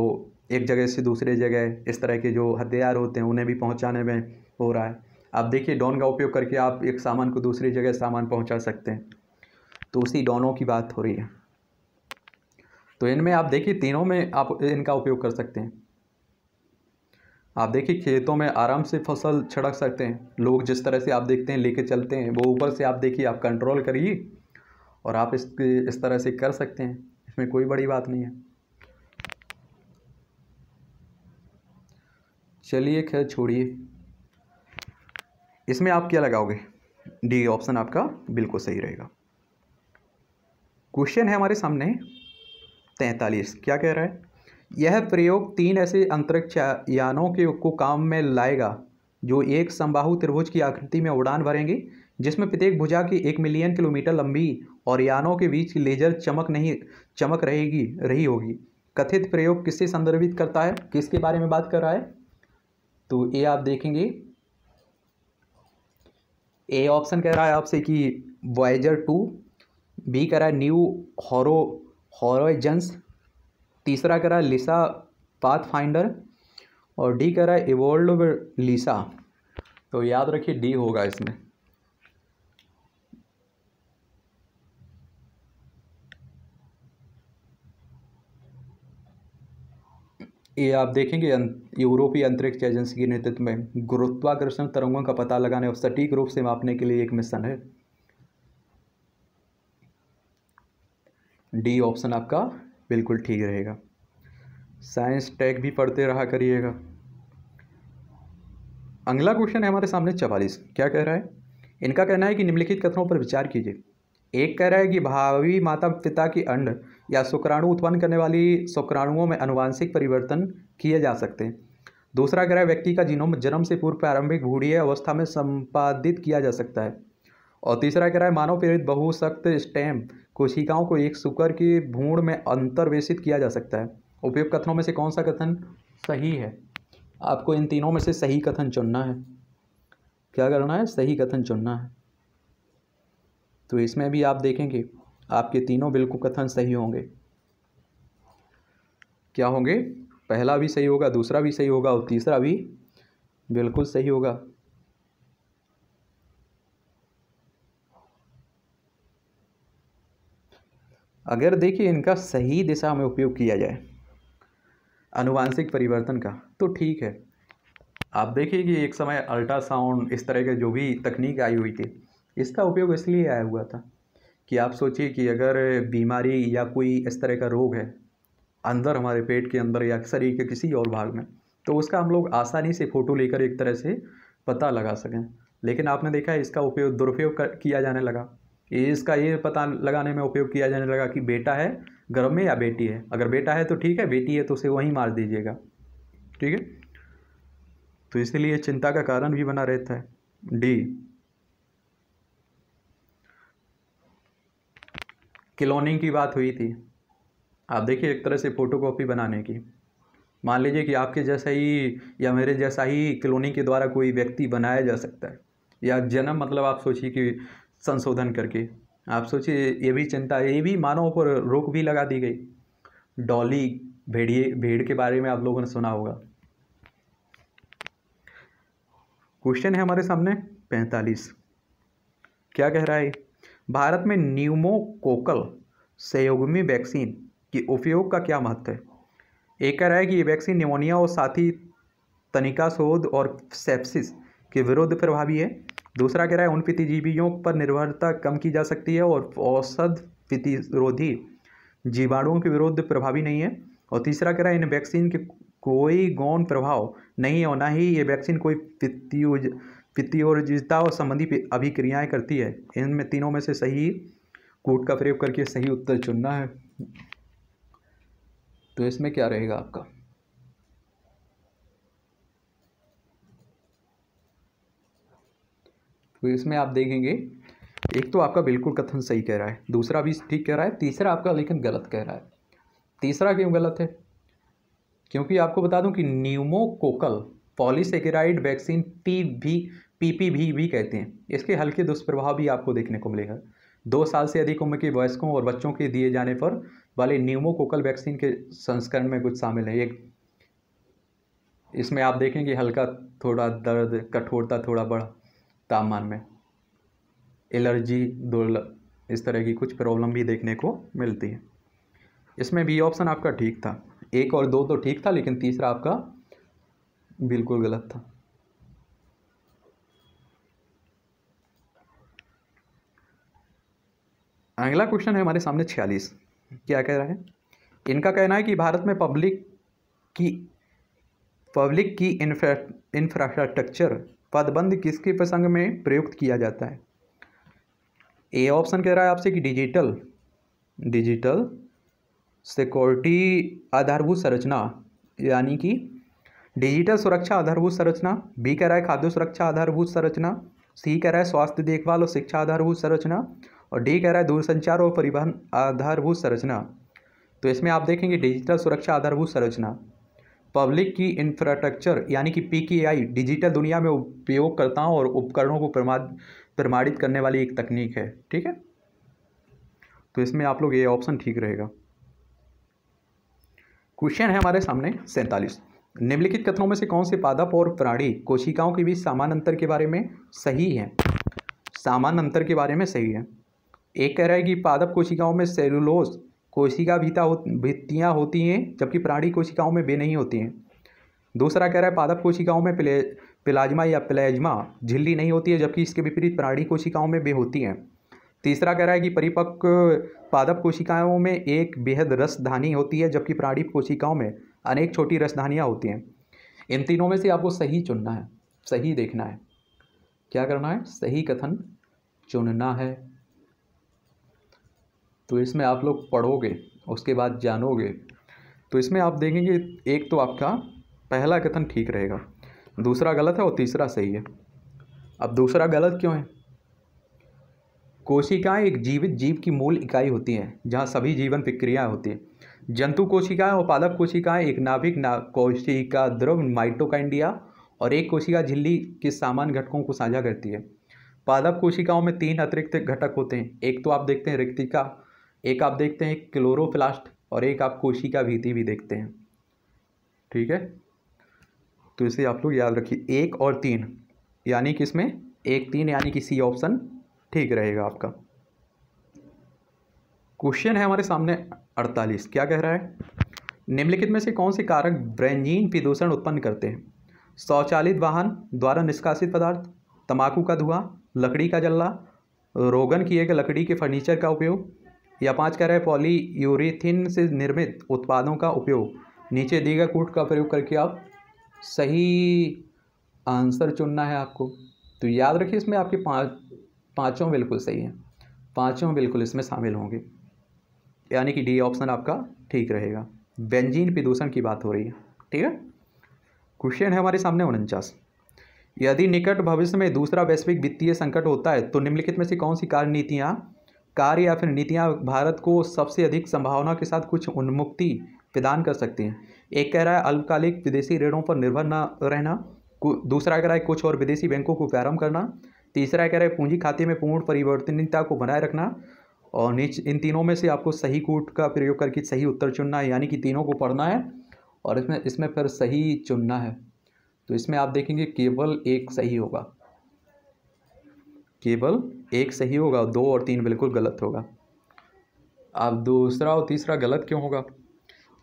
[SPEAKER 1] एक जगह से दूसरे जगह इस तरह के जो हथियार होते हैं उन्हें भी पहुंचाने में हो रहा है आप देखिए डॉन का उपयोग करके आप एक सामान को दूसरी जगह सामान पहुंचा सकते हैं तो उसी डॉनों की बात हो रही है तो इनमें आप देखिए तीनों में आप इनका उपयोग कर सकते हैं आप देखिए खेतों में आराम से फसल छिड़क सकते हैं लोग जिस तरह से आप देखते हैं लेके चलते हैं वो ऊपर से आप देखिए आप कंट्रोल करिए और आप इस इस तरह से कर सकते हैं इसमें कोई बड़ी बात नहीं है चलिए खैर छोड़िए इसमें आप क्या लगाओगे डी ऑप्शन आपका बिल्कुल सही रहेगा क्वेश्चन है हमारे सामने तैंतालीस क्या कह रहा है यह प्रयोग तीन ऐसे अंतरिक्ष यानों के को काम में लाएगा जो एक संबाहु त्रिभुज की आकृति में उड़ान भरेंगे जिसमें प्रत्येक भुजा की एक मिलियन किलोमीटर लंबी और यानों के बीच लेजर चमक नहीं चमक रहेगी रही होगी कथित प्रयोग किससे संदर्भित करता है किसके बारे में बात कर रहा है तो ये आप देखेंगे ए ऑप्शन कह रहा है आपसे कि वॉयजर टू बी कह रहा है न्यू हॉरो हॉरोजन्स तीसरा कह रहा है लिसा पाथ फाइंडर और डी कह रहा है इवोल्व लिसा तो याद रखिए डी होगा इसमें ये आप देखेंगे अं-, यूरोपीय अंतरिक्ष एजेंसी के नेतृत्व में गुरुत्वाकर्षण तरंगों का पता लगाने और सटीक रूप से मापने के लिए एक मिशन है डी ऑप्शन आपका बिल्कुल ठीक रहेगा साइंस टैग भी पढ़ते रहा करिएगा अगला क्वेश्चन है हमारे सामने चवालीस क्या कह रहा है इनका कहना है कि निम्नलिखित कथनों पर विचार कीजिए एक कह रहा है कि भावी माता पिता की अंड या शुक्राणु उत्पन्न करने वाली शुक्राणुओं में अनुवांशिक परिवर्तन किए जा सकते हैं दूसरा ग्रह व्यक्ति का जीनोम जन्म से पूर्व प्रारंभिक भूढ़ीय अवस्था में संपादित किया जा सकता है और तीसरा ग्रह मानव प्रेरित बहुशक्त स्टैम कोशिकाओं को एक शुक्र की भूण में अंतर्वेशित किया जा सकता है उपयुक्त कथनों में से कौन सा कथन सही है आपको इन तीनों में से सही कथन चुनना है क्या करना है सही कथन चुनना है तो इसमें भी आप देखेंगे आपके तीनों बिल्कुल कथन सही होंगे क्या होंगे पहला भी सही होगा दूसरा भी सही होगा और तीसरा भी बिल्कुल सही होगा अगर देखिए इनका सही दिशा में उपयोग किया जाए अनुवांशिक परिवर्तन का तो ठीक है आप देखिए कि एक समय अल्ट्रासाउंड इस तरह के जो भी तकनीक आई हुई थी इसका उपयोग इसलिए आया हुआ था कि आप सोचिए कि अगर बीमारी या कोई इस तरह का रोग है अंदर हमारे पेट के अंदर या शरीर के किसी और भाग में तो उसका हम लोग आसानी से फ़ोटो लेकर एक तरह से पता लगा सकें लेकिन आपने देखा है इसका उपयोग दुरुपयोग किया जाने लगा इसका ये पता लगाने में उपयोग किया जाने लगा कि बेटा है गर्भ में या बेटी है अगर बेटा है तो ठीक है बेटी है तो उसे वहीं मार दीजिएगा ठीक है तो इसलिए चिंता का कारण भी बना रहता है डी क्लोनिंग की बात हुई थी आप देखिए एक तरह से फ़ोटोकॉपी बनाने की मान लीजिए कि आपके जैसा ही या मेरे जैसा ही क्लोनिंग के द्वारा कोई व्यक्ति बनाया जा सकता है या जन्म मतलब आप सोचिए कि संशोधन करके आप सोचिए ये भी चिंता ये भी मानव पर रोक भी लगा दी गई डॉली भेड़िए भेड़ के बारे में आप लोगों ने सुना होगा क्वेश्चन है हमारे सामने पैंतालीस क्या कह रहा है भारत में न्यूमोकोकल सहयोगी वैक्सीन के उपयोग का क्या महत्व है एक कह रहा है कि ये वैक्सीन निमोनिया और साथ ही तनिका शोध और सेप्सिस के विरुद्ध प्रभावी है दूसरा कह रहा है उन पितिजीवियों पर निर्भरता कम की जा सकती है और औषध प्रतिरोधी जीवाणुओं के विरुद्ध प्रभावी नहीं है और तीसरा कह रहा है इन वैक्सीन के कोई गौण प्रभाव नहीं है और ना ही ये वैक्सीन कोई पित्ती और जिजता और संबंधी अभिक्रियाएं करती है इनमें तीनों में से सही कोट का प्रयोग करके सही उत्तर चुनना है तो इसमें क्या रहेगा आपका तो इसमें आप देखेंगे एक तो आपका बिल्कुल कथन सही कह रहा है दूसरा भी ठीक कह रहा है तीसरा आपका लेकिन गलत कह रहा है तीसरा क्यों गलत है क्योंकि आपको बता दूं कि न्यूमोकोकल पॉलीसेकेराइड वैक्सीन पी भी पी भी कहते हैं इसके हल्के दुष्प्रभाव भी आपको देखने को मिलेगा दो साल से अधिक उम्र के वयस्कों और बच्चों के दिए जाने पर वाले न्यूमोकोकल वैक्सीन के संस्करण में कुछ शामिल है एक इसमें आप देखेंगे हल्का थोड़ा दर्द कठोरता थोड़ा बढ़ तापमान में एलर्जी दुर्ल इस तरह की कुछ प्रॉब्लम भी देखने को मिलती है इसमें बी ऑप्शन आपका ठीक था एक और दो तो ठीक था लेकिन तीसरा आपका बिल्कुल गलत था अगला क्वेश्चन है हमारे सामने छियालीस क्या कह रहा है इनका कहना है कि भारत में पब्लिक की पब्लिक की इंफ्रास्ट्रक्चर पदबंद किसके प्रसंग में प्रयुक्त किया जाता है ए ऑप्शन कह रहा है आपसे कि डिजिटल डिजिटल सिक्योरिटी आधारभूत संरचना यानी कि डिजिटल सुरक्षा आधारभूत संरचना बी कह रहा है खाद्य सुरक्षा आधारभूत संरचना सी कह रहा है स्वास्थ्य देखभाल और शिक्षा आधारभूत संरचना और डी कह रहा है दूरसंचार और परिवहन आधारभूत संरचना तो इसमें आप देखेंगे डिजिटल सुरक्षा आधारभूत संरचना पब्लिक की इंफ्रास्ट्रक्चर यानी कि पीकेआई डिजिटल दुनिया में उपयोगकर्ताओं और उपकरणों को प्रमाणित करने वाली एक तकनीक है ठीक है तो इसमें आप लोग ये ऑप्शन ठीक रहेगा क्वेश्चन है हमारे सामने सैंतालीस निम्नलिखित कथनों में से कौन से पादप और प्राणी कोशिकाओं के बीच सामान्य अंतर के बारे में सही है सामान्य अंतर के बारे में सही है एक कह रहा है कि पादप कोशिकाओं में सेलुलोज कोशिका भीता हो भित्तियाँ होती हैं जबकि प्राणी कोशिकाओं में बे नहीं होती हैं दूसरा कह रहा है पादप कोशिकाओं में प्ले प्लाज्मा या प्लेज्मा झिल्ली नहीं होती है जबकि इसके विपरीत प्राणी कोशिकाओं में बे होती हैं तीसरा कह रहा है कि परिपक्व पादप कोशिकाओं में एक बेहद रसधानी होती है जबकि प्राणी कोशिकाओं में अनेक छोटी रसधानियाँ होती हैं इन तीनों में से आपको सही चुनना है सही देखना है क्या करना है सही कथन चुनना है तो इसमें आप लोग पढ़ोगे उसके बाद जानोगे तो इसमें आप देखेंगे एक तो आपका पहला कथन ठीक रहेगा दूसरा गलत है और तीसरा सही है अब दूसरा गलत क्यों है कोशिकाएं एक जीवित जीव की मूल इकाई होती हैं जहाँ सभी जीवन प्रक्रियाएं होती हैं जंतु कोशिकाएं और पादप कोशिकाएं एक नाभिक ना कोशिका द्रव माइटोकाइंडिया और एक कोशिका झिल्ली के सामान्य घटकों को साझा करती है पादप कोशिकाओं में तीन अतिरिक्त घटक होते हैं एक तो आप देखते हैं रिक्तिका एक आप देखते हैं क्लोरोप्लास्ट और एक आप कोशिका भीति भी देखते हैं ठीक है तो इसे आप लोग याद रखिए एक और तीन यानी कि इसमें एक तीन यानी कि सी ऑप्शन ठीक रहेगा आपका क्वेश्चन है हमारे सामने अड़तालीस क्या कह रहा है निम्नलिखित में से कौन से कारक ब्रेंजीन प्रदूषण उत्पन्न करते हैं शौचालित वाहन द्वारा निष्कासित पदार्थ तंबाकू का धुआं लकड़ी का जल्ला रोगन किए गए लकड़ी के फर्नीचर का उपयोग या पाँच कह रहे हैं पॉली यूरिथिन से निर्मित उत्पादों का उपयोग नीचे दी गए कूट का प्रयोग करके आप सही आंसर चुनना है आपको तो याद रखिए इसमें आपके पाँच पाँचों बिल्कुल सही हैं पाँचों बिल्कुल इसमें शामिल होंगे यानी कि डी ऑप्शन आपका ठीक रहेगा बेंजीन प्रदूषण की बात हो रही है ठीक है क्वेश्चन है हमारे सामने उनचास यदि निकट भविष्य में दूसरा वैश्विक वित्तीय संकट होता है तो निम्नलिखित में से कौन सी नीतियाँ कार्य या फिर नीतियाँ भारत को सबसे अधिक संभावना के साथ कुछ उन्मुक्ति प्रदान कर सकती हैं एक कह रहा है अल्पकालिक विदेशी ऋणों पर निर्भर न रहना दूसरा कह रहा है कुछ और विदेशी बैंकों को प्रारंभ करना तीसरा कह रहा है पूंजी खाते में पूर्ण परिवर्तनीयता को बनाए रखना और नीचे इन तीनों में से आपको सही कूट का प्रयोग करके सही उत्तर चुनना है यानी कि तीनों को पढ़ना है और इसमें इसमें फिर सही चुनना है तो इसमें आप देखेंगे केवल एक सही होगा केवल एक सही होगा दो और तीन बिल्कुल गलत होगा अब दूसरा और तीसरा गलत क्यों होगा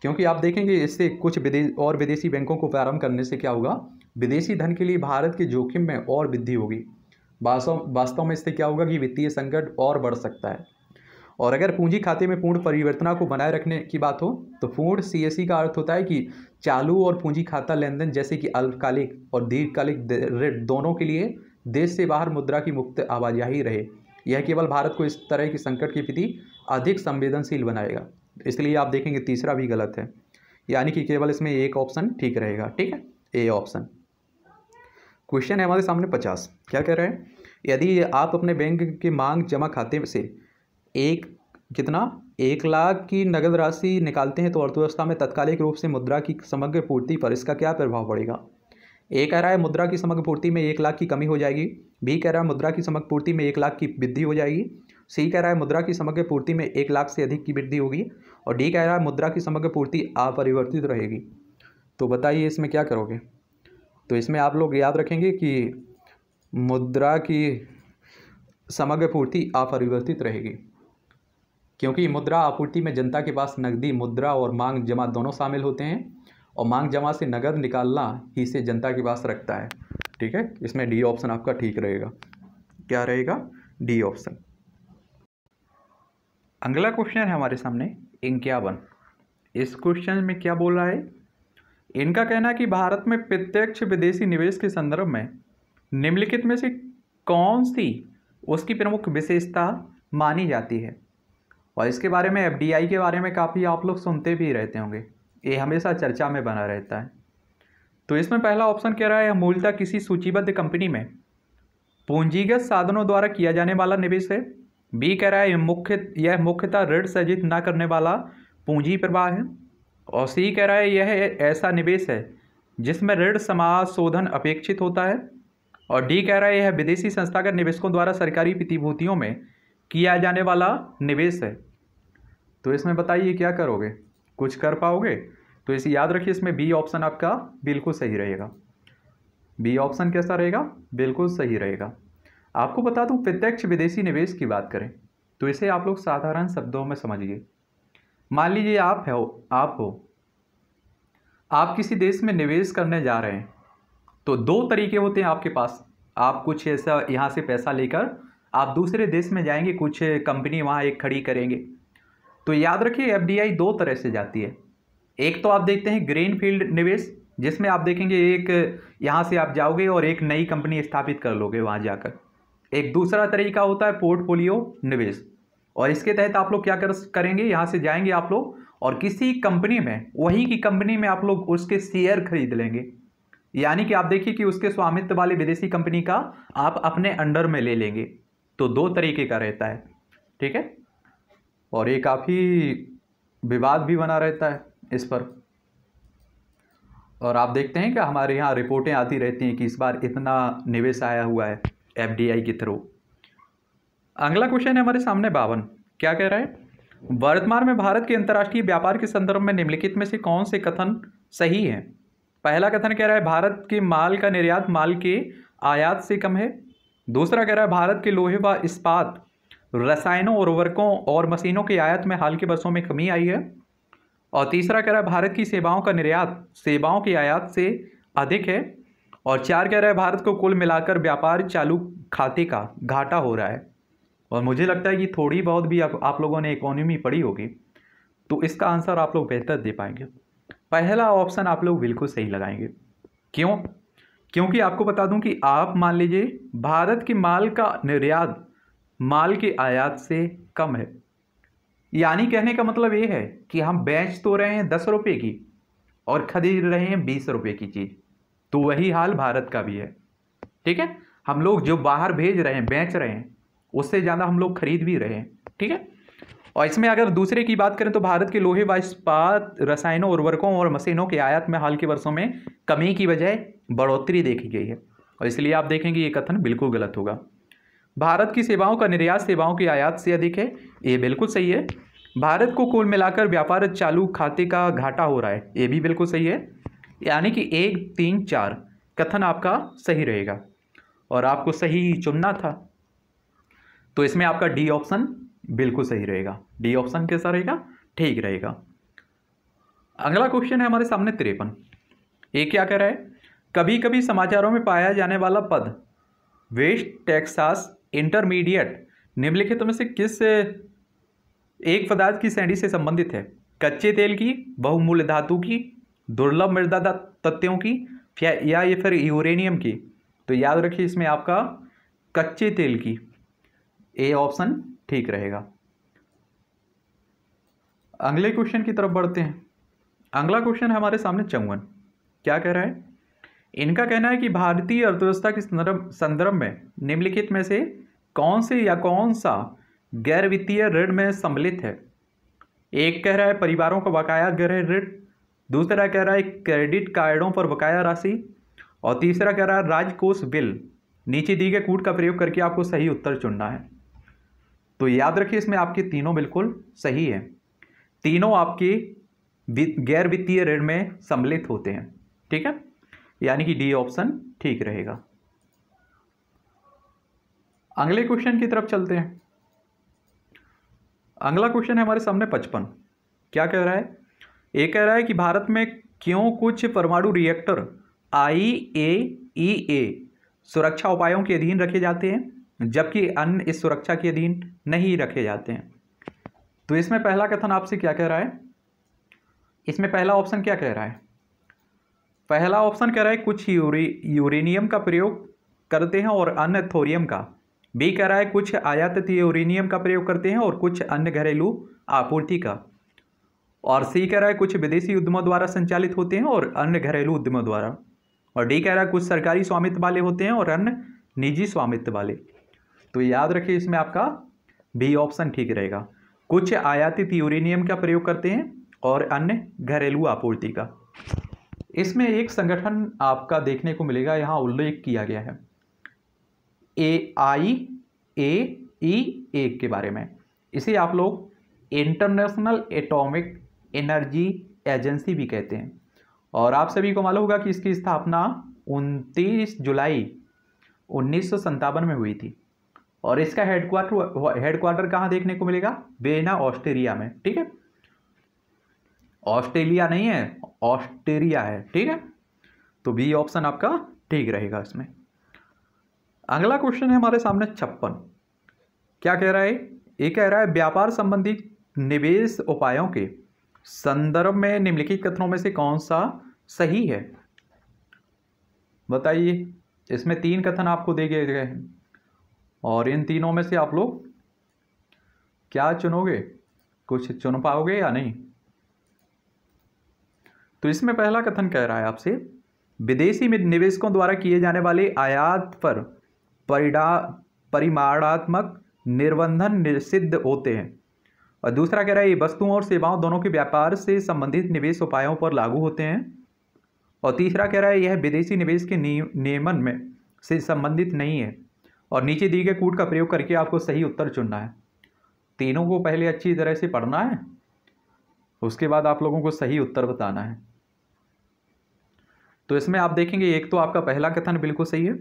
[SPEAKER 1] क्योंकि आप देखेंगे इससे कुछ विदेश और विदेशी बैंकों को प्रारंभ करने से क्या होगा विदेशी धन के लिए भारत के जोखिम में और वृद्धि होगी वास्तव में इससे क्या होगा कि वित्तीय संकट और बढ़ सकता है और अगर पूंजी खाते में पूर्ण परिवर्तना को बनाए रखने की बात हो तो पूर्ण सी का अर्थ होता है कि चालू और पूंजी खाता लेनदेन जैसे कि अल्पकालिक और दीर्घकालिक ऋण दोनों के लिए देश से बाहर मुद्रा की मुक्त आवाजाही रहे यह केवल भारत को इस तरह के संकट की प्रति अधिक संवेदनशील बनाएगा इसलिए आप देखेंगे तीसरा भी गलत है यानी कि केवल इसमें एक ऑप्शन ठीक रहेगा ठीक है ए ऑप्शन क्वेश्चन है हमारे सामने पचास क्या कह रहे हैं यदि आप अपने बैंक के मांग जमा खाते से एक कितना एक लाख की नगद राशि निकालते हैं तो अर्थव्यवस्था में तत्कालिक रूप से मुद्रा की समग्र पूर्ति पर इसका क्या प्रभाव पड़ेगा ए कह रहा है मुद्रा की समग्र पूर्ति में एक लाख की कमी हो जाएगी बी कह रहा है मुद्रा की समग्र पूर्ति में एक लाख की वृद्धि हो जाएगी सी कह रहा है मुद्रा की समग्र पूर्ति में एक लाख से अधिक की वृद्धि होगी और डी कह रहा है मुद्रा की समग्र पूर्ति अपरिवर्तित रहेगी तो बताइए इसमें क्या करोगे तो इसमें आप लोग याद रखेंगे कि मुद्रा की समग्र पूर्ति अपरिवर्तित रहेगी क्योंकि मुद्रा आपूर्ति में जनता के पास नकदी मुद्रा और मांग जमा दोनों शामिल होते हैं और मांग जमा से नगद निकालना ही से जनता के पास रखता है ठीक है इसमें डी ऑप्शन आपका ठीक रहेगा क्या रहेगा डी ऑप्शन अगला क्वेश्चन है हमारे सामने इंक्यावन इस क्वेश्चन में क्या बोल रहा है इनका कहना है कि भारत में प्रत्यक्ष विदेशी निवेश के संदर्भ में निम्नलिखित में से कौन सी उसकी प्रमुख विशेषता मानी जाती है और इसके बारे में एफ के बारे में काफ़ी आप लोग सुनते भी रहते होंगे ये हमेशा चर्चा में बना रहता है तो इसमें पहला ऑप्शन कह रहा है मूलतः किसी सूचीबद्ध कंपनी में पूंजीगत साधनों द्वारा किया जाने वाला निवेश है बी कह रहा है मुख्य यह मुख्यतः ऋण सजित ना करने वाला पूंजी प्रवाह है और सी कह रहा है यह ऐसा निवेश है जिसमें ऋण समाज शोधन अपेक्षित होता है और डी कह रहा है यह विदेशी संस्थागत निवेशकों द्वारा सरकारी प्रतिभूतियों में किया जाने वाला निवेश है तो इसमें बताइए क्या करोगे कुछ कर पाओगे तो इसे याद रखिए इसमें बी ऑप्शन आपका बिल्कुल सही रहेगा बी ऑप्शन कैसा रहेगा बिल्कुल सही रहेगा आपको बता दूं प्रत्यक्ष विदेशी निवेश की बात करें तो इसे आप लोग साधारण शब्दों में समझिए मान लीजिए आप हो आप हो आप किसी देश में निवेश करने जा रहे हैं तो दो तरीके होते हैं आपके पास आप कुछ ऐसा यहाँ से पैसा लेकर आप दूसरे देश में जाएंगे कुछ कंपनी वहाँ एक खड़ी करेंगे तो याद रखिए एफ दो तरह से जाती है एक तो आप देखते हैं ग्रीन फील्ड निवेश जिसमें आप देखेंगे एक यहाँ से आप जाओगे और एक नई कंपनी स्थापित कर लोगे वहाँ जाकर एक दूसरा तरीका होता है पोर्टफोलियो निवेश और इसके तहत आप लोग क्या कर करेंगे यहाँ से जाएंगे आप लोग और किसी कंपनी में वही की कंपनी में आप लोग उसके शेयर खरीद लेंगे यानी कि आप देखिए कि उसके स्वामित्व वाले विदेशी कंपनी का आप अपने अंडर में ले लेंगे तो दो तरीके का रहता है ठीक है और ये काफ़ी विवाद भी बना रहता है इस पर और आप देखते हैं कि हमारे यहाँ रिपोर्टें आती रहती हैं कि इस बार इतना निवेश आया हुआ है एफडीआई के थ्रू अगला क्वेश्चन है हमारे सामने बावन क्या कह रहा है वर्तमान में भारत के अंतर्राष्ट्रीय व्यापार के संदर्भ में निम्नलिखित में से कौन से कथन सही हैं पहला कथन कह रहा है भारत के माल का निर्यात माल के आयात से कम है दूसरा कह रहा है भारत के लोहे व इस्पात रसायनों उर्वरकों और मशीनों के आयात में हाल के वर्षों में कमी आई है और तीसरा कह रहा है भारत की सेवाओं का निर्यात सेवाओं के आयात से अधिक है और चार कह रहा है भारत को कुल मिलाकर व्यापार चालू खाते का घाटा हो रहा है और मुझे लगता है कि थोड़ी बहुत भी आप, आप लोगों ने इकोनॉमी पढ़ी होगी तो इसका आंसर आप लोग बेहतर दे पाएंगे पहला ऑप्शन आप लोग बिल्कुल सही लगाएंगे क्यों क्योंकि आपको बता दूं कि आप मान लीजिए भारत के माल का निर्यात माल के आयात से कम है यानी कहने का मतलब ये है कि हम बेच तो रहे हैं दस रुपये की और खरीद रहे हैं बीस रुपये की चीज़ तो वही हाल भारत का भी है ठीक है हम लोग जो बाहर भेज रहे हैं बेच रहे हैं उससे ज़्यादा हम लोग खरीद भी रहे हैं ठीक है और इसमें अगर दूसरे की बात करें तो भारत के लोहे व इस्पात रसायनों उर्वरकों और मशीनों के आयात में हाल के वर्षों में कमी की बजाय बढ़ोतरी देखी गई है और इसलिए आप देखेंगे ये कथन बिल्कुल गलत होगा भारत की सेवाओं का निर्यात सेवाओं के आयात से अधिक है ये बिल्कुल सही है भारत को कुल मिलाकर व्यापार चालू खाते का घाटा हो रहा है ये भी बिल्कुल सही है यानी कि एक तीन चार कथन आपका सही रहेगा और आपको सही चुनना था तो इसमें आपका डी ऑप्शन बिल्कुल सही रहेगा डी ऑप्शन कैसा रहेगा ठीक रहेगा अगला क्वेश्चन है हमारे सामने तिरपन ये क्या कह रहा है कभी कभी समाचारों में पाया जाने वाला पद वेस्ट टेक्सास इंटरमीडिएट निम्नलिखित में से किस एक पदार्थ की श्रेणी से संबंधित है कच्चे तेल की बहुमूल्य धातु की दुर्लभ मृदा तत्वों की या ये फिर यूरेनियम की तो याद रखिए इसमें आपका कच्चे तेल की ए ऑप्शन ठीक रहेगा अगले क्वेश्चन की तरफ बढ़ते हैं अगला क्वेश्चन है हमारे सामने चंगन क्या कह रहा है इनका कहना है कि भारतीय अर्थव्यवस्था के संदर्भ में निम्नलिखित में से कौन से या कौन सा गैर वित्तीय ऋण में सम्मिलित है एक कह रहा है परिवारों का बकाया गृह ऋण दूसरा कह रहा है क्रेडिट कार्डों पर बकाया राशि और तीसरा कह रहा है राजकोष बिल नीचे दी गए कूट का प्रयोग करके आपको सही उत्तर चुनना है तो याद रखिए इसमें आपके तीनों बिल्कुल सही है तीनों आपके गैर वित्तीय ऋण में सम्मिलित होते हैं ठीक है यानी कि डी ऑप्शन ठीक रहेगा अगले क्वेश्चन की तरफ चलते हैं अगला क्वेश्चन है हमारे सामने पचपन क्या कह रहा है ये कह रहा है कि भारत में क्यों कुछ परमाणु रिएक्टर आई ए ई ए सुरक्षा उपायों के अधीन रखे जाते हैं जबकि अन्य इस सुरक्षा के अधीन नहीं रखे जाते हैं तो इसमें पहला कथन आपसे क्या कह रहा है इसमें पहला ऑप्शन क्या कह रहा है पहला ऑप्शन कह रहा है कुछ यूरे यूरेनियम का प्रयोग करते हैं और अन्य थोरियम का बी कह रहा है कुछ आयातित यूरेनियम का प्रयोग करते हैं और कुछ अन्य घरेलू आपूर्ति का और सी कह रहा है कुछ विदेशी उद्यमों द्वारा संचालित होते हैं और अन्य घरेलू उद्यमों द्वारा और डी कह रहा है कुछ सरकारी स्वामित्व वाले होते हैं और अन्य निजी स्वामित्व वाले तो याद रखिए इसमें आपका बी ऑप्शन ठीक रहेगा कुछ आयातित यूरेनियम का प्रयोग करते हैं और अन्य घरेलू आपूर्ति का इसमें एक संगठन आपका देखने को मिलेगा यहाँ उल्लेख किया गया है ए आई ए ई ए के बारे में इसे आप लोग इंटरनेशनल एटॉमिक एनर्जी एजेंसी भी कहते हैं और आप सभी को मालूम होगा कि इसकी स्थापना 29 जुलाई उन्नीस में हुई थी और इसका हेडक्वार्टर हेडक्वार्टर कहाँ देखने को मिलेगा वेना ऑस्ट्रेलिया में ठीक है ऑस्ट्रेलिया नहीं है ऑस्ट्रेलिया है ठीक है तो बी ऑप्शन आपका ठीक रहेगा इसमें अगला क्वेश्चन है हमारे सामने छप्पन क्या कह रहा है ये कह रहा है व्यापार संबंधी निवेश उपायों के संदर्भ में निम्नलिखित कथनों में से कौन सा सही है बताइए इसमें तीन कथन आपको दे गए गए हैं और इन तीनों में से आप लोग क्या चुनोगे कुछ चुन पाओगे या नहीं तो इसमें पहला कथन कह रहा है आपसे विदेशी निवेशकों द्वारा किए जाने वाले आयात पर परिडा परिमाणात्मक निर्बंधन निषिद्ध होते हैं और दूसरा कह रहा है ये वस्तुओं और सेवाओं दोनों के व्यापार से संबंधित निवेश उपायों पर लागू होते हैं और तीसरा कह रहा है यह विदेशी निवेश के नियमन में से संबंधित नहीं है और नीचे दिए गए कूट का प्रयोग करके आपको सही उत्तर चुनना है तीनों को पहले अच्छी तरह से पढ़ना है उसके बाद आप लोगों को सही उत्तर बताना है तो इसमें आप देखेंगे एक तो आपका पहला कथन बिल्कुल सही है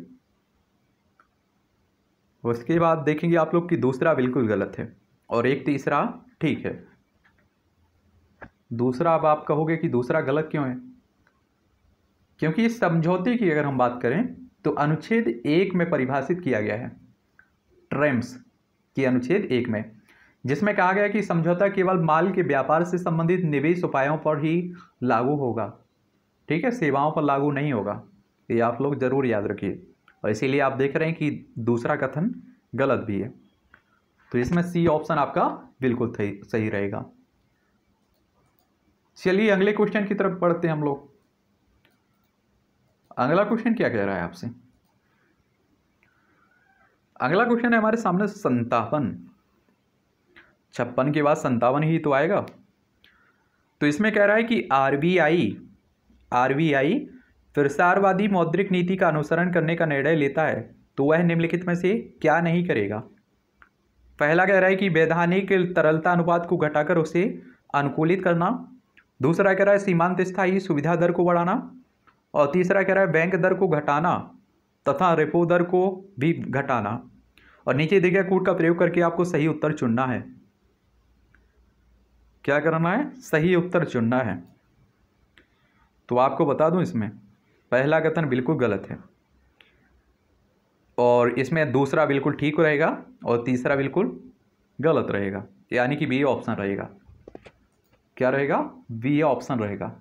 [SPEAKER 1] उसके बाद देखेंगे आप लोग कि दूसरा बिल्कुल गलत है और एक तीसरा ठीक है दूसरा अब आप कहोगे कि दूसरा गलत क्यों है क्योंकि इस समझौते की अगर हम बात करें तो अनुच्छेद एक में परिभाषित किया गया है ट्रेम्स के अनुच्छेद एक में जिसमें कहा गया कि समझौता केवल माल के व्यापार से संबंधित निवेश उपायों पर ही लागू होगा ठीक है सेवाओं पर लागू नहीं होगा ये आप लोग ज़रूर याद रखिए और इसीलिए आप देख रहे हैं कि दूसरा कथन गलत भी है तो इसमें सी ऑप्शन आपका बिल्कुल सही रहेगा चलिए अगले क्वेश्चन की तरफ पढ़ते हैं हम लोग अगला क्वेश्चन क्या कह रहा है आपसे अगला क्वेश्चन है हमारे सामने संतावन छप्पन के बाद संतावन ही तो आएगा तो इसमें कह रहा है कि आरबीआई आरबीआई प्रसारवादी मौद्रिक नीति का अनुसरण करने का निर्णय लेता है तो वह निम्नलिखित में से क्या नहीं करेगा पहला कह रहा है कि वैधानिक तरलता अनुपात को घटाकर उसे अनुकूलित करना दूसरा कह रहा है सीमांत स्थायी सुविधा दर को बढ़ाना और तीसरा कह रहा है बैंक दर को घटाना तथा रेपो दर को भी घटाना और नीचे दिखे कूट का प्रयोग करके आपको सही उत्तर चुनना है क्या करना है सही उत्तर चुनना है तो आपको बता दूं इसमें पहला कथन बिल्कुल गलत है और इसमें दूसरा बिल्कुल ठीक रहेगा और तीसरा बिल्कुल गलत रहेगा यानी कि बी ऑप्शन रहेगा क्या रहेगा बी ऑप्शन रहेगा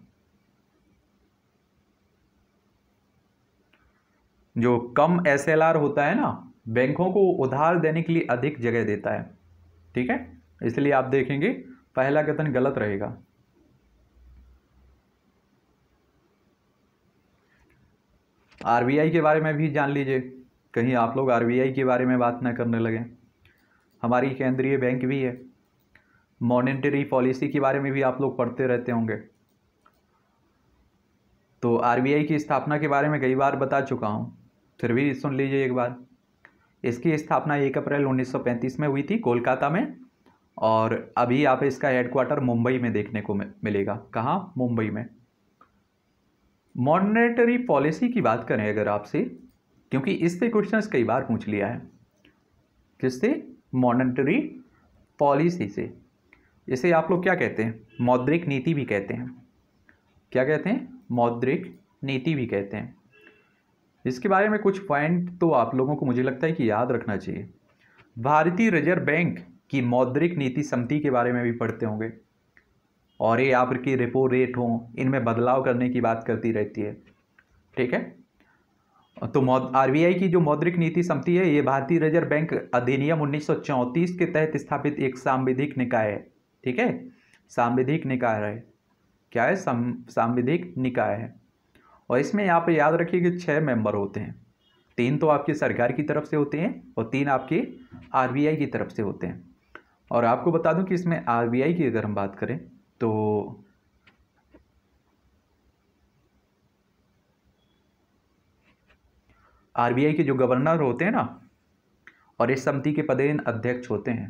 [SPEAKER 1] जो कम एसएलआर होता है ना बैंकों को उधार देने के लिए अधिक जगह देता है ठीक है इसलिए आप देखेंगे पहला कथन गलत रहेगा आरबीआई के बारे में भी जान लीजिए कहीं आप लोग आरबीआई के बारे में बात ना करने लगें हमारी केंद्रीय बैंक भी है मॉनेटरी पॉलिसी के बारे में भी आप लोग पढ़ते रहते होंगे तो आरबीआई की स्थापना के बारे में कई बार बता चुका हूँ फिर भी सुन लीजिए एक बार इसकी स्थापना एक अप्रैल उन्नीस में हुई थी कोलकाता में और अभी आप इसका हेडक्वार्टर मुंबई में देखने को मिलेगा कहाँ मुंबई में मॉनेटरी पॉलिसी की बात करें अगर आपसे क्योंकि इससे क्वेश्चन कई बार पूछ लिया है किससे मॉनेटरी पॉलिसी से इसे आप लोग क्या कहते हैं मौद्रिक नीति भी कहते हैं क्या कहते हैं मौद्रिक नीति भी कहते हैं इसके बारे में कुछ पॉइंट तो आप लोगों को मुझे लगता है कि याद रखना चाहिए भारतीय रिजर्व बैंक की मौद्रिक नीति समिति के बारे में भी पढ़ते होंगे और ये आपकी रेपो रेट हों इनमें बदलाव करने की बात करती रहती है ठीक है तो आर की जो मौद्रिक नीति समिति है ये भारतीय रिजर्व बैंक अधिनियम उन्नीस के तहत स्थापित एक सांविधिक निकाय है ठीक है सांविधिक निकाय है क्या है सांविधिक निकाय है और इसमें यहाँ पर याद रखिए कि छः मेंबर होते हैं तीन तो आपकी सरकार की तरफ से होते हैं और तीन आपके आरबीआई की तरफ से होते हैं और आपको बता दूं कि इसमें आरबीआई की अगर हम बात करें तो आरबीआई के जो गवर्नर होते हैं ना और इस समिति के पदेन अध्यक्ष होते हैं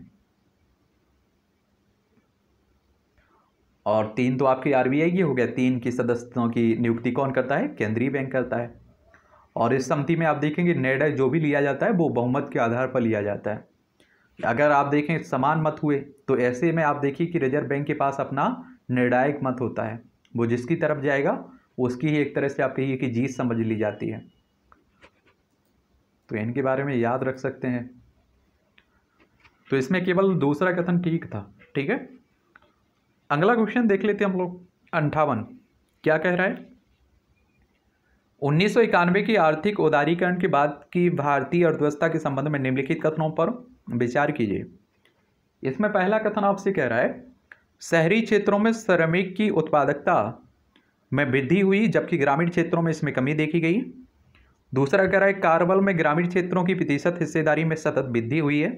[SPEAKER 1] और तीन तो आपके आरबीआई की हो गया तीन की सदस्यों की नियुक्ति कौन करता है केंद्रीय बैंक करता है और इस समिति में आप देखेंगे निर्णय जो भी लिया जाता है वो बहुमत के आधार पर लिया जाता है अगर आप देखें समान मत हुए तो ऐसे में आप देखिए कि रिजर्व बैंक के पास अपना निर्णायक मत होता है वो जिसकी तरफ जाएगा उसकी ही एक तरह से आप कहिए कि जीत समझ ली जाती है तो इनके बारे में याद रख सकते हैं तो इसमें केवल दूसरा कथन ठीक था ठीक है अगला क्वेश्चन देख लेते हम लोग अंठावन क्या कह रहा है उन्नीस की आर्थिक उदारीकरण के बाद की भारतीय अर्थव्यवस्था के संबंध में निम्नलिखित कथनों पर विचार कीजिए इसमें पहला कथन आपसे कह रहा है शहरी क्षेत्रों में श्रमिक की उत्पादकता में वृद्धि हुई जबकि ग्रामीण क्षेत्रों में इसमें कमी देखी गई दूसरा कह रहा है कार्बल में ग्रामीण क्षेत्रों की प्रतिशत हिस्सेदारी में सतत वृद्धि हुई है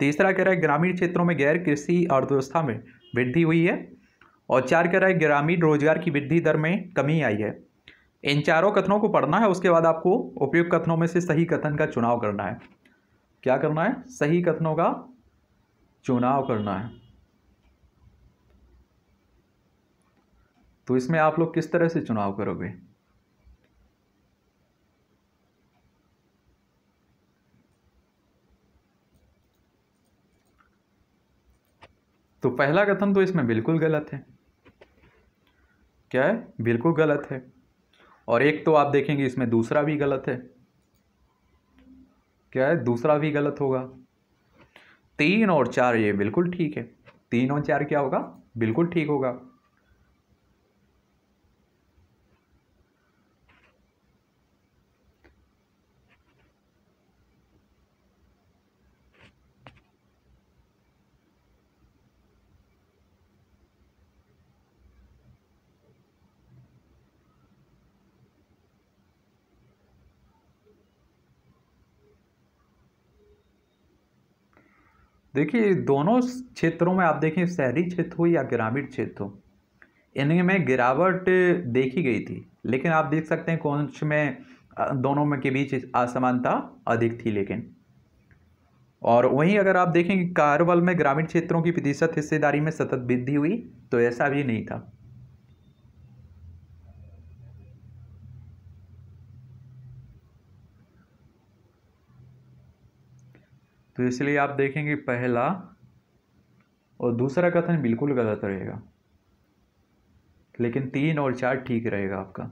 [SPEAKER 1] तीसरा कह रहा है ग्रामीण क्षेत्रों में गैर कृषि अर्थव्यवस्था में वृद्धि हुई है और चार कह रहा है ग्रामीण रोजगार की वृद्धि दर में कमी आई है इन चारों कथनों को पढ़ना है उसके बाद आपको उपयुक्त कथनों में से सही कथन का चुनाव करना है क्या करना है सही कथनों का चुनाव करना है तो इसमें आप लोग किस तरह से चुनाव करोगे तो पहला कथन तो इसमें बिल्कुल गलत है क्या है बिल्कुल गलत है और एक तो आप देखेंगे इसमें दूसरा भी गलत है क्या है दूसरा भी गलत होगा तीन और चार ये बिल्कुल ठीक है तीन और चार क्या होगा बिल्कुल ठीक होगा देखिए दोनों क्षेत्रों में आप देखें शहरी क्षेत्र हो या ग्रामीण क्षेत्र हो इनमें गिरावट देखी गई थी लेकिन आप देख सकते हैं कौन में दोनों में के बीच असमानता अधिक थी लेकिन और वहीं अगर आप देखें कि कार्यबल में ग्रामीण क्षेत्रों की प्रतिशत हिस्सेदारी में सतत वृद्धि हुई तो ऐसा भी नहीं था तो इसलिए आप देखेंगे पहला और दूसरा कथन बिल्कुल गलत रहेगा लेकिन तीन और चार ठीक रहेगा आपका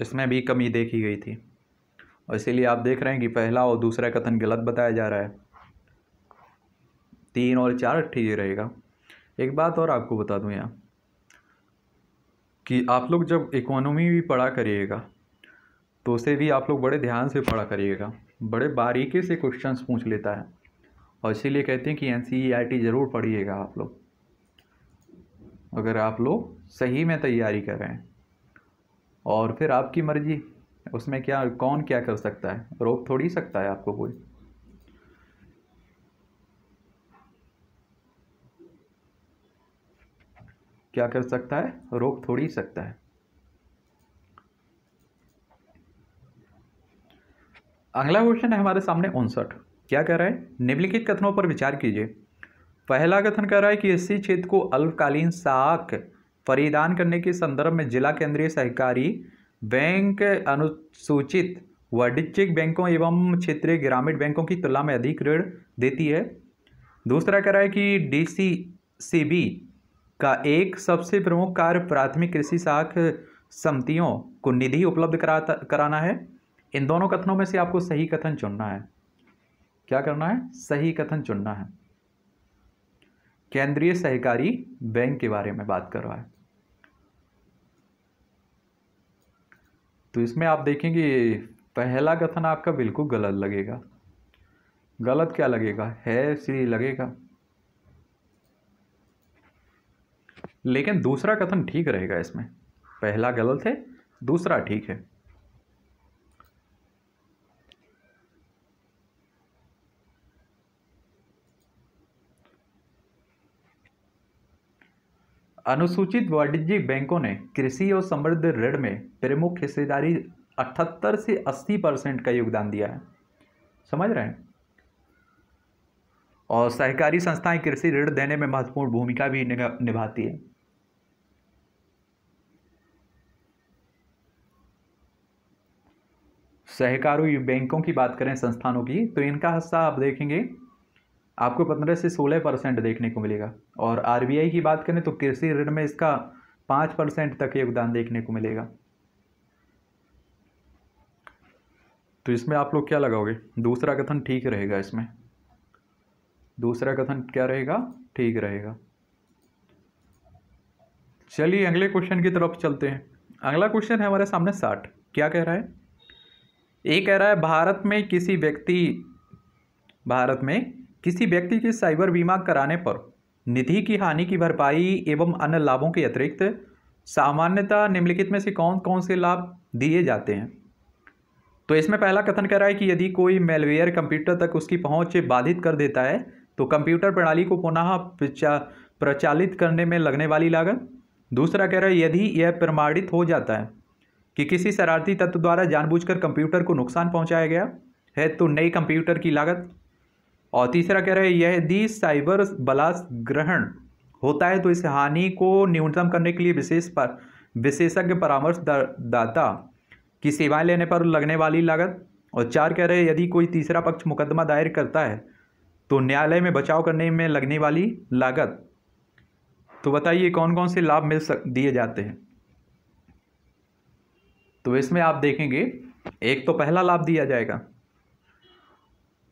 [SPEAKER 1] इसमें भी कमी देखी गई थी और इसीलिए आप देख रहे हैं कि पहला और दूसरा कथन गलत बताया जा रहा है तीन और चार ठीक रहेगा एक बात और आपको बता दूं यहाँ कि आप लोग जब इकोनॉमी भी पढ़ा करिएगा तो उसे भी आप लोग बड़े ध्यान से पढ़ा करिएगा बड़े बारीकी से क्वेश्चंस पूछ लेता है और इसीलिए कहते हैं कि एन e ज़रूर पढ़िएगा आप लोग अगर आप लोग सही में तैयारी कर रहे हैं और फिर आपकी मर्ज़ी उसमें क्या कौन क्या कर सकता है रोक थोड़ी सकता है आपको कोई क्या कर सकता है रोक थोड़ी सकता है अगला क्वेश्चन है हमारे सामने उनसठ क्या कह रहा है निम्नलिखित कथनों पर विचार कीजिए पहला कथन कह रहा है कि इसी क्षेत्र को अल्पकालीन साख परिदान करने के संदर्भ में जिला केंद्रीय सहकारी बैंक अनुसूचित वाणिज्यिक बैंकों एवं क्षेत्रीय ग्रामीण बैंकों की तुलना में अधिक ऋण देती है दूसरा कह रहा है कि डी सी सी बी का एक सबसे प्रमुख कार्य प्राथमिक कृषि साख समितियों को निधि उपलब्ध कराता कराना है इन दोनों कथनों में से आपको सही कथन चुनना है क्या करना है सही कथन चुनना है केंद्रीय सहकारी बैंक के बारे में बात कर रहा है तो इसमें आप देखेंगे पहला कथन आपका बिल्कुल गलत लगेगा गलत क्या लगेगा है सी लगेगा लेकिन दूसरा कथन ठीक रहेगा इसमें पहला गलत है दूसरा ठीक है अनुसूचित वाणिज्यिक बैंकों ने कृषि और समृद्ध ऋण में प्रमुख हिस्सेदारी 78 से 80 परसेंट का योगदान दिया है समझ रहे हैं और सहकारी संस्थाएं कृषि ऋण देने में महत्वपूर्ण भूमिका भी निभाती है सहकारी बैंकों की बात करें संस्थानों की तो इनका हिस्सा आप देखेंगे आपको पंद्रह से सोलह परसेंट देखने को मिलेगा और आरबीआई की बात करें तो कृषि ऋण में इसका पाँच परसेंट तक योगदान देखने को मिलेगा तो इसमें आप लोग क्या लगाओगे दूसरा कथन ठीक रहेगा इसमें दूसरा कथन क्या रहेगा ठीक रहेगा चलिए अगले क्वेश्चन की तरफ चलते हैं अगला क्वेश्चन है हमारे सामने साठ क्या कह रहा है ये कह रहा है भारत में किसी व्यक्ति भारत में किसी व्यक्ति के साइबर बीमा कराने पर निधि की हानि की भरपाई एवं अन्य लाभों के अतिरिक्त सामान्यतः निम्नलिखित में से कौन कौन से लाभ दिए जाते हैं तो इसमें पहला कथन कह रहा है कि यदि कोई मेलवेयर कंप्यूटर तक उसकी पहुंच बाधित कर देता है तो कंप्यूटर प्रणाली को पुनः प्रचालित करने में लगने वाली लागत दूसरा कह रहा है यदि यह प्रमाणित हो जाता है कि किसी शरारती तत्व द्वारा जानबूझकर कंप्यूटर को नुकसान पहुंचाया गया है तो नई कंप्यूटर की लागत और तीसरा कह रहे हैं यदि साइबर बलास ग्रहण होता है तो इस हानि को न्यूनतम करने के लिए विशेष पर विशेषज्ञ परामर्शदाता की सेवाएं लेने पर लगने वाली लागत और चार कह रहे हैं यदि कोई तीसरा पक्ष मुकदमा दायर करता है तो न्यायालय में बचाव करने में लगने वाली लागत तो बताइए कौन कौन से लाभ मिल सक दिए जाते हैं तो इसमें आप देखेंगे एक तो पहला लाभ दिया जाएगा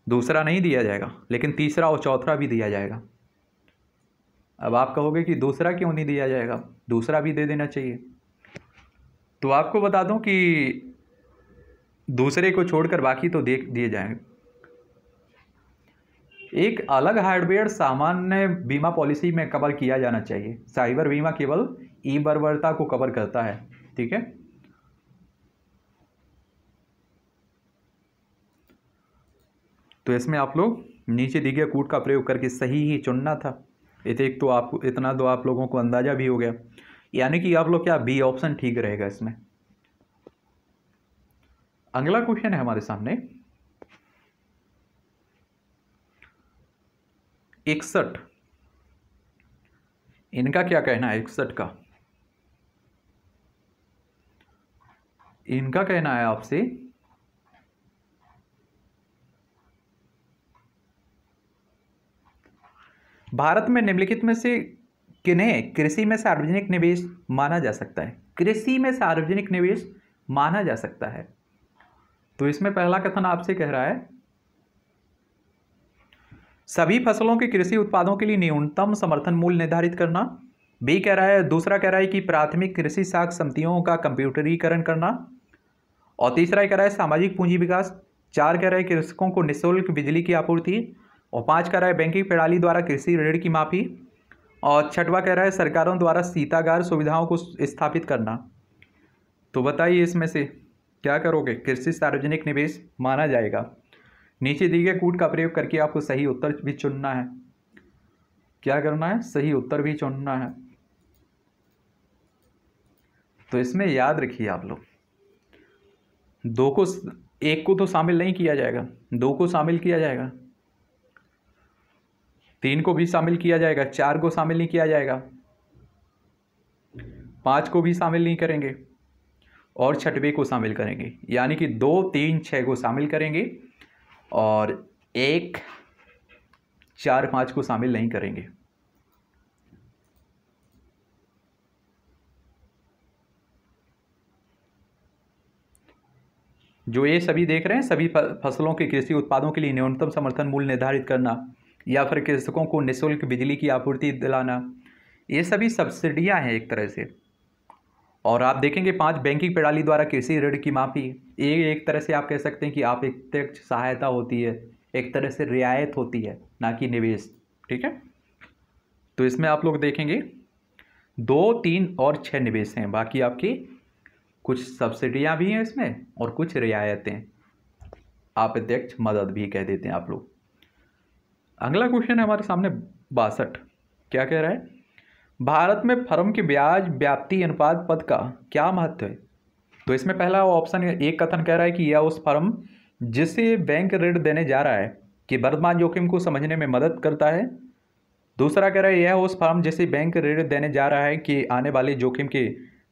[SPEAKER 1] दूसरा नहीं दिया जाएगा लेकिन तीसरा और चौथा भी दिया जाएगा अब आप कहोगे कि दूसरा क्यों नहीं दिया जाएगा दूसरा भी दे देना चाहिए तो आपको बता दूं कि दूसरे को छोड़कर बाकी तो दे दिए जाएंगे एक अलग हार्डवेयर सामान्य बीमा पॉलिसी में कवर किया जाना चाहिए साइबर बीमा केवल ई बर्बरता को कवर करता है ठीक है तो इसमें आप लोग नीचे दिए गए कूट का प्रयोग करके सही ही चुनना था तो एक तो आप इतना तो आप लोगों को अंदाज़ा भी हो गया यानी कि आप लोग क्या बी ऑप्शन ठीक रहेगा इसमें अगला क्वेश्चन है हमारे सामने इकसठ इनका क्या कहना है इकसठ का इनका कहना है आपसे भारत में निम्नलिखित में से किन्हें कृषि में सार्वजनिक निवेश माना जा सकता है कृषि में सार्वजनिक निवेश माना जा सकता है तो इसमें पहला कथन आपसे कह रहा है सभी फसलों के कृषि उत्पादों के लिए न्यूनतम समर्थन मूल्य निर्धारित करना बी कह रहा है दूसरा कह रहा है कि प्राथमिक कृषि साख समितियों का कंप्यूटरीकरण करना और तीसरा कह रहा है सामाजिक पूंजी विकास चार कह रहा है कृषकों को निःशुल्क बिजली की आपूर्ति और पाँच कह रहा है बैंकिंग प्रणाली द्वारा कृषि ऋण की माफ़ी और छठवा कह रहा है सरकारों द्वारा सीतागार सुविधाओं को स्थापित करना तो बताइए इसमें से क्या करोगे कृषि सार्वजनिक निवेश माना जाएगा नीचे दिए गए कूट का प्रयोग करके आपको सही उत्तर भी चुनना है क्या करना है सही उत्तर भी चुनना है तो इसमें याद रखिए आप लोग दो को एक को तो शामिल नहीं किया जाएगा दो को शामिल किया जाएगा तीन को भी शामिल किया जाएगा चार को शामिल नहीं किया जाएगा पाँच को भी शामिल नहीं करेंगे और छठवें को शामिल करेंगे यानी कि दो तीन छः को शामिल करेंगे और एक चार पाँच को शामिल नहीं करेंगे जो ये सभी देख रहे हैं सभी फसलों के कृषि उत्पादों के लिए न्यूनतम समर्थन मूल्य निर्धारित करना या फिर कृषकों को निःशुल्क बिजली की आपूर्ति दिलाना ये सभी सब्सिडियाँ हैं एक तरह से और आप देखेंगे पांच बैंकिंग प्रणाली द्वारा कृषि ऋण की माफ़ी ये एक तरह से आप कह सकते हैं कि आप एक प्रत्यक्ष सहायता होती है एक तरह से रियायत होती है ना कि निवेश ठीक है तो इसमें आप लोग देखेंगे दो तीन और छः निवेश हैं बाकी आपकी कुछ सब्सिडियाँ भी हैं इसमें और कुछ रियायतें आप प्रत्यक्ष मदद भी कह देते हैं आप लोग अगला क्वेश्चन है हमारे सामने बासठ क्या कह रहा है भारत में फर्म के ब्याज व्याप्ति अनुपात पद का क्या महत्व है तो इसमें पहला ऑप्शन एक कथन कह रहा है कि यह उस फर्म जिसे बैंक ऋण देने जा रहा है कि वर्तमान जोखिम को समझने में मदद करता है दूसरा कह रहा है यह उस फर्म जैसे बैंक ऋण देने जा रहा है कि आने वाले जोखिम के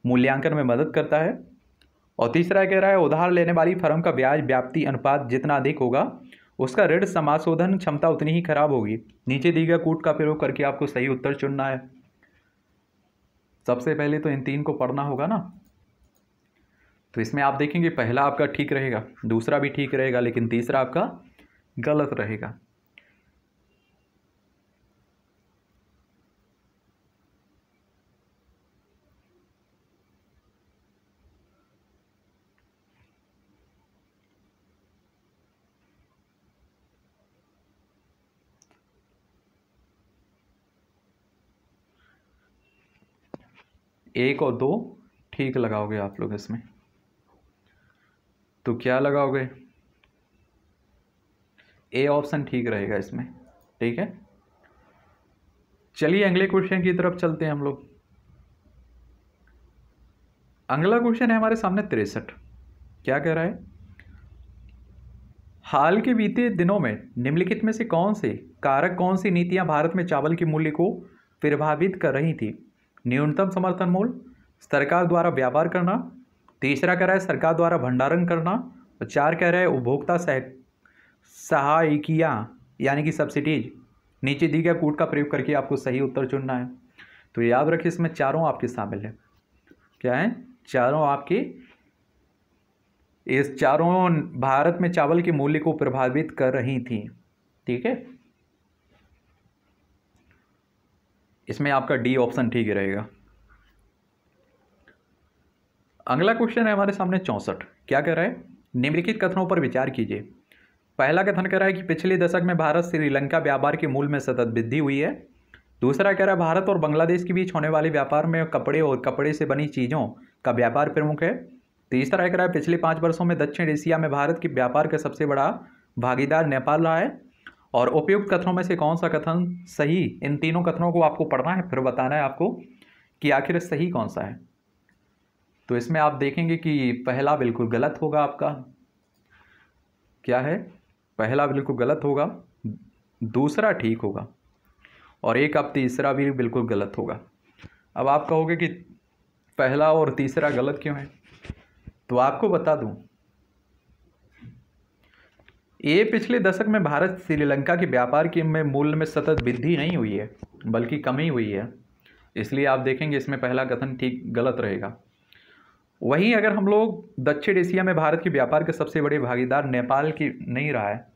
[SPEAKER 1] मूल्यांकन में मदद करता है और तीसरा कह रहा है उधार लेने वाली फर्म का ब्याज व्याप्ति अनुपात जितना अधिक होगा उसका ऋण समाशोधन क्षमता उतनी ही खराब होगी नीचे दी गया कूट का प्रयोग करके आपको सही उत्तर चुनना है सबसे पहले तो इन तीन को पढ़ना होगा ना तो इसमें आप देखेंगे पहला आपका ठीक रहेगा दूसरा भी ठीक रहेगा लेकिन तीसरा आपका गलत रहेगा एक और दो ठीक लगाओगे आप लोग इसमें तो क्या लगाओगे ए ऑप्शन ठीक रहेगा इसमें ठीक है चलिए अगले क्वेश्चन की तरफ चलते हैं हम लोग अगला क्वेश्चन है हमारे सामने तिरसठ क्या कह रहा है हाल के बीते दिनों में निम्नलिखित में से कौन से कारक कौन सी नीतियां भारत में चावल के मूल्य को प्रभावित कर रही थी न्यूनतम समर्थन मूल्य सरकार द्वारा व्यापार करना तीसरा कह रहा है सरकार द्वारा भंडारण करना और चार कह रहा है उपभोक्ता सह सहायकियाँ यानी कि सब्सिडीज नीचे दी गए कूट का प्रयोग करके आपको सही उत्तर चुनना है तो याद रखिए इसमें चारों आपके शामिल हैं क्या है चारों आपके इस चारों भारत में चावल के मूल्य को प्रभावित कर रही थी ठीक है इसमें आपका डी ऑप्शन ठीक रहेगा अगला क्वेश्चन है हमारे सामने चौंसठ क्या कह रहा है निम्नलिखित कथनों पर विचार कीजिए पहला कथन कह रहा है कि पिछले दशक में भारत श्रीलंका व्यापार के मूल में सतत वृद्धि हुई है दूसरा कह रहा है भारत और बांग्लादेश के बीच होने वाले व्यापार में कपड़े और कपड़े से बनी चीज़ों का व्यापार प्रमुख है तीसरा कह रहा है पिछले पाँच वर्षों में दक्षिण एशिया में भारत के व्यापार का सबसे बड़ा भागीदार नेपाल रहा है और उपयुक्त कथनों में से कौन सा कथन सही इन तीनों कथनों को आपको पढ़ना है फिर बताना है आपको कि आखिर सही कौन सा है तो इसमें आप देखेंगे कि पहला बिल्कुल गलत होगा आपका क्या है पहला बिल्कुल गलत होगा दूसरा ठीक होगा और एक अब तीसरा भी बिल्कुल गलत होगा अब आप कहोगे कि पहला और तीसरा गलत क्यों है तो आपको बता दूं ये पिछले दशक में भारत श्रीलंका के व्यापार के में मूल्य में सतत वृद्धि नहीं हुई है बल्कि कमी हुई है इसलिए आप देखेंगे इसमें पहला कथन ठीक गलत रहेगा वहीं अगर हम लोग दक्षिण एशिया में भारत के व्यापार के सबसे बड़े भागीदार नेपाल की नहीं रहा है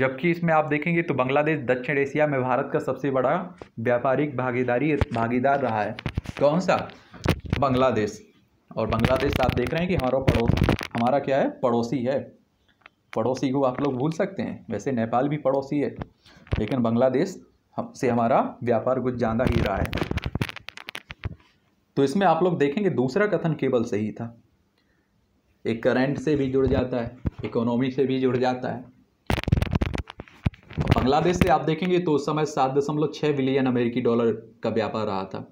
[SPEAKER 1] जबकि इसमें आप देखेंगे तो बांग्लादेश दक्षिण एशिया में भारत का सबसे बड़ा व्यापारिक भागीदारी भागीदार रहा है कौन सा बांग्लादेश और बांग्लादेश आप देख रहे हैं कि हमारा पड़ोस हमारा क्या है पड़ोसी है पड़ोसी को आप लोग भूल सकते हैं वैसे नेपाल भी पड़ोसी है लेकिन बांग्लादेश हम से हमारा व्यापार कुछ ज़्यादा ही रहा है तो इसमें आप लोग देखेंगे दूसरा कथन केवल सही था एक करंट से भी जुड़ जाता है इकोनॉमी से भी जुड़ जाता है बांग्लादेश से आप देखेंगे तो उस समय सात दशमलव छः बिलियन अमेरिकी डॉलर का व्यापार रहा था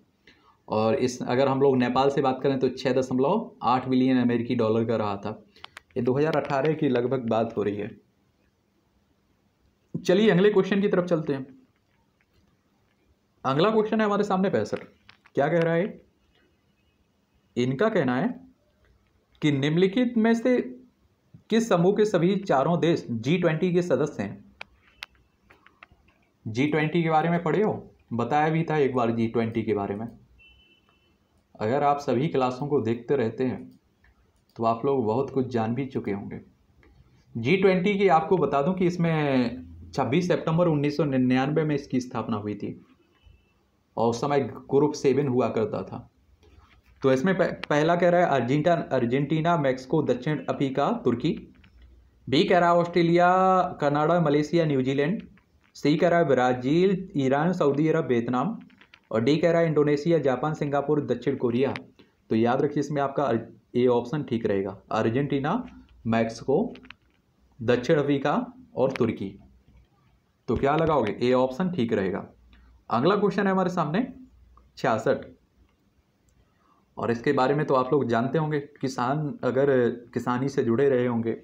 [SPEAKER 1] और इस अगर हम लोग नेपाल से बात करें तो छः दशमलव आठ बिलियन अमेरिकी डॉलर का रहा था ये 2018 की लगभग बात हो रही है चलिए अगले क्वेश्चन की तरफ चलते हैं अगला क्वेश्चन है हमारे सामने पैंसठ क्या कह रहा है इनका कहना है कि निम्नलिखित में से किस समूह के सभी चारों देश जी ट्वेंटी के सदस्य हैं जी ट्वेंटी के बारे में पढ़े हो बताया भी था एक बार जी ट्वेंटी के बारे में अगर आप सभी क्लासों को देखते रहते हैं तो आप लोग बहुत कुछ जान भी चुके होंगे जी ट्वेंटी की आपको बता दूं कि इसमें 26 सितंबर 1999 में इसकी स्थापना हुई थी और उस समय ग्रुप सेवन हुआ करता था तो इसमें पहला कह रहा है अर्जेंटा अर्जेंटीना मैक्सिको दक्षिण अफ्रीका तुर्की बी कह रहा है Australia Canada Malaysia New Zealand C कह रहा है ब्राज़ील ईरान सऊदी अरब वियतनाम और डी कह रहा है इंडोनेशिया जापान सिंगापुर दक्षिण कोरिया तो याद रखिए इसमें आपका ए ऑप्शन ठीक रहेगा अर्जेंटीना मैक्सिको दक्षिण अफ्रीका और तुर्की तो क्या लगाओगे ए ऑप्शन ठीक रहेगा अगला क्वेश्चन है हमारे सामने छियासठ और इसके बारे में तो आप लोग जानते होंगे किसान अगर किसानी से जुड़े रहे होंगे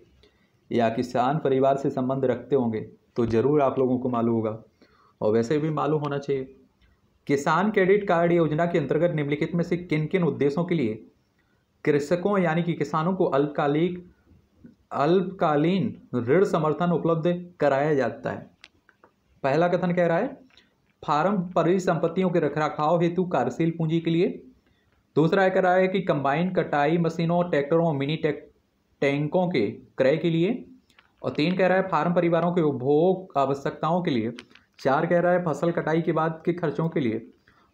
[SPEAKER 1] या किसान परिवार से संबंध रखते होंगे तो ज़रूर आप लोगों को मालूम होगा और वैसे भी मालूम होना चाहिए किसान क्रेडिट कार्ड योजना के अंतर्गत निम्नलिखित में से किन किन उद्देश्यों के लिए कृषकों यानी कि किसानों को अल्पकालिक अल्पकालीन ऋण समर्थन उपलब्ध कराया जाता है पहला कथन कह रहा है फार्म परिसंपत्तियों के रखरखाव हेतु कार्यशील पूंजी के लिए दूसरा कह रहा है कि कंबाइन कटाई मशीनों ट्रैक्टरों मिनी टैक टैंकों के क्रय के लिए और तीन कह रहा है फार्म परिवारों के उपभोग आवश्यकताओं के लिए चार कह रहा है फसल कटाई के बाद के खर्चों के लिए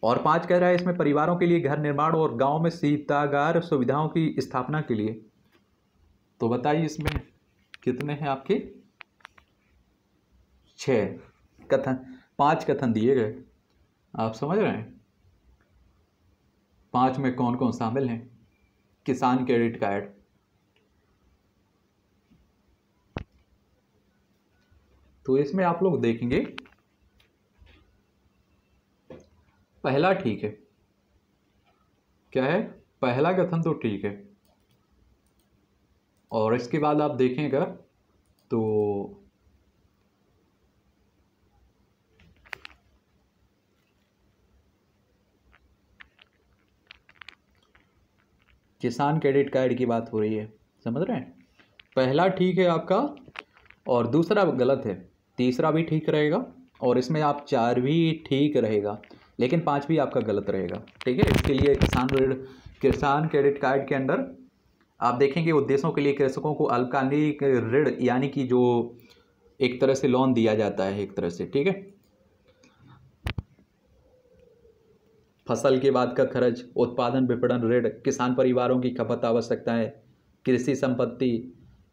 [SPEAKER 1] और पाँच कह रहा है इसमें परिवारों के लिए घर निर्माण और गांव में शीतागार सुविधाओं की स्थापना के लिए तो बताइए इसमें कितने हैं आपके छः कथन पांच कथन दिए गए आप समझ रहे हैं पांच में कौन कौन शामिल हैं किसान क्रेडिट कार्ड तो इसमें आप लोग देखेंगे पहला ठीक है क्या है पहला कथन तो ठीक है और इसके बाद आप देखेंगे तो किसान क्रेडिट कार्ड की बात हो रही है समझ रहे हैं पहला ठीक है आपका और दूसरा गलत है तीसरा भी ठीक रहेगा और इसमें आप चार भी ठीक रहेगा लेकिन पाँच भी आपका गलत रहेगा ठीक है इसके लिए किसान ऋण किसान क्रेडिट कार्ड के अंदर आप देखेंगे उद्देश्यों के लिए कृषकों को अल्पकालिक ऋण यानी कि जो एक तरह से लोन दिया जाता है एक तरह से ठीक है फसल के बाद का खर्च उत्पादन विपणन ऋण किसान परिवारों की खपत आवश्यकता है कृषि संपत्ति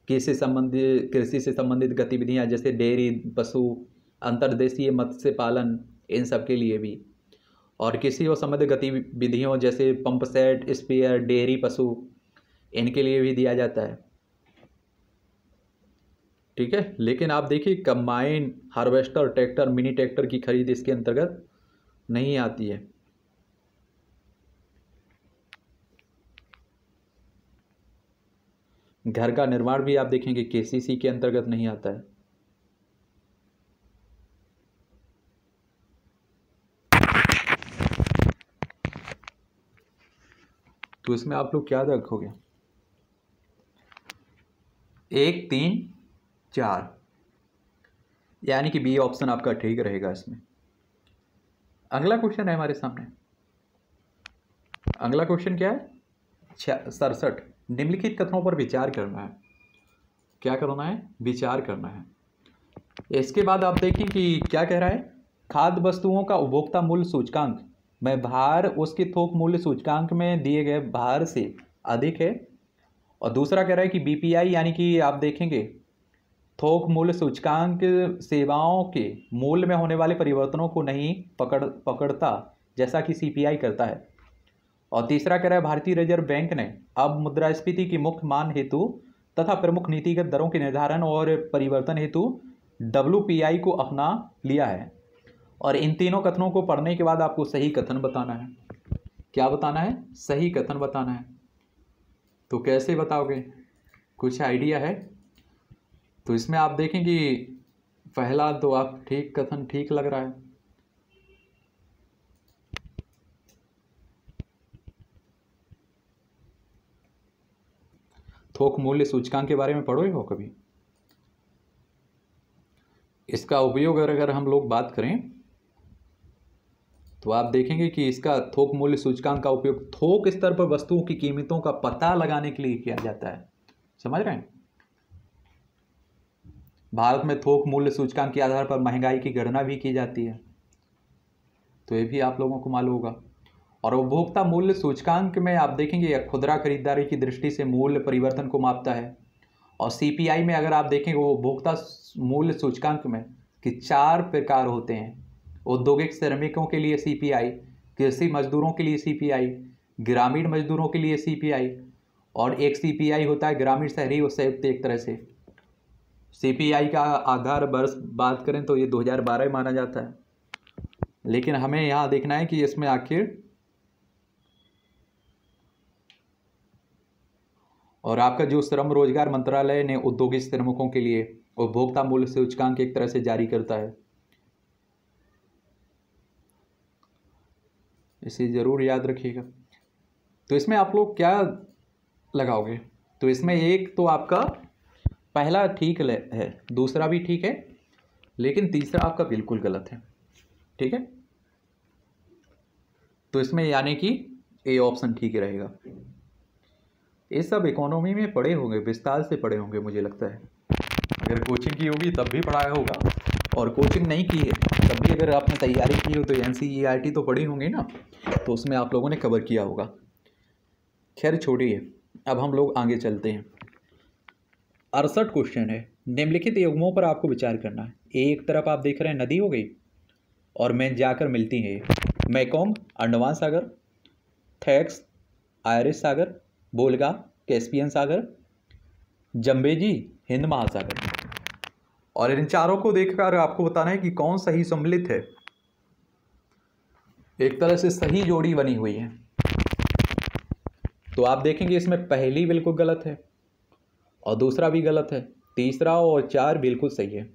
[SPEAKER 1] कृषि संबंधी कृषि से संबंधित गतिविधियां जैसे डेयरी पशु अंतर्देशीय मत्स्य पालन इन सब के लिए भी और किसी और संबंधित गतिविधियों जैसे पंप सेट स्पेयर डेयरी पशु इनके लिए भी दिया जाता है ठीक है लेकिन आप देखिए combine harvester tractor mini tractor की खरीद इसके अंतर्गत नहीं आती है घर का निर्माण भी आप देखेंगे केसीसी के अंतर्गत नहीं आता है तो इसमें आप लोग क्या रखोगे एक तीन चार यानी कि बी ऑप्शन आपका ठीक रहेगा इसमें अगला क्वेश्चन है हमारे सामने अगला क्वेश्चन क्या है सड़सठ निम्नलिखित कथनों पर विचार करना है क्या करना है विचार करना है इसके बाद आप देखें कि क्या कह रहा है खाद्य वस्तुओं का उपभोक्ता मूल्य सूचकांक में भार उसके थोक मूल्य सूचकांक में दिए गए भार से अधिक है और दूसरा कह रहा है कि बीपीआई यानी कि आप देखेंगे थोक मूल्य सूचकांक सेवाओं के मूल्य में होने वाले परिवर्तनों को नहीं पकड़ पकड़ता जैसा कि सीपीआई करता है और तीसरा कह रहा है भारतीय रिजर्व बैंक ने अब मुद्रास्फीति की मुख्य मान हेतु तथा प्रमुख नीतिगत दरों के निर्धारण और परिवर्तन हेतु डब्ल्यू को अपना लिया है और इन तीनों कथनों को पढ़ने के बाद आपको सही कथन बताना है क्या बताना है सही कथन बताना है तो कैसे बताओगे कुछ आइडिया है तो इसमें आप देखें कि पहला तो आप ठीक कथन ठीक लग रहा है थोक मूल्य सूचकांक के बारे में पढ़ो हो कभी इसका उपयोग अगर हम लोग बात करें तो आप देखेंगे कि इसका थोक मूल्य सूचकांक का उपयोग थोक स्तर पर वस्तुओं की कीमतों का पता लगाने के लिए किया जाता है समझ रहे हैं भारत में थोक मूल्य सूचकांक के आधार पर महंगाई की गणना भी की जाती है तो ये भी आप लोगों को मालूम होगा और उपभोक्ता मूल्य सूचकांक में आप देखेंगे यह खुदरा खरीदारी की दृष्टि से मूल्य परिवर्तन को मापता है और सीपीआई में अगर आप देखेंगे उपभोक्ता मूल्य सूचकांक में कि चार प्रकार होते हैं औद्योगिक श्रमिकों के लिए सीपीआई कृषि मजदूरों के लिए सीपीआई ग्रामीण मजदूरों के लिए सीपीआई और एक सीपीआई होता है ग्रामीण शहरी और संयुक्त एक तरह से सीपीआई का आधार वर्ष बात करें तो ये 2012 माना जाता है लेकिन हमें यहाँ देखना है कि इसमें आखिर और आपका जो श्रम रोजगार मंत्रालय ने औद्योगिक श्रमिकों के लिए उपभोक्ता मूल्य सूचकांक एक तरह से जारी करता है इसे ज़रूर याद रखिएगा तो इसमें आप लोग क्या लगाओगे तो इसमें एक तो आपका पहला ठीक है दूसरा भी ठीक है लेकिन तीसरा आपका बिल्कुल गलत है ठीक है तो इसमें यानी कि ए ऑप्शन ठीक रहेगा ये सब इकोनॉमी में पढ़े होंगे विस्तार से पढ़े होंगे मुझे लगता है अगर कोचिंग की होगी तब भी पढ़ाया होगा और कोचिंग नहीं की है तब भी अगर आपने तैयारी की हो तो एन सी e तो पढ़ी होंगी ना तो उसमें आप लोगों ने कवर किया होगा खैर छोड़िए अब हम लोग आगे चलते हैं अड़सठ क्वेश्चन है निम्नलिखित युग्मों पर आपको विचार करना है एक तरफ आप देख रहे हैं नदी हो गई और मैं जाकर मिलती हैं मैकोंग अंडमान सागर थैक्स आयरिश सागर बोलगा कैस्पियन सागर जम्बेजी हिंद महासागर और इन चारों को देखकर आपको बताना है कि कौन सही सम्मिलित है एक तरह से सही जोड़ी बनी हुई है तो आप देखेंगे इसमें पहली बिल्कुल गलत है और दूसरा भी गलत है तीसरा और चार बिल्कुल सही है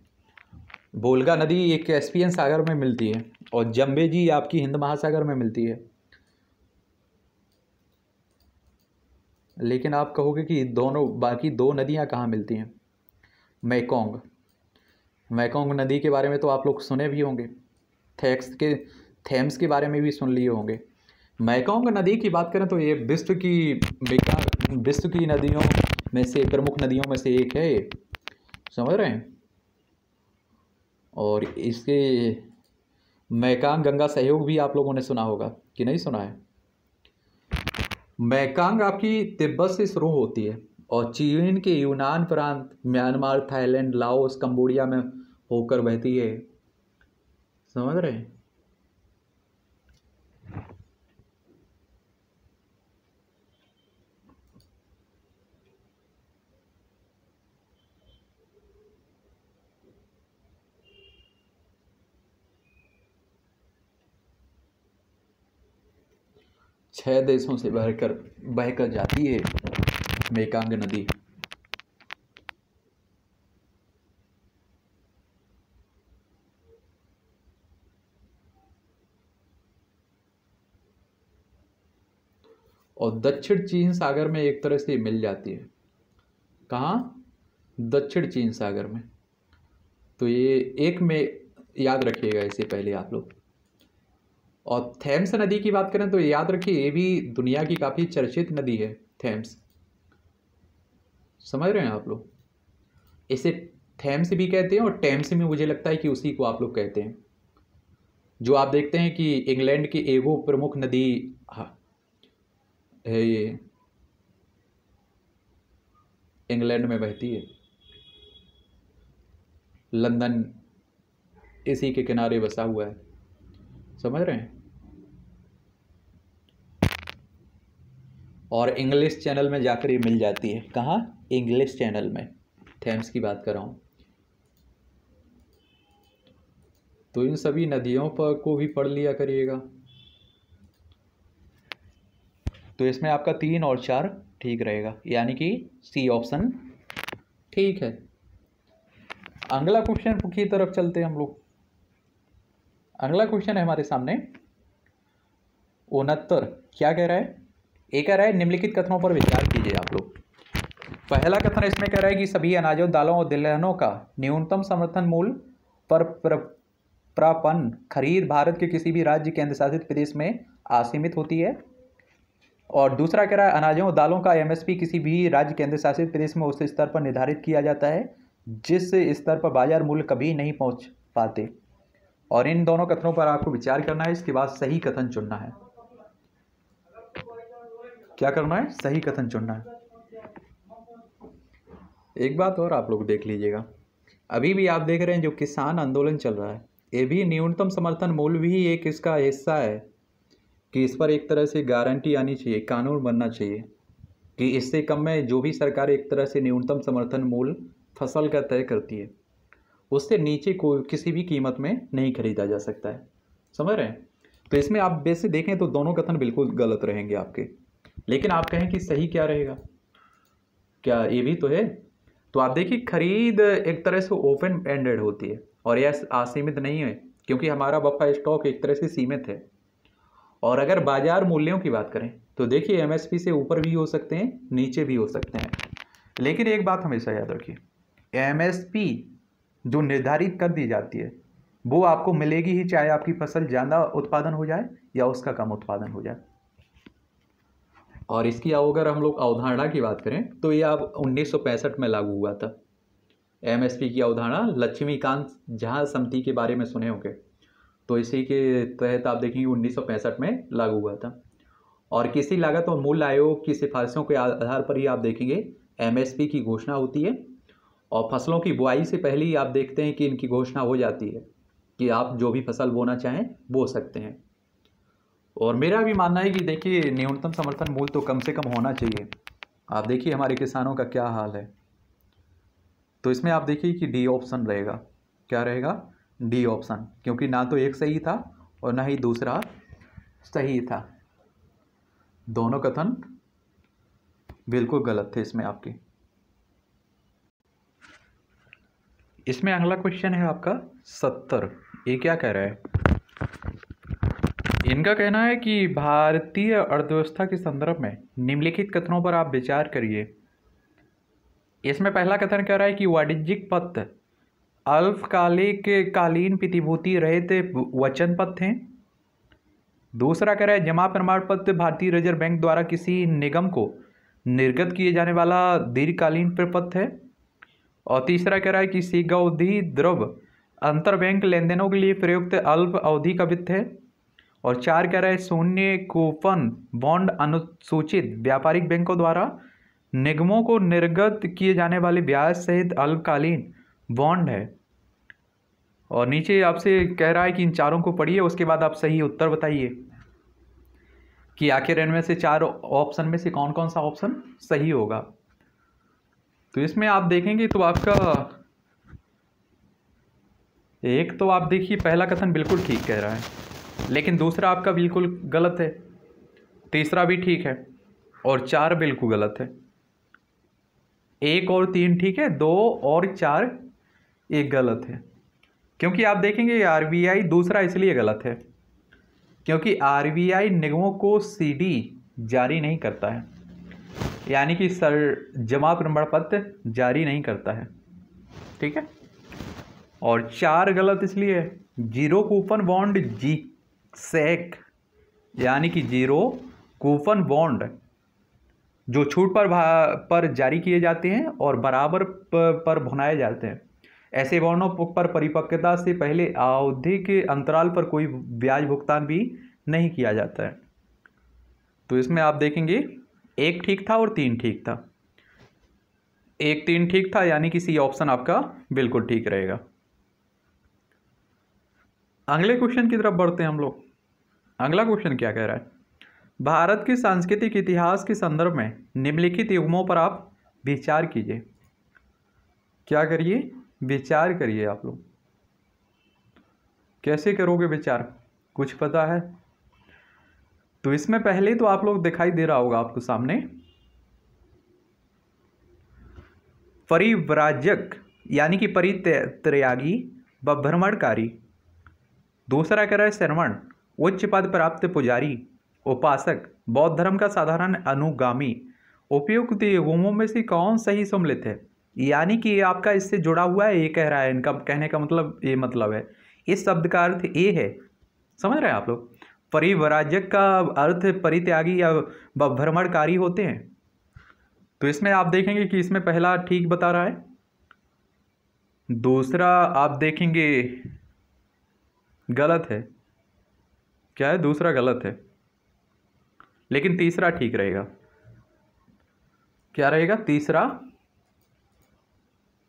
[SPEAKER 1] बोलगा नदी एक एस्पियन सागर में मिलती है और जम्बे जी आपकी हिंद महासागर में मिलती है लेकिन आप कहोगे कि दोनों बाकी दो नदियां कहाँ मिलती हैं मेकोंग मैकोंग नदी के बारे में तो आप लोग सुने भी होंगे थैक्स के थेम्स के बारे में भी सुन लिए होंगे मैकोंग नदी की बात करें तो ये विश्व की बेकार विश्व की नदियों में से प्रमुख नदियों में से एक है ये समझ रहे हैं और इसके मैकांग गंगा सहयोग भी आप लोगों ने सुना होगा कि नहीं सुना है मैकांग आपकी तिब्बत से शुरू होती है और चीन के यूनान प्रांत म्यांमार थाईलैंड लाओस कंबोडिया में होकर बहती है समझ रहे हैं छह देशों से बहकर बहकर जाती है मेकांग नदी और दक्षिण चीन सागर में एक तरह से मिल जाती है कहाँ दक्षिण चीन सागर में तो ये एक में याद रखिएगा इसे पहले आप लोग और थेम्स नदी की बात करें तो याद रखिए ये भी दुनिया की काफ़ी चर्चित नदी है थेम्स समझ रहे हैं आप लोग इसे थेम्स भी कहते हैं और टेम्स में मुझे लगता है कि उसी को आप लोग कहते हैं जो आप देखते हैं कि इंग्लैंड की एगो प्रमुख नदी हाँ है ये इंग्लैंड में बहती है लंदन इसी के किनारे बसा हुआ है समझ रहे हैं और इंग्लिश चैनल में जाकर ये मिल जाती है कहाँ इंग्लिश चैनल में थैम्स की बात कर रहा हूँ तो इन सभी नदियों पर को भी पढ़ लिया करिएगा तो इसमें आपका तीन और चार ठीक रहेगा यानी कि सी ऑप्शन ठीक है अगला क्वेश्चन की तरफ चलते हैं हम लोग अगला क्वेश्चन है हमारे सामने उनहत्तर क्या कह रहा है ये कह रहा है निम्नलिखित कथनों पर विचार कीजिए आप लोग पहला कथन इसमें कह रहा है कि सभी अनाजों दालों और दलहनों का न्यूनतम समर्थन मूल पर प्रापन खरीद भारत के किसी भी राज्य केंद्र शासित प्रदेश में आसीमित होती है और दूसरा कह रहा है अनाजों और दालों का एमएसपी किसी भी राज्य केंद्र शासित प्रदेश में उस स्तर पर निर्धारित किया जाता है जिस स्तर पर बाजार मूल्य कभी नहीं पहुंच पाते और इन दोनों कथनों पर आपको विचार करना है इसके बाद सही कथन चुनना है क्या करना है सही कथन चुनना है एक बात और आप लोग देख लीजिएगा अभी भी आप देख रहे हैं जो किसान आंदोलन चल रहा है ये भी न्यूनतम समर्थन मूल्य भी एक इसका हिस्सा है कि इस पर एक तरह से गारंटी आनी चाहिए कानून बनना चाहिए कि इससे कम में जो भी सरकार एक तरह से न्यूनतम समर्थन मूल फसल का तय करती है उससे नीचे को किसी भी कीमत में नहीं खरीदा जा सकता है समझ रहे हैं तो इसमें आप वैसे देखें तो दोनों कथन बिल्कुल गलत रहेंगे आपके लेकिन आप कहें कि सही क्या रहेगा क्या ये भी तो है तो आप देखिए खरीद एक तरह से ओपन एंडेड होती है और यह असीमित नहीं है क्योंकि हमारा बफा स्टॉक एक तरह से सीमित है और अगर बाजार मूल्यों की बात करें तो देखिए एमएसपी से ऊपर भी हो सकते हैं नीचे भी हो सकते हैं लेकिन एक बात हमेशा याद रखिए एमएसपी जो निर्धारित कर दी जाती है वो आपको मिलेगी ही चाहे आपकी फसल ज़्यादा उत्पादन हो जाए या उसका कम उत्पादन हो जाए और इसकी अगर हम लोग अवधारणा की बात करें तो ये अब उन्नीस में लागू हुआ था एमएसपी की अवधारणा लक्ष्मीकांत झा समिति के बारे में सुने होंगे तो इसी के तहत आप देखेंगे उन्नीस में लागू हुआ था और किसी लागत और मूल्य आयोग की सिफारिशों के आधार पर ही आप देखेंगे एमएसपी की घोषणा होती है और फसलों की बुआई से पहले ही आप देखते हैं कि इनकी घोषणा हो जाती है कि आप जो भी फसल बोना चाहें बो सकते हैं और मेरा भी मानना है कि देखिए न्यूनतम समर्थन मूल्य तो कम से कम होना चाहिए आप देखिए हमारे किसानों का क्या हाल है तो इसमें आप देखिए कि डी ऑप्शन रहेगा क्या रहेगा डी ऑप्शन क्योंकि ना तो एक सही था और ना ही दूसरा सही था दोनों कथन बिल्कुल गलत थे इसमें आपके इसमें अगला क्वेश्चन है आपका सत्तर ये क्या कह रहा है इनका कहना है कि भारतीय अर्थव्यवस्था के संदर्भ में निम्नलिखित कथनों पर आप विचार करिए इसमें पहला कथन कह रहा है कि वाणिज्यिक पथ अल्पकालिक कालीन प्रतिभूति रहित वचन पत्र हैं दूसरा कह रहा है जमा प्रमाण पत्र भारतीय रिजर्व बैंक द्वारा किसी निगम को निर्गत किए जाने वाला दीर्घकालीन प्रपत्र है और तीसरा कह रहा है कि अवधि द्रव अंतर बैंक देनों के लिए प्रयुक्त अल्प अवधि का वित्त है और चार कह रहा है शून्य कूपन बॉन्ड अनुसूचित व्यापारिक बैंकों द्वारा निगमों को निर्गत किए जाने वाले ब्याज सहित अल्पकालीन बॉन्ड है और नीचे आपसे कह रहा है कि इन चारों को पढ़िए उसके बाद आप सही उत्तर बताइए कि आखिर इनमें से चार ऑप्शन में से कौन कौन सा ऑप्शन सही होगा तो इसमें आप देखेंगे तो आपका एक तो आप देखिए पहला कथन बिल्कुल ठीक कह रहा है लेकिन दूसरा आपका बिल्कुल गलत है तीसरा भी ठीक है और चार बिल्कुल गलत है एक और तीन ठीक है दो और चार ये गलत है क्योंकि आप देखेंगे आर दूसरा इसलिए गलत है क्योंकि आर निगमों को सीडी जारी नहीं करता है यानी कि सर जमा प्रमाण पत्र जारी नहीं करता है ठीक है और चार गलत इसलिए है zero coupon bond G sec यानी कि जीरो कूपन बॉन्ड जो छूट पर पर जारी किए जाते हैं और बराबर पर भुनाए जाते हैं ऐसे वर्णों पर परिपक्वता से पहले अवधि के अंतराल पर कोई ब्याज भुगतान भी नहीं किया जाता है तो इसमें आप देखेंगे एक ठीक था और तीन ठीक था एक तीन ठीक था यानी कि सी ऑप्शन आपका बिल्कुल ठीक रहेगा अगले क्वेश्चन की तरफ बढ़ते हैं हम लोग अगला क्वेश्चन क्या कह रहा है भारत के सांस्कृतिक इतिहास के संदर्भ में निम्नलिखित युग्मों पर आप विचार कीजिए क्या करिए विचार करिए आप लोग कैसे करोगे विचार कुछ पता है तो इसमें पहले तो आप लोग दिखाई दे रहा होगा आपको सामने परिव्राजक यानी कि परित्रयागी व भ्रमणकारी दूसरा कह रहा है श्रवण उच्च पद प्राप्त पुजारी उपासक बौद्ध धर्म का साधारण अनुगामी उपयुक्त होमों में से कौन सही सम्मिलित है यानी कि आपका इससे जुड़ा हुआ है ये कह रहा है इनका कहने का मतलब ये मतलब है इस शब्द का अर्थ ए है समझ रहे हैं आप लोग परिवराजक का अर्थ परित्यागी या भ्रमणकारी होते हैं तो इसमें आप देखेंगे कि इसमें पहला ठीक बता रहा है दूसरा आप देखेंगे गलत है क्या है दूसरा गलत है लेकिन तीसरा ठीक रहेगा क्या रहेगा तीसरा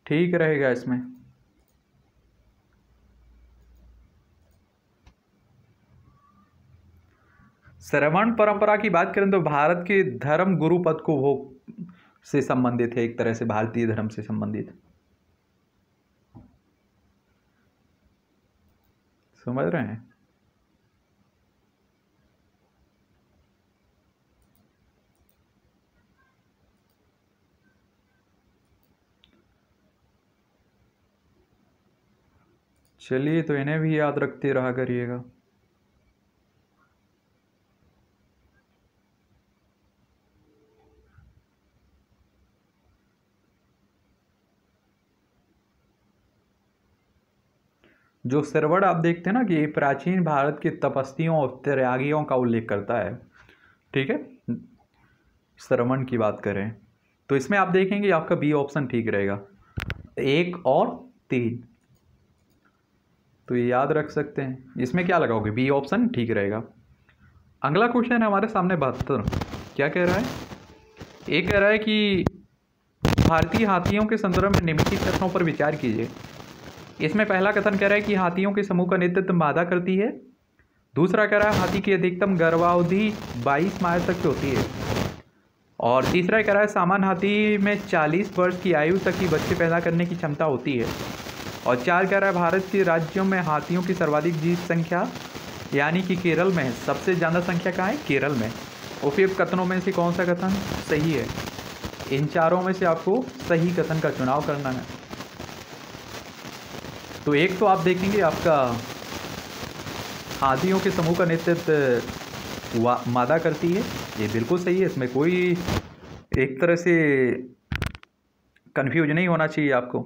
[SPEAKER 1] ठीक रहेगा इसमें श्रवण परंपरा की बात करें तो भारत के धर्म गुरु पद को वो से संबंधित है एक तरह से भारतीय धर्म से संबंधित समझ रहे हैं चलिए तो इन्हें भी याद रखते रहा करिएगा जो सरवण आप देखते हैं ना कि प्राचीन भारत की तपस्तियों और त्यागियों का उल्लेख करता है ठीक है श्रवण की बात करें तो इसमें आप देखेंगे आपका बी ऑप्शन ठीक रहेगा एक और तीन तो ये याद रख सकते हैं इसमें क्या लगाओगे बी ऑप्शन ठीक रहेगा अगला क्वेश्चन है हमारे सामने बहत्तर क्या कह रहा है ये कह रहा है कि भारतीय हाथियों के संदर्भ में निम्नलिखित कथनों पर विचार कीजिए इसमें पहला कथन कह रहा है कि हाथियों के समूह का नेतृत्व मादा करती है दूसरा कह रहा है हाथी की अधिकतम गर्भावधि बाईस माह तक की होती है और तीसरा कह रहा है सामान्य हाथी में चालीस वर्ष की आयु तक ही बच्चे पैदा करने की क्षमता होती है और चार कह रहा है भारत के राज्यों में हाथियों की सर्वाधिक जीत संख्या यानी कि केरल में है सबसे ज़्यादा संख्या कहाँ है केरल में उपयुक्त कथनों में से कौन सा कथन सही है इन चारों में से आपको सही कथन का चुनाव करना है तो एक तो आप देखेंगे आपका हाथियों के समूह का नेतृत्व मादा करती है ये बिल्कुल सही है इसमें कोई एक तरह से कन्फ्यूज नहीं होना चाहिए आपको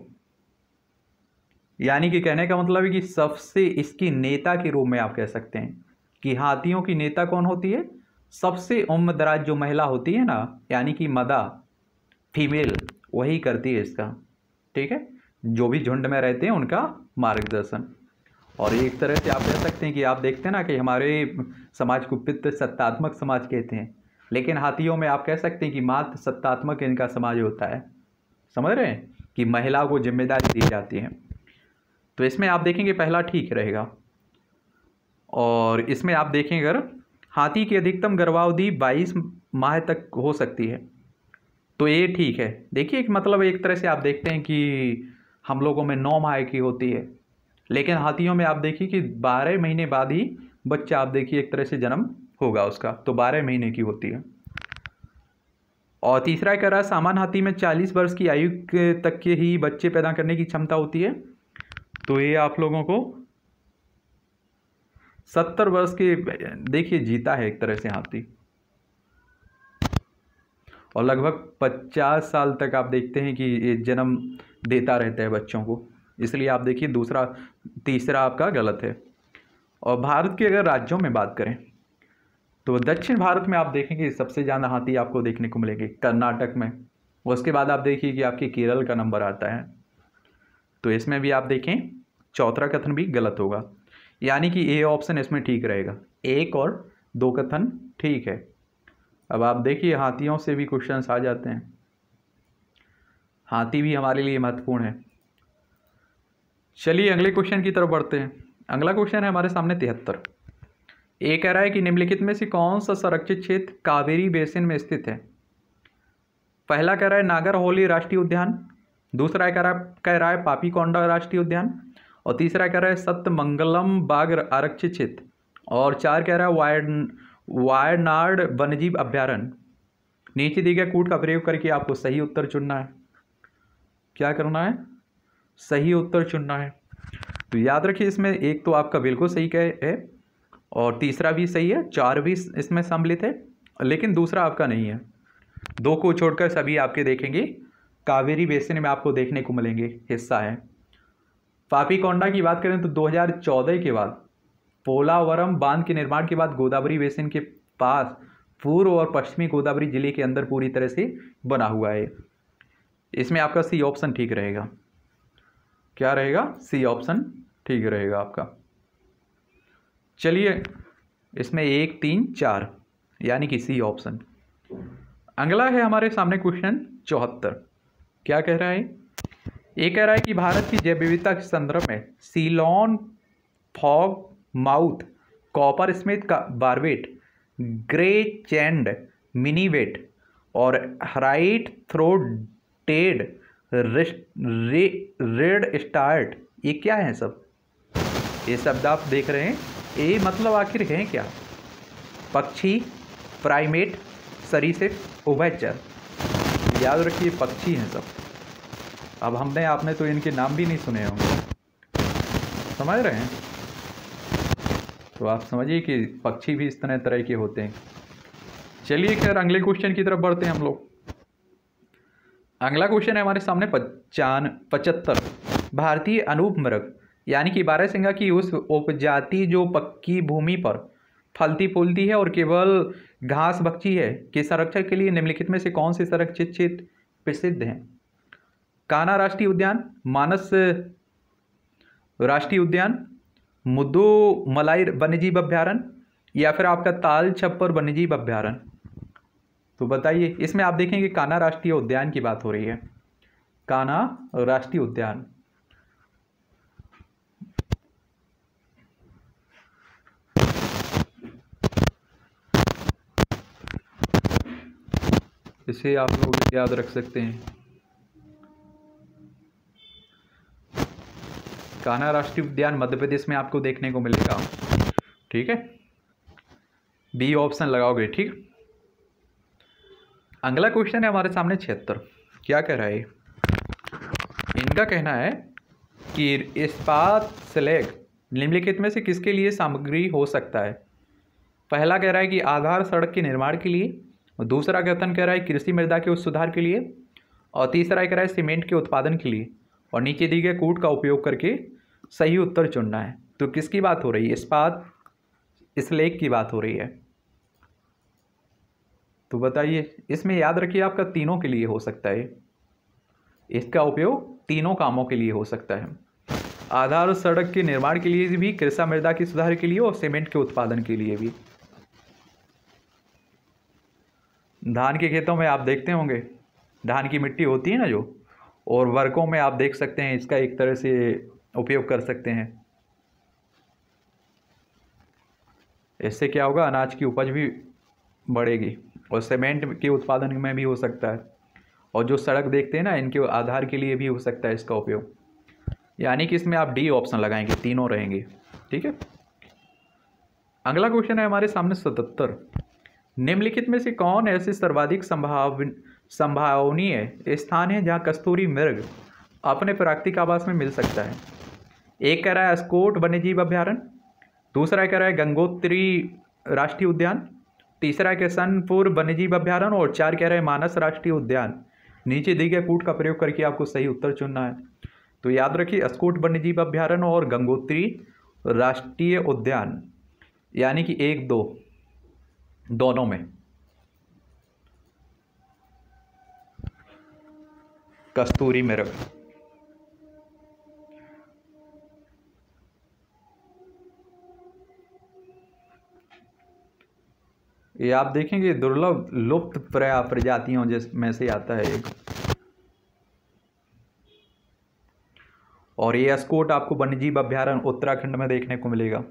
[SPEAKER 1] यानी कि कहने का मतलब है कि सबसे इसकी नेता के रूप में आप कह सकते हैं कि हाथियों की नेता कौन होती है सबसे उम्र दराज जो महिला होती है ना यानी कि मदा फीमेल वही करती है इसका ठीक है जो भी झुंड में रहते हैं उनका मार्गदर्शन और एक तरह से आप कह सकते हैं कि आप देखते हैं ना कि हमारे समाज को पित्त सत्तात्मक समाज कहते हैं लेकिन हाथियों में आप कह सकते हैं कि मात्र सत्तात्मक इनका समाज होता है समझ रहे हैं कि महिला को जिम्मेदारी दी जाती है तो इसमें आप देखेंगे पहला ठीक रहेगा और इसमें आप देखें अगर हाथी की अधिकतम गर्भावधि बाईस माह तक हो सकती है तो ये ठीक है देखिए एक मतलब एक तरह से आप देखते हैं कि हम लोगों में नौ माह की होती है लेकिन हाथियों में आप देखिए कि बारह महीने बाद ही बच्चा आप देखिए एक तरह से जन्म होगा उसका तो बारह महीने की होती है और तीसरा कह रहा है सामान्य हाथी में चालीस वर्ष की आयु तक के ही बच्चे पैदा करने की क्षमता होती है तो ये आप लोगों को सत्तर वर्ष के देखिए जीता है एक तरह से हाथी और लगभग पचास साल तक आप देखते हैं कि ये जन्म देता रहता है बच्चों को इसलिए आप देखिए दूसरा तीसरा आपका गलत है और भारत के अगर राज्यों में बात करें तो दक्षिण भारत में आप देखेंगे सबसे ज़्यादा हाथी आपको देखने को मिलेंगे कर्नाटक में उसके बाद आप देखिए कि आपके केरल का नंबर आता है तो इसमें भी आप देखें चौथा कथन भी गलत होगा यानी कि ए ऑप्शन इसमें ठीक रहेगा एक और दो कथन ठीक है अब आप देखिए हाथियों से भी क्वेश्चन आ जाते हैं हाथी भी हमारे लिए महत्वपूर्ण है चलिए अगले क्वेश्चन की तरफ बढ़ते हैं अगला क्वेश्चन है हमारे सामने तिहत्तर ए कह रहा है कि निम्नलिखित में से कौन सा संरक्षित क्षेत्र कावेरी बेसिन में स्थित है पहला कह रहा है नागर होली राष्ट्रीय उद्यान दूसरा कह रहा है कह रहा है पापी कोंडा राष्ट्रीय उद्यान और तीसरा कह रहा है सत्यमंगलम बाघ आरक्षित क्षेत्र और चार कह रहा है वाय वायनाड वन्यजीव अभ्यारण्य नीचे दिए गए कूट का प्रयोग करके आपको सही उत्तर चुनना है क्या करना है सही उत्तर चुनना है तो याद रखिए इसमें एक तो आपका बिल्कुल सही कह है और तीसरा भी सही है चार भी इसमें सम्मिलित है लेकिन दूसरा आपका नहीं है दो को छोड़कर सभी आपके देखेंगे कावेरी बेसिन में आपको देखने को मिलेंगे हिस्सा है पापीकोंडा की बात करें तो 2014 के बाद पोलावरम बांध के निर्माण के बाद गोदावरी बेसिन के पास पूर्व और पश्चिमी गोदावरी जिले के अंदर पूरी तरह से बना हुआ है इसमें आपका सी ऑप्शन ठीक रहेगा क्या रहेगा सी ऑप्शन ठीक रहेगा आपका चलिए इसमें एक तीन चार यानी कि सी ऑप्शन अगला है हमारे सामने क्वेश्चन चौहत्तर क्या कह रहा है ये कह रहा है कि भारत की जैव विविधता के संदर्भ में Ceylon frog mouth copper smith का बारवेट ग्रे चैंड मिनीवेट और white throated redstart ये क्या है सब ये शब्द आप देख रहे हैं ये मतलब आखिर हैं क्या पक्षी प्राइमेट सरीसेट उभयचर याद रखिए पक्षी हैं सब अब हमने आपने तो इनके नाम भी नहीं सुने होंगे समझ रहे हैं तो आप समझिए कि पक्षी भी इस तरह तरह के होते हैं चलिए खैर अगले क्वेश्चन की तरफ बढ़ते हैं हम लोग अगला क्वेश्चन है हमारे सामने पचान पचहत्तर भारतीय अनूप मृग यानी कि बारह सिंगा की उस उपजाति जो पक्की भूमि पर फलती फूलती है और केवल घास बख्ची है के संरक्षण के लिए निम्नलिखित में से कौन से संरक्षित क्षेत्र प्रसिद्ध हैं काना राष्ट्रीय उद्यान मानस राष्ट्रीय उद्यान मुद्दो मलाई वन्यजीव अभ्यारण या फिर आपका ताल छप्पर वन्यजीव अभ्यारण्य तो बताइए इसमें आप देखेंगे काना राष्ट्रीय उद्यान की बात हो रही है काना राष्ट्रीय उद्यान इसे आप लोग याद रख सकते हैं कान्हा राष्ट्रीय उद्यान मध्य प्रदेश में आपको देखने को मिलेगा ठीक है बी ऑप्शन लगाओगे ठीक अगला क्वेश्चन है हमारे सामने छिहत्तर क्या कह रहा है इनका कहना है कि इस्पात स्लेग निम्नलिखित में से किसके लिए सामग्री हो सकता है पहला कह रहा है कि आधार सड़क के निर्माण के लिए दूसरा कथन कह रहा है कृषि मृदा के उस सुधार के लिए और तीसरा कह रहा है सीमेंट के उत्पादन के लिए और नीचे दी गए कूट का उपयोग करके सही उत्तर चुनना है तो किसकी बात हो रही है इस्पात लेख की बात हो रही है तो बताइए इसमें याद रखिए आपका तीनों के लिए हो सकता है इसका उपयोग तीनों कामों के लिए हो सकता है आधार और सड़क के निर्माण के लिए भी कृषि मृदा के सुधार के लिए और सीमेंट के उत्पादन के लिए भी धान के खेतों में आप देखते होंगे धान की मिट्टी होती है ना जो और वर्कों में आप देख सकते हैं इसका एक तरह से उपयोग कर सकते हैं इससे क्या होगा अनाज की उपज भी बढ़ेगी और सीमेंट के उत्पादन में भी हो सकता है और जो सड़क देखते हैं ना इनके आधार के लिए भी हो सकता है इसका उपयोग यानी कि इसमें आप डी ऑप्शन लगाएंगे तीनों रहेंगे ठीक है अगला क्वेश्चन है हमारे सामने सतहत्तर निम्नलिखित में से कौन ऐसे सर्वाधिक संभाव संभावनीय स्थान है जहाँ कस्तूरी मृग अपने प्राकृतिक आवास में मिल सकता है एक कह रहा है अस्कोट वन्यजीव अभ्यारण्य दूसरा कह रहा है गंगोत्री राष्ट्रीय उद्यान तीसरा है किशनपुर वन्यजीव अभ्यारण्य और चार कह रहे हैं मानस राष्ट्रीय उद्यान नीचे दी गए कूट का प्रयोग करके आपको सही उत्तर चुनना है तो याद रखिए अस्कोट वन्यजीव अभ्यारण्य और गंगोत्री राष्ट्रीय उद्यान यानी कि एक दो दोनों में कस्तूरी रख ये आप देखेंगे दुर्लभ लुप्त प्रया प्रजातियों जिसमें से आता है एक और ये अस्कोट आपको वन्यजीव अभ्यारण्य उत्तराखंड में देखने को मिलेगा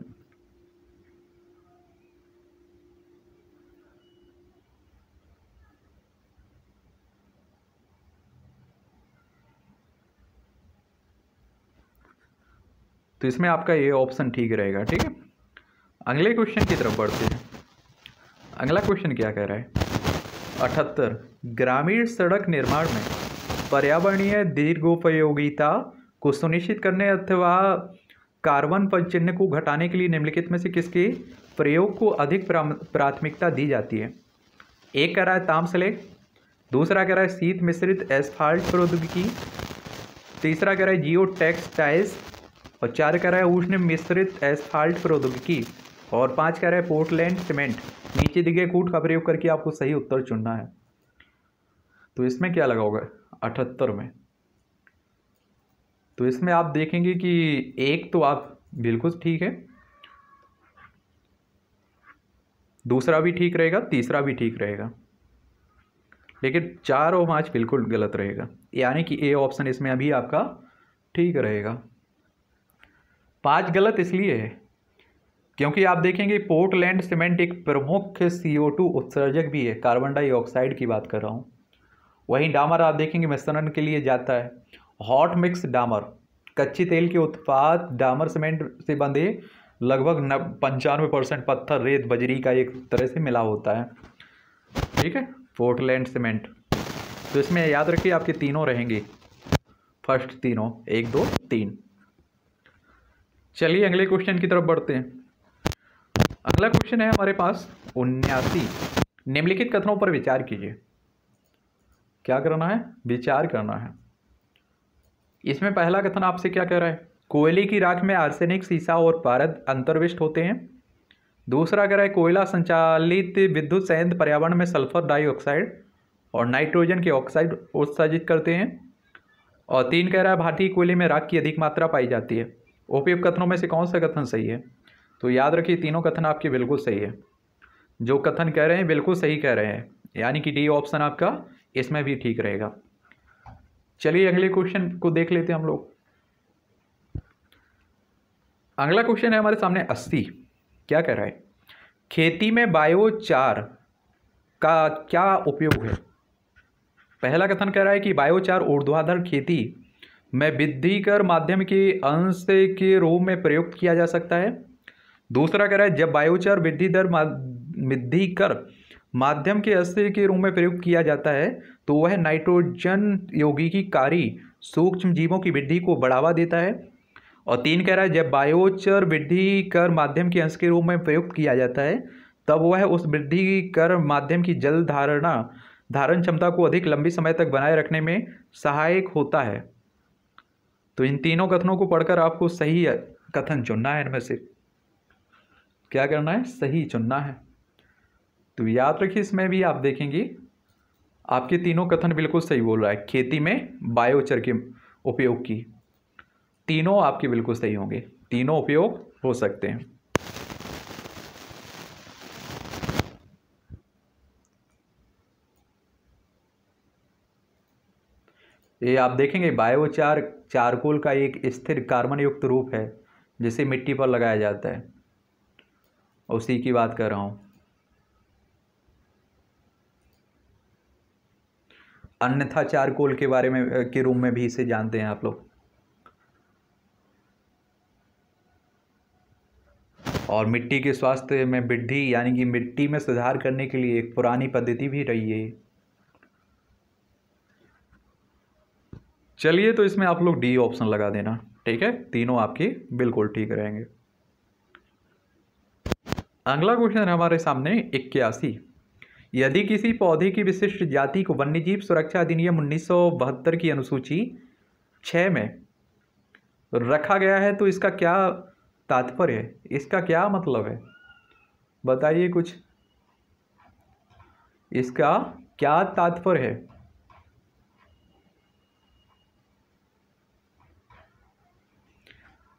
[SPEAKER 1] तो इसमें आपका ये ऑप्शन ठीक रहेगा ठीक है अगले क्वेश्चन की तरफ बढ़ते हैं अगला क्वेश्चन क्या कह रहा है अठहत्तर ग्रामीण सड़क निर्माण में पर्यावरणीय दीर्घोपयोगिता को सुनिश्चित करने अथवा कार्बन पदचिह्न को घटाने के लिए निम्नलिखित में से किसके प्रयोग को अधिक प्राथमिकता दी जाती है एक कह रहा है तामसलेख दूसरा कह रहा है शीत मिश्रित एसफाल्ट प्रौद्योगिकी तीसरा कह रहा है जियो टेक्सटाइल्स और चार कह रहा है उष्ण मिश्रित एसफाल्ट प्रौद्योगिकी और पांच कह रहा है पोर्टलैंड सीमेंट नीचे दिखे कूट का प्रयोग करके आपको सही उत्तर चुनना है तो इसमें क्या लगा होगा अठहत्तर में तो इसमें आप देखेंगे कि एक तो आप बिल्कुल ठीक है दूसरा भी ठीक रहेगा तीसरा भी ठीक रहेगा लेकिन चार और पाँच बिल्कुल गलत रहेगा यानी कि ए ऑप्शन इसमें अभी आपका ठीक रहेगा पाँच गलत इसलिए है क्योंकि आप देखेंगे पोर्टलैंड सीमेंट एक प्रमुख सी उत्सर्जक भी है कार्बन डाइऑक्साइड की बात कर रहा हूँ वहीं डामर आप देखेंगे मिश्रण के लिए जाता है हॉट मिक्स डामर कच्ची तेल के उत्पाद डामर सीमेंट से बंधे लगभग पंचानवे परसेंट पत्थर रेत बजरी का एक तरह से मिला होता है ठीक है पोर्टलैंड सीमेंट तो इसमें याद रखिए आपके तीनों रहेंगे फर्स्ट तीनों एक दो तीन चलिए अगले क्वेश्चन की तरफ बढ़ते हैं अगला क्वेश्चन है हमारे पास उन्यासी निम्नलिखित कथनों पर विचार कीजिए क्या करना है विचार करना है इसमें पहला कथन आपसे क्या कह रहा है कोयले की राख में आर्सेनिक सीसा और पारद अंतर्विष्ट होते हैं दूसरा कह रहा है कोयला संचालित विद्युत संयंत्र पर्यावरण में सल्फर डाइऑक्साइड और नाइट्रोजन के ऑक्साइड उत्सर्जित करते हैं और तीन कह रहा है भारतीय कोयले में राख की अधिक मात्रा पाई जाती है उपयुक्त कथनों में से कौन सा कथन सही है तो याद रखिए तीनों कथन आपके बिल्कुल सही है जो कथन कह रहे हैं बिल्कुल सही कह रहे हैं यानी कि डी ऑप्शन आपका इसमें भी ठीक रहेगा चलिए अगले क्वेश्चन को देख लेते हैं हम लोग अगला क्वेश्चन है हमारे सामने अस्सी क्या कह रहा है खेती में बायोचार का क्या उपयोग है पहला कथन कह रहा है कि बायोचार ऊर्ध्वाधर खेती में वृद्धि कर माध्यम के अंश के रूप में प्रयुक्त किया जा सकता है दूसरा कह रहा है जब वायुचर वृद्धि दर वृद्धि कर माध्यम के अस्थ के रूप में प्रयुक्त किया जाता है तो वह नाइट्रोजन कारी सूक्ष्म जीवों की वृद्धि को बढ़ावा देता है और तीन कह रहा है जब बायोचर वृद्धि कर माध्यम के अंश के रूप में प्रयुक्त किया जाता है तब वह उस वृद्धि कर माध्यम की जल धारणा धारण क्षमता को अधिक लंबी समय तक बनाए रखने में सहायक होता है तो इन तीनों कथनों को पढ़कर आपको सही कथन चुनना है इनमें से क्या करना है सही चुनना है तो याद रखिए इसमें भी आप देखेंगे आपके तीनों कथन बिल्कुल सही बोल रहा है खेती में बायोचर के उपयोग की तीनों आपके बिल्कुल सही होंगे तीनों उपयोग हो सकते हैं ये आप देखेंगे बायोचार चारकोल का एक स्थिर कार्बन युक्त रूप है जिसे मिट्टी पर लगाया जाता है उसी की बात कर रहा हूँ अन्यथा चारकोल के बारे में के रूम में भी इसे जानते हैं आप लोग और मिट्टी के स्वास्थ्य में वृद्धि यानी कि मिट्टी में सुधार करने के लिए एक पुरानी पद्धति भी रही है चलिए तो इसमें आप लोग डी ऑप्शन लगा देना ठीक है तीनों आपकी बिल्कुल ठीक रहेंगे अगला क्वेश्चन हमारे सामने इक्यासी यदि किसी पौधे की विशिष्ट जाति को वन्यजीव सुरक्षा अधिनियम उन्नीस की अनुसूची छः में रखा गया है तो इसका क्या तात्पर्य है इसका क्या मतलब है बताइए कुछ इसका क्या तात्पर्य है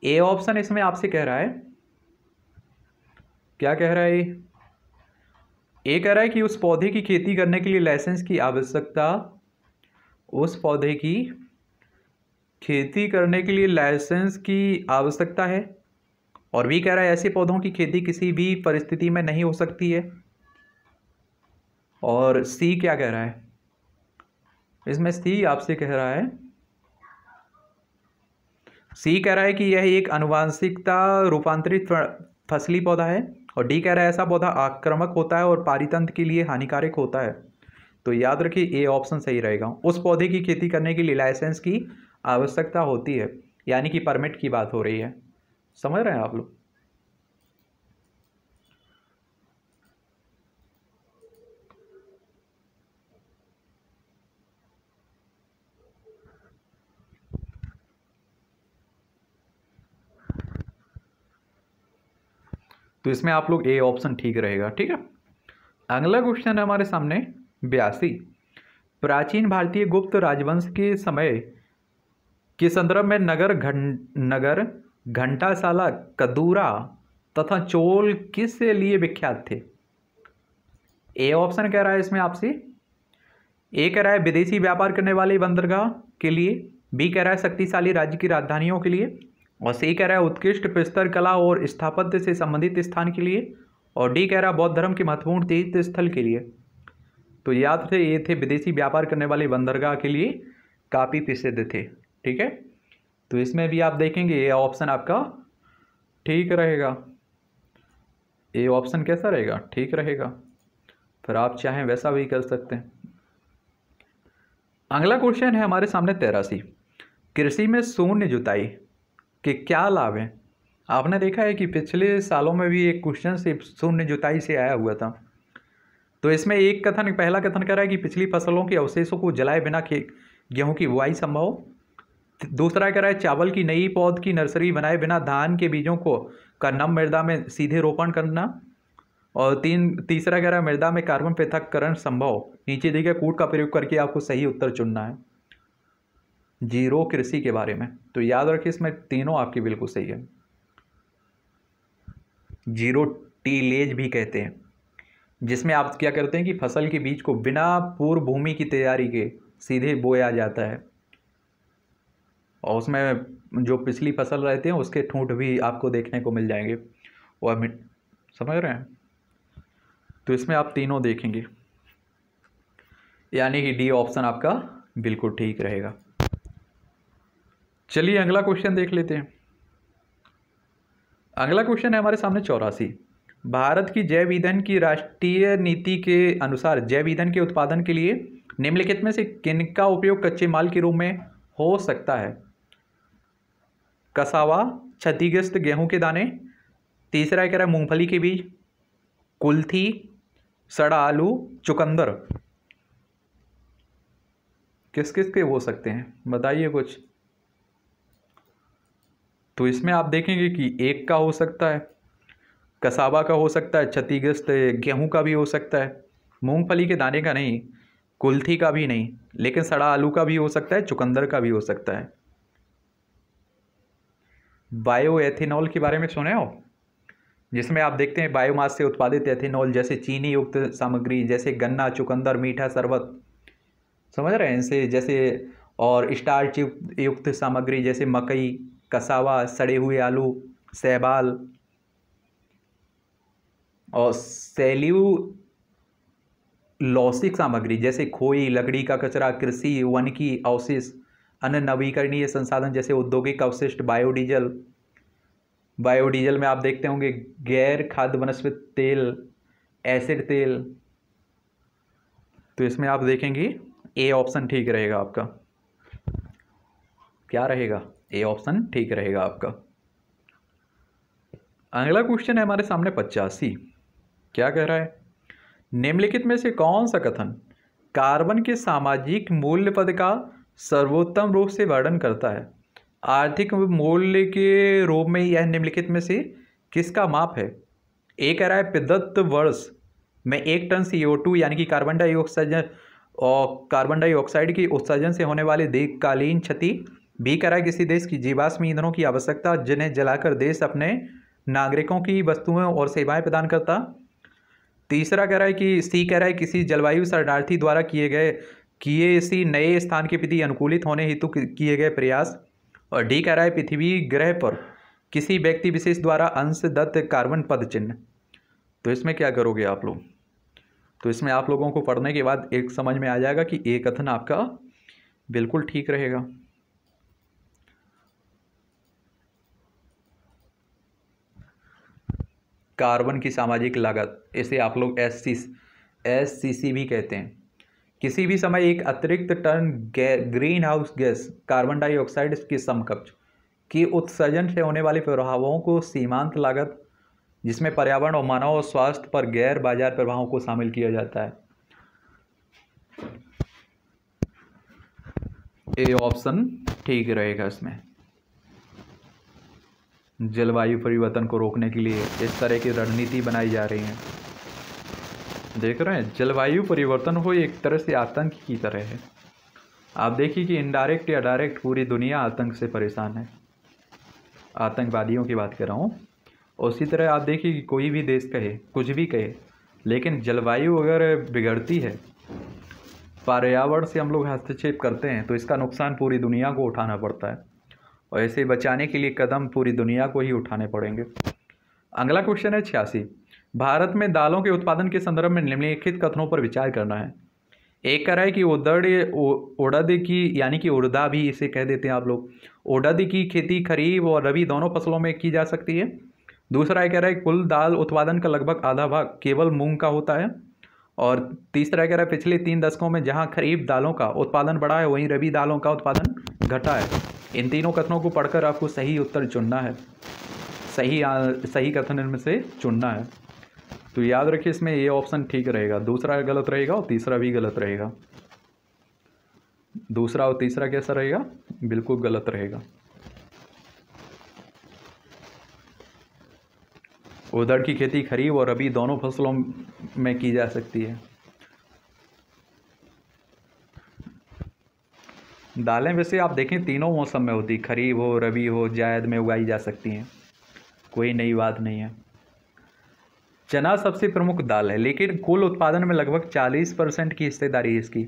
[SPEAKER 1] ए ऑप्शन इसमें आपसे कह रहा है क्या कह रहा है ये कह रहा है कि उस पौधे की खेती करने के लिए लाइसेंस की आवश्यकता उस पौधे की खेती करने के लिए लाइसेंस की आवश्यकता है और भी कह रहा है ऐसे पौधों की खेती किसी भी परिस्थिति में नहीं हो सकती है और सी क्या कह रहा है इसमें सी आपसे कह रहा है सी कह रहा है कि यह एक अनुवांशिकता रूपांतरित फसली पौधा है और डी कह रहा है ऐसा पौधा आक्रामक होता है और पारितंत्र के लिए हानिकारक होता है तो याद रखिए ए ऑप्शन सही रहेगा उस पौधे की खेती करने के लिए लाइसेंस की आवश्यकता होती है यानी कि परमिट की बात हो रही है समझ रहे हैं आप लोग तो इसमें आप लोग ए ऑप्शन ठीक रहेगा ठीक है अगला क्वेश्चन है हमारे सामने बयासी प्राचीन भारतीय गुप्त राजवंश के समय के संदर्भ में नगर घं नगर घंटाशाला कदूरा तथा चोल किस लिए विख्यात थे ए ऑप्शन कह रहा है इसमें आपसे ए कह रहा है विदेशी व्यापार करने वाले बंदरगाह के लिए बी कह रहा है शक्तिशाली राज्य की राजधानियों के लिए और सी कह रहा है उत्कृष्ट पिस्तर कला और स्थापत्य से संबंधित स्थान के लिए और डी कह रहा है बौद्ध धर्म के महत्वपूर्ण तीर्थ स्थल के लिए तो याद थे ये थे विदेशी व्यापार करने वाले बंदरगाह के लिए काफ़ी प्रसिद्ध थे ठीक है तो इसमें भी आप देखेंगे ये ऑप्शन आपका ठीक रहेगा ये ऑप्शन कैसा रहेगा ठीक रहेगा फिर आप चाहें वैसा भी कर सकते हैं अगला क्वेश्चन है हमारे सामने तेरासी कृषि में शून्य जुताई कि क्या लाभ है आपने देखा है कि पिछले सालों में भी एक क्वेश्चन से शून्य जुताई से आया हुआ था तो इसमें एक कथन पहला कथन कह रहा है कि पिछली फसलों के अवशेषों को जलाए बिना गेहूं की बुआई संभव दूसरा कह रहा है चावल की नई पौध की नर्सरी बनाए बिना धान के बीजों को का नम मृदा में सीधे रोपण करना और तीन तीसरा कह रहा है मृदा में कार्बन पृथककरण संभव नीचे दिए गए कूट का प्रयोग करके आपको सही उत्तर चुनना है जीरो कृषि के बारे में तो याद रखिए इसमें तीनों आपकी बिल्कुल सही है जीरो टीलेज भी कहते हैं जिसमें आप क्या करते हैं कि फसल के बीज को बिना पूर्व भूमि की तैयारी के सीधे बोया जाता है और उसमें जो पिछली फसल रहती है उसके ठूंठ भी आपको देखने को मिल जाएंगे और समझ रहे हैं तो इसमें आप तीनों देखेंगे यानी कि डी ऑप्शन आपका बिल्कुल ठीक रहेगा चलिए अगला क्वेश्चन देख लेते हैं अगला क्वेश्चन है हमारे सामने चौरासी भारत की जैव ईंधन की राष्ट्रीय नीति के अनुसार जैव ईंधन के उत्पादन के लिए निम्नलिखित में से किन का उपयोग कच्चे माल के रूप में हो सकता है कसावा क्षतिग्रस्त गेहूं के दाने तीसरा एक रहा मूंगफली के बीज कुल्थी सड़ा आलू चुकंदर किस किस के हो सकते हैं बताइए कुछ तो इसमें आप देखेंगे कि एक का हो सकता है कसाबा का हो सकता है क्षतिग्रस्त गेहूं का भी हो सकता है मूंगफली के दाने का नहीं कुल्थी का भी नहीं लेकिन सड़ा आलू का भी हो सकता है चुकंदर का भी हो सकता है बायो एथेनॉल के बारे में सुने हो जिसमें आप देखते हैं बायोमास से उत्पादित एथेनॉल जैसे चीनी युक्त सामग्री जैसे गन्ना चुकंदर मीठा शरबत समझ रहे हैं इनसे जैसे और स्टार्च युक्त सामग्री जैसे मकई कसावा सड़े हुए आलू सहबाल और सेल्यू लौसिक सामग्री जैसे खोई लकड़ी का कचरा कृषि वन की अवशिष अन्य नवीकरणीय संसाधन जैसे औद्योगिक अवशिष्ट बायोडीजल बायोडीजल में आप देखते होंगे गैर खाद्य वनस्पति तेल एसिड तेल तो इसमें आप देखेंगे ए ऑप्शन ठीक रहेगा आपका क्या रहेगा ए ऑप्शन ठीक रहेगा आपका अगला क्वेश्चन है हमारे सामने पचासी क्या कह रहा है निम्नलिखित में से कौन सा कथन कार्बन के सामाजिक मूल्य पद का सर्वोत्तम रूप से वर्णन करता है आर्थिक मूल्य के रूप में यह निम्नलिखित में से किसका माप है ए कह रहा है प्रदत्त वर्ष में एक टन सी यानी कि कार्बन डाइऑक्साइड और कार्बन डाइऑक्साइड की उत्सर्जन से होने वाली दीर्घकालीन क्षति भी करा किसी देश की जीवाश्म ईंधनों की आवश्यकता जिन्हें जलाकर देश अपने नागरिकों की वस्तुएं और सेवाएं प्रदान करता तीसरा कह रहा है कि सी कह रहा है किसी जलवायु शरणार्थी द्वारा किए गए किए इसी नए स्थान के प्रति अनुकूलित होने हेतु किए गए प्रयास और डी कह रहा है पृथ्वी ग्रह पर किसी व्यक्ति विशेष द्वारा अंशदत्त कार्बन पद चिन्ह तो इसमें क्या करोगे आप लोग तो इसमें आप लोगों को पढ़ने के बाद एक समझ में आ जाएगा कि ये कथन आपका बिल्कुल ठीक रहेगा कार्बन की सामाजिक लागत इसे आप लोग एस सी एस सी सी भी कहते हैं किसी भी समय एक अतिरिक्त ton green house gas carbon dioxide की समकक्ष की उत्सर्जन से होने वाले प्रभावों को सीमांत लागत जिसमें पर्यावरण और मानव और स्वास्थ्य पर गैर बाजार प्रभावों को शामिल किया जाता है ए ऑप्शन ठीक रहेगा इसमें जलवायु परिवर्तन को रोकने के लिए इस तरह की रणनीति बनाई जा रही है देख रहे हैं जलवायु परिवर्तन हो एक तरह से आतंक की तरह है आप देखिए कि इनडायरेक्ट या डायरेक्ट पूरी दुनिया आतंक से परेशान है आतंकवादियों की बात कर रहा हूँ उसी तरह आप देखिए कि कोई भी देश कहे कुछ भी कहे लेकिन जलवायु अगर बिगड़ती है पर्यावरण से हम लोग हस्तक्षेप करते हैं तो इसका नुकसान पूरी दुनिया को उठाना पड़ता है और इसे बचाने के लिए कदम पूरी दुनिया को ही उठाने पड़ेंगे अगला क्वेश्चन है छियासी भारत में दालों के उत्पादन के संदर्भ में निम्नलिखित कथनों पर विचार करना है एक कह रहा है कि उदड़ उड़द की यानी कि उड़दा भी इसे कह देते हैं आप लोग उड़द की खेती खरीफ और रबी दोनों फसलों में की जा सकती है दूसरा है कह रहा है कुल दाल उत्पादन का लगभग आधा भाग केवल मूंग का होता है और तीसरा कह रहा है पिछले तीन दशकों में जहां खरीफ दालों का उत्पादन बढ़ा है वहीं रबी दालों का उत्पादन घटा है इन तीनों कथनों को पढ़कर आपको सही उत्तर चुनना है सही आ, सही कथन इनमें से चुनना है तो याद रखिए इसमें ये ऑप्शन ठीक रहेगा दूसरा गलत रहेगा और तीसरा भी गलत रहेगा दूसरा और तीसरा कैसा रहेगा बिल्कुल गलत रहेगा उधर की खेती खरीफ और रबी दोनों फसलों में की जा सकती है दालें वैसे आप देखें तीनों मौसम में होती खरीफ हो रबी हो जायद में उगाई जा सकती हैं कोई नई बात नहीं है चना सबसे प्रमुख दाल है लेकिन कुल उत्पादन में लगभग 40 परसेंट की हिस्सेदारी है इसकी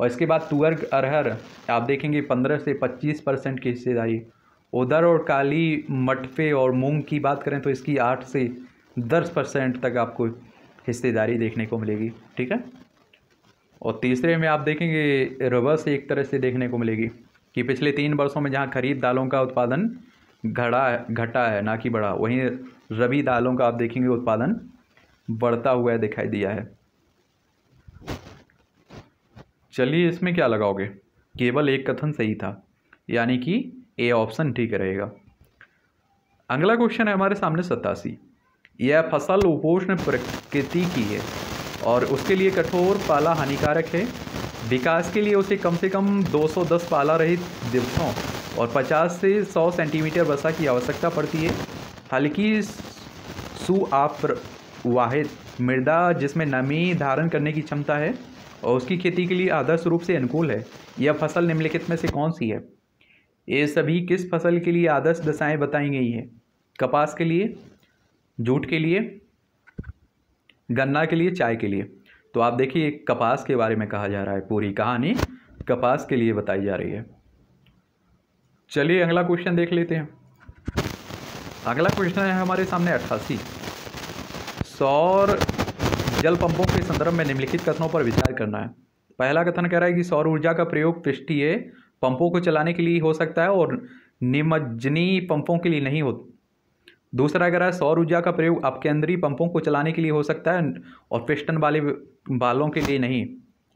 [SPEAKER 1] और इसके बाद तुअर अरहर आप देखेंगे 15 से 25 परसेंट की हिस्सेदारी उधर और काली मटफे और मूंग की बात करें तो इसकी आठ से दस परसेंट तक आपको हिस्सेदारी देखने को मिलेगी ठीक है और तीसरे में आप देखेंगे रिवर्स एक तरह से देखने को मिलेगी कि पिछले तीन वर्षों में जहाँ खरीद दालों का उत्पादन घड़ा घटा है ना कि बढ़ा वहीं रबी दालों का आप देखेंगे उत्पादन बढ़ता हुआ दिखाई दिया है चलिए इसमें क्या लगाओगे केवल एक कथन सही था यानी कि ए ऑप्शन ठीक रहेगा अगला क्वेश्चन है हमारे सामने सतासी यह फसल उपोष्ण प्रकृति की है और उसके लिए कठोर पाला हानिकारक है विकास के लिए उसे कम से कम 210 पाला रहित दिवसों और 50 से 100 सेंटीमीटर वर्षा की आवश्यकता पड़ती है हल्की सुआप्र वाहिद मृदा जिसमें नमी धारण करने की क्षमता है और उसकी खेती के लिए आदर्श रूप से अनुकूल है यह फसल निम्नलिखित में से कौन सी है ये सभी किस फसल के लिए आदर्श दशाएं बताई गई हैं कपास के लिए जूट के लिए गन्ना के लिए चाय के लिए तो आप देखिए कपास के बारे में कहा जा रहा है पूरी कहानी कपास के लिए बताई जा रही है चलिए अगला क्वेश्चन देख लेते हैं अगला क्वेश्चन है हमारे सामने अट्ठासी सौर जल पंपों के संदर्भ में निम्नलिखित कथनों पर विचार करना है पहला कथन कह रहा है कि सौर ऊर्जा का प्रयोग पृष्ठीय पंपों को चलाने के लिए हो सकता है और निमज्जनी पंपों के लिए नहीं हो दूसरा अगर है सौर ऊर्जा का प्रयोग अपकेंद्रीय पंपों को चलाने के लिए हो सकता है और पिस्टन वाले बालों के लिए नहीं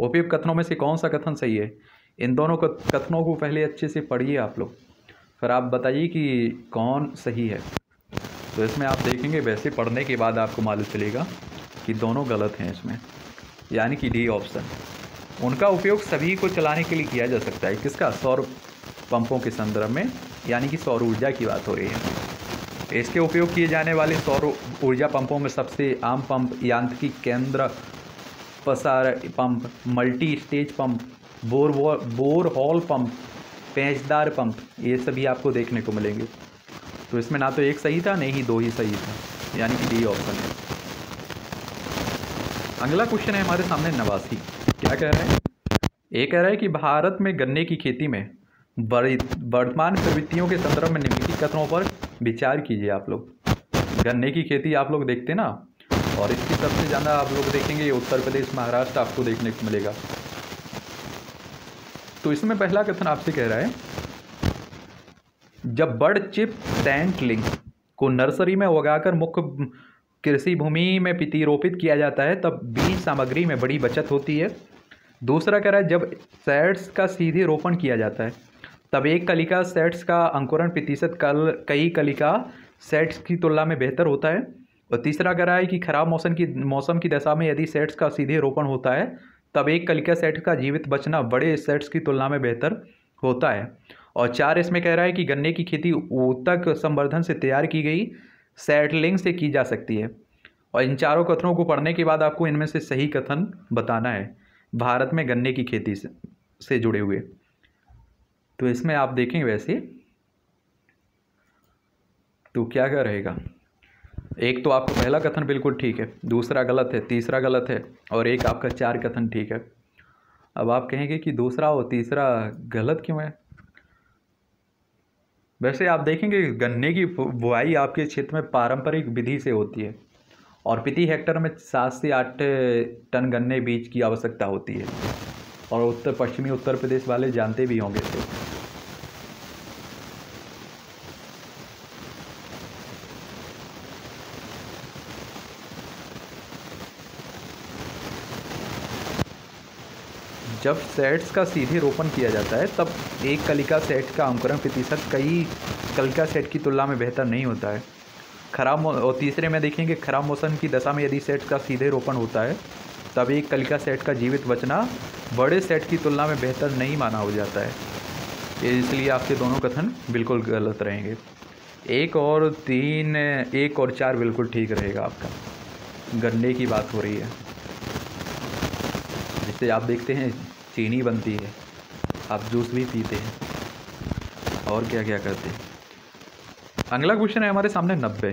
[SPEAKER 1] उपयुक्त कथनों में से कौन सा कथन सही है इन दोनों कथनों को पहले अच्छे से पढ़िए आप लोग फिर आप बताइए कि कौन सही है तो इसमें आप देखेंगे वैसे पढ़ने के बाद आपको मालूम चलेगा कि दोनों गलत हैं इसमें यानी कि डी ऑप्शन उनका उपयोग सभी को चलाने के लिए किया जा सकता है किसका सौर पंपों के संदर्भ में यानी कि सौर ऊर्जा की बात हो रही है इसके उपयोग किए जाने वाले सौर ऊर्जा पंपों में सबसे आम पंप यांत्रिकी केंद्र पसार pump multi stage pump bore bore hole pump पेंचदार पंप ये सभी आपको देखने को मिलेंगे तो इसमें ना तो एक सही था नहीं दो ही सही था यानी कि डी ऑप्शन है अगला क्वेश्चन है हमारे सामने नवासी क्या कह रहे हैं ये कह रहा है कि भारत में गन्ने की खेती में वर्तमान प्रवृत्तियों के संदर्भ में निम्नलिखित कथनों पर विचार कीजिए आप लोग गन्ने की खेती आप लोग देखते ना और इसकी सबसे ज़्यादा आप लोग देखेंगे उत्तर प्रदेश महाराष्ट्र आपको देखने को मिलेगा तो इसमें पहला कथन आपसे कह रहा है जब बर्ड चिप टैंकलिंग को नर्सरी में उगाकर मुख्य कृषि भूमि में पितिरोपित किया जाता है तब बीज सामग्री में बड़ी बचत होती है दूसरा कह रहा है जब सैड्स का सीधे रोपण किया जाता है तब एक कलिका सेट्स का अंकुरण प्रतिशत कल कई कलिका सेट्स की तुलना में बेहतर होता है और तीसरा कह रहा है कि खराब मौसम की मौसम की दशा में यदि सेट्स का सीधे रोपण होता है तब एक कलिका सेट का जीवित बचना बड़े सेट्स की तुलना में बेहतर होता है और चार इसमें कह रहा है कि गन्ने की खेती ऊतक संवर्धन से तैयार की गई सेटलिंग से की जा सकती है और इन चारों कथनों को पढ़ने के बाद आपको इनमें से सही कथन बताना है भारत में गन्ने की खेती से, से जुड़े हुए तो इसमें आप देखेंगे वैसे तो क्या क्या रहेगा एक तो आपका पहला कथन बिल्कुल ठीक है दूसरा गलत है तीसरा गलत है और एक आपका चार कथन ठीक है अब आप कहेंगे कि दूसरा और तीसरा गलत क्यों है वैसे आप देखेंगे गन्ने की बुआई आपके क्षेत्र में पारंपरिक विधि से होती है और प्रति हेक्टर में सात से आठ टन गन्ने बीज की आवश्यकता होती है और उत्तर पश्चिमी उत्तर प्रदेश वाले जानते भी होंगे इसे तो। जब सेट्स का सीधे रोपण किया जाता है तब एक कलिका सेट का अंकुरण प्रतिशत कई कलिका सेट की तुलना में बेहतर नहीं होता है खराब और तीसरे में देखेंगे खराब मौसम की दशा में यदि सेट्स का सीधे रोपण होता है तब एक कलिका सेट का जीवित बचना बड़े सेट की तुलना में बेहतर नहीं माना हो जाता है इसलिए आपके दोनों कथन बिल्कुल गलत रहेंगे एक और तीन एक और चार बिल्कुल ठीक रहेगा आपका गन्ने की बात हो रही है जिससे आप देखते हैं चीनी बनती है आप जूस भी पीते हैं और क्या क्या करते हैं अगला क्वेश्चन है हमारे सामने नब्बे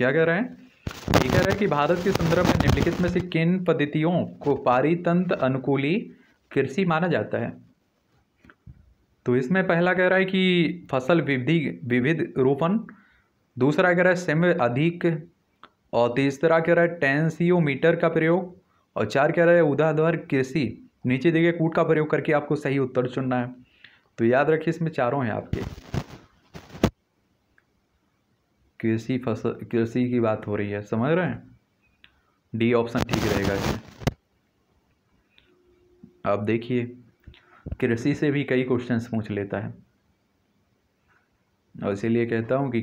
[SPEAKER 1] क्या कह रहे हैं ये कह रहा है कि भारत के संदर्भ में निम्नलिखित में से किन पद्धतियों को पारितंत्र अनुकूली कृषि माना जाता है तो इसमें पहला कह रहा है कि फसल विधि विविध रोपण दूसरा कह रहा है सेम अधिक और तीसरा कह रहा है टेंसियोमीटर का प्रयोग और चार कह रहा है उदाहर कृषि नीचे दिए गए कूट का प्रयोग करके आपको सही उत्तर चुनना है तो याद रखिए इसमें चारों हैं आपके कृषि फसल कृषि की बात हो रही है समझ रहे हैं डी ऑप्शन ठीक रहेगा इसमें आप देखिए कृषि से भी कई क्वेश्चंस पूछ लेता है और इसीलिए कहता हूँ कि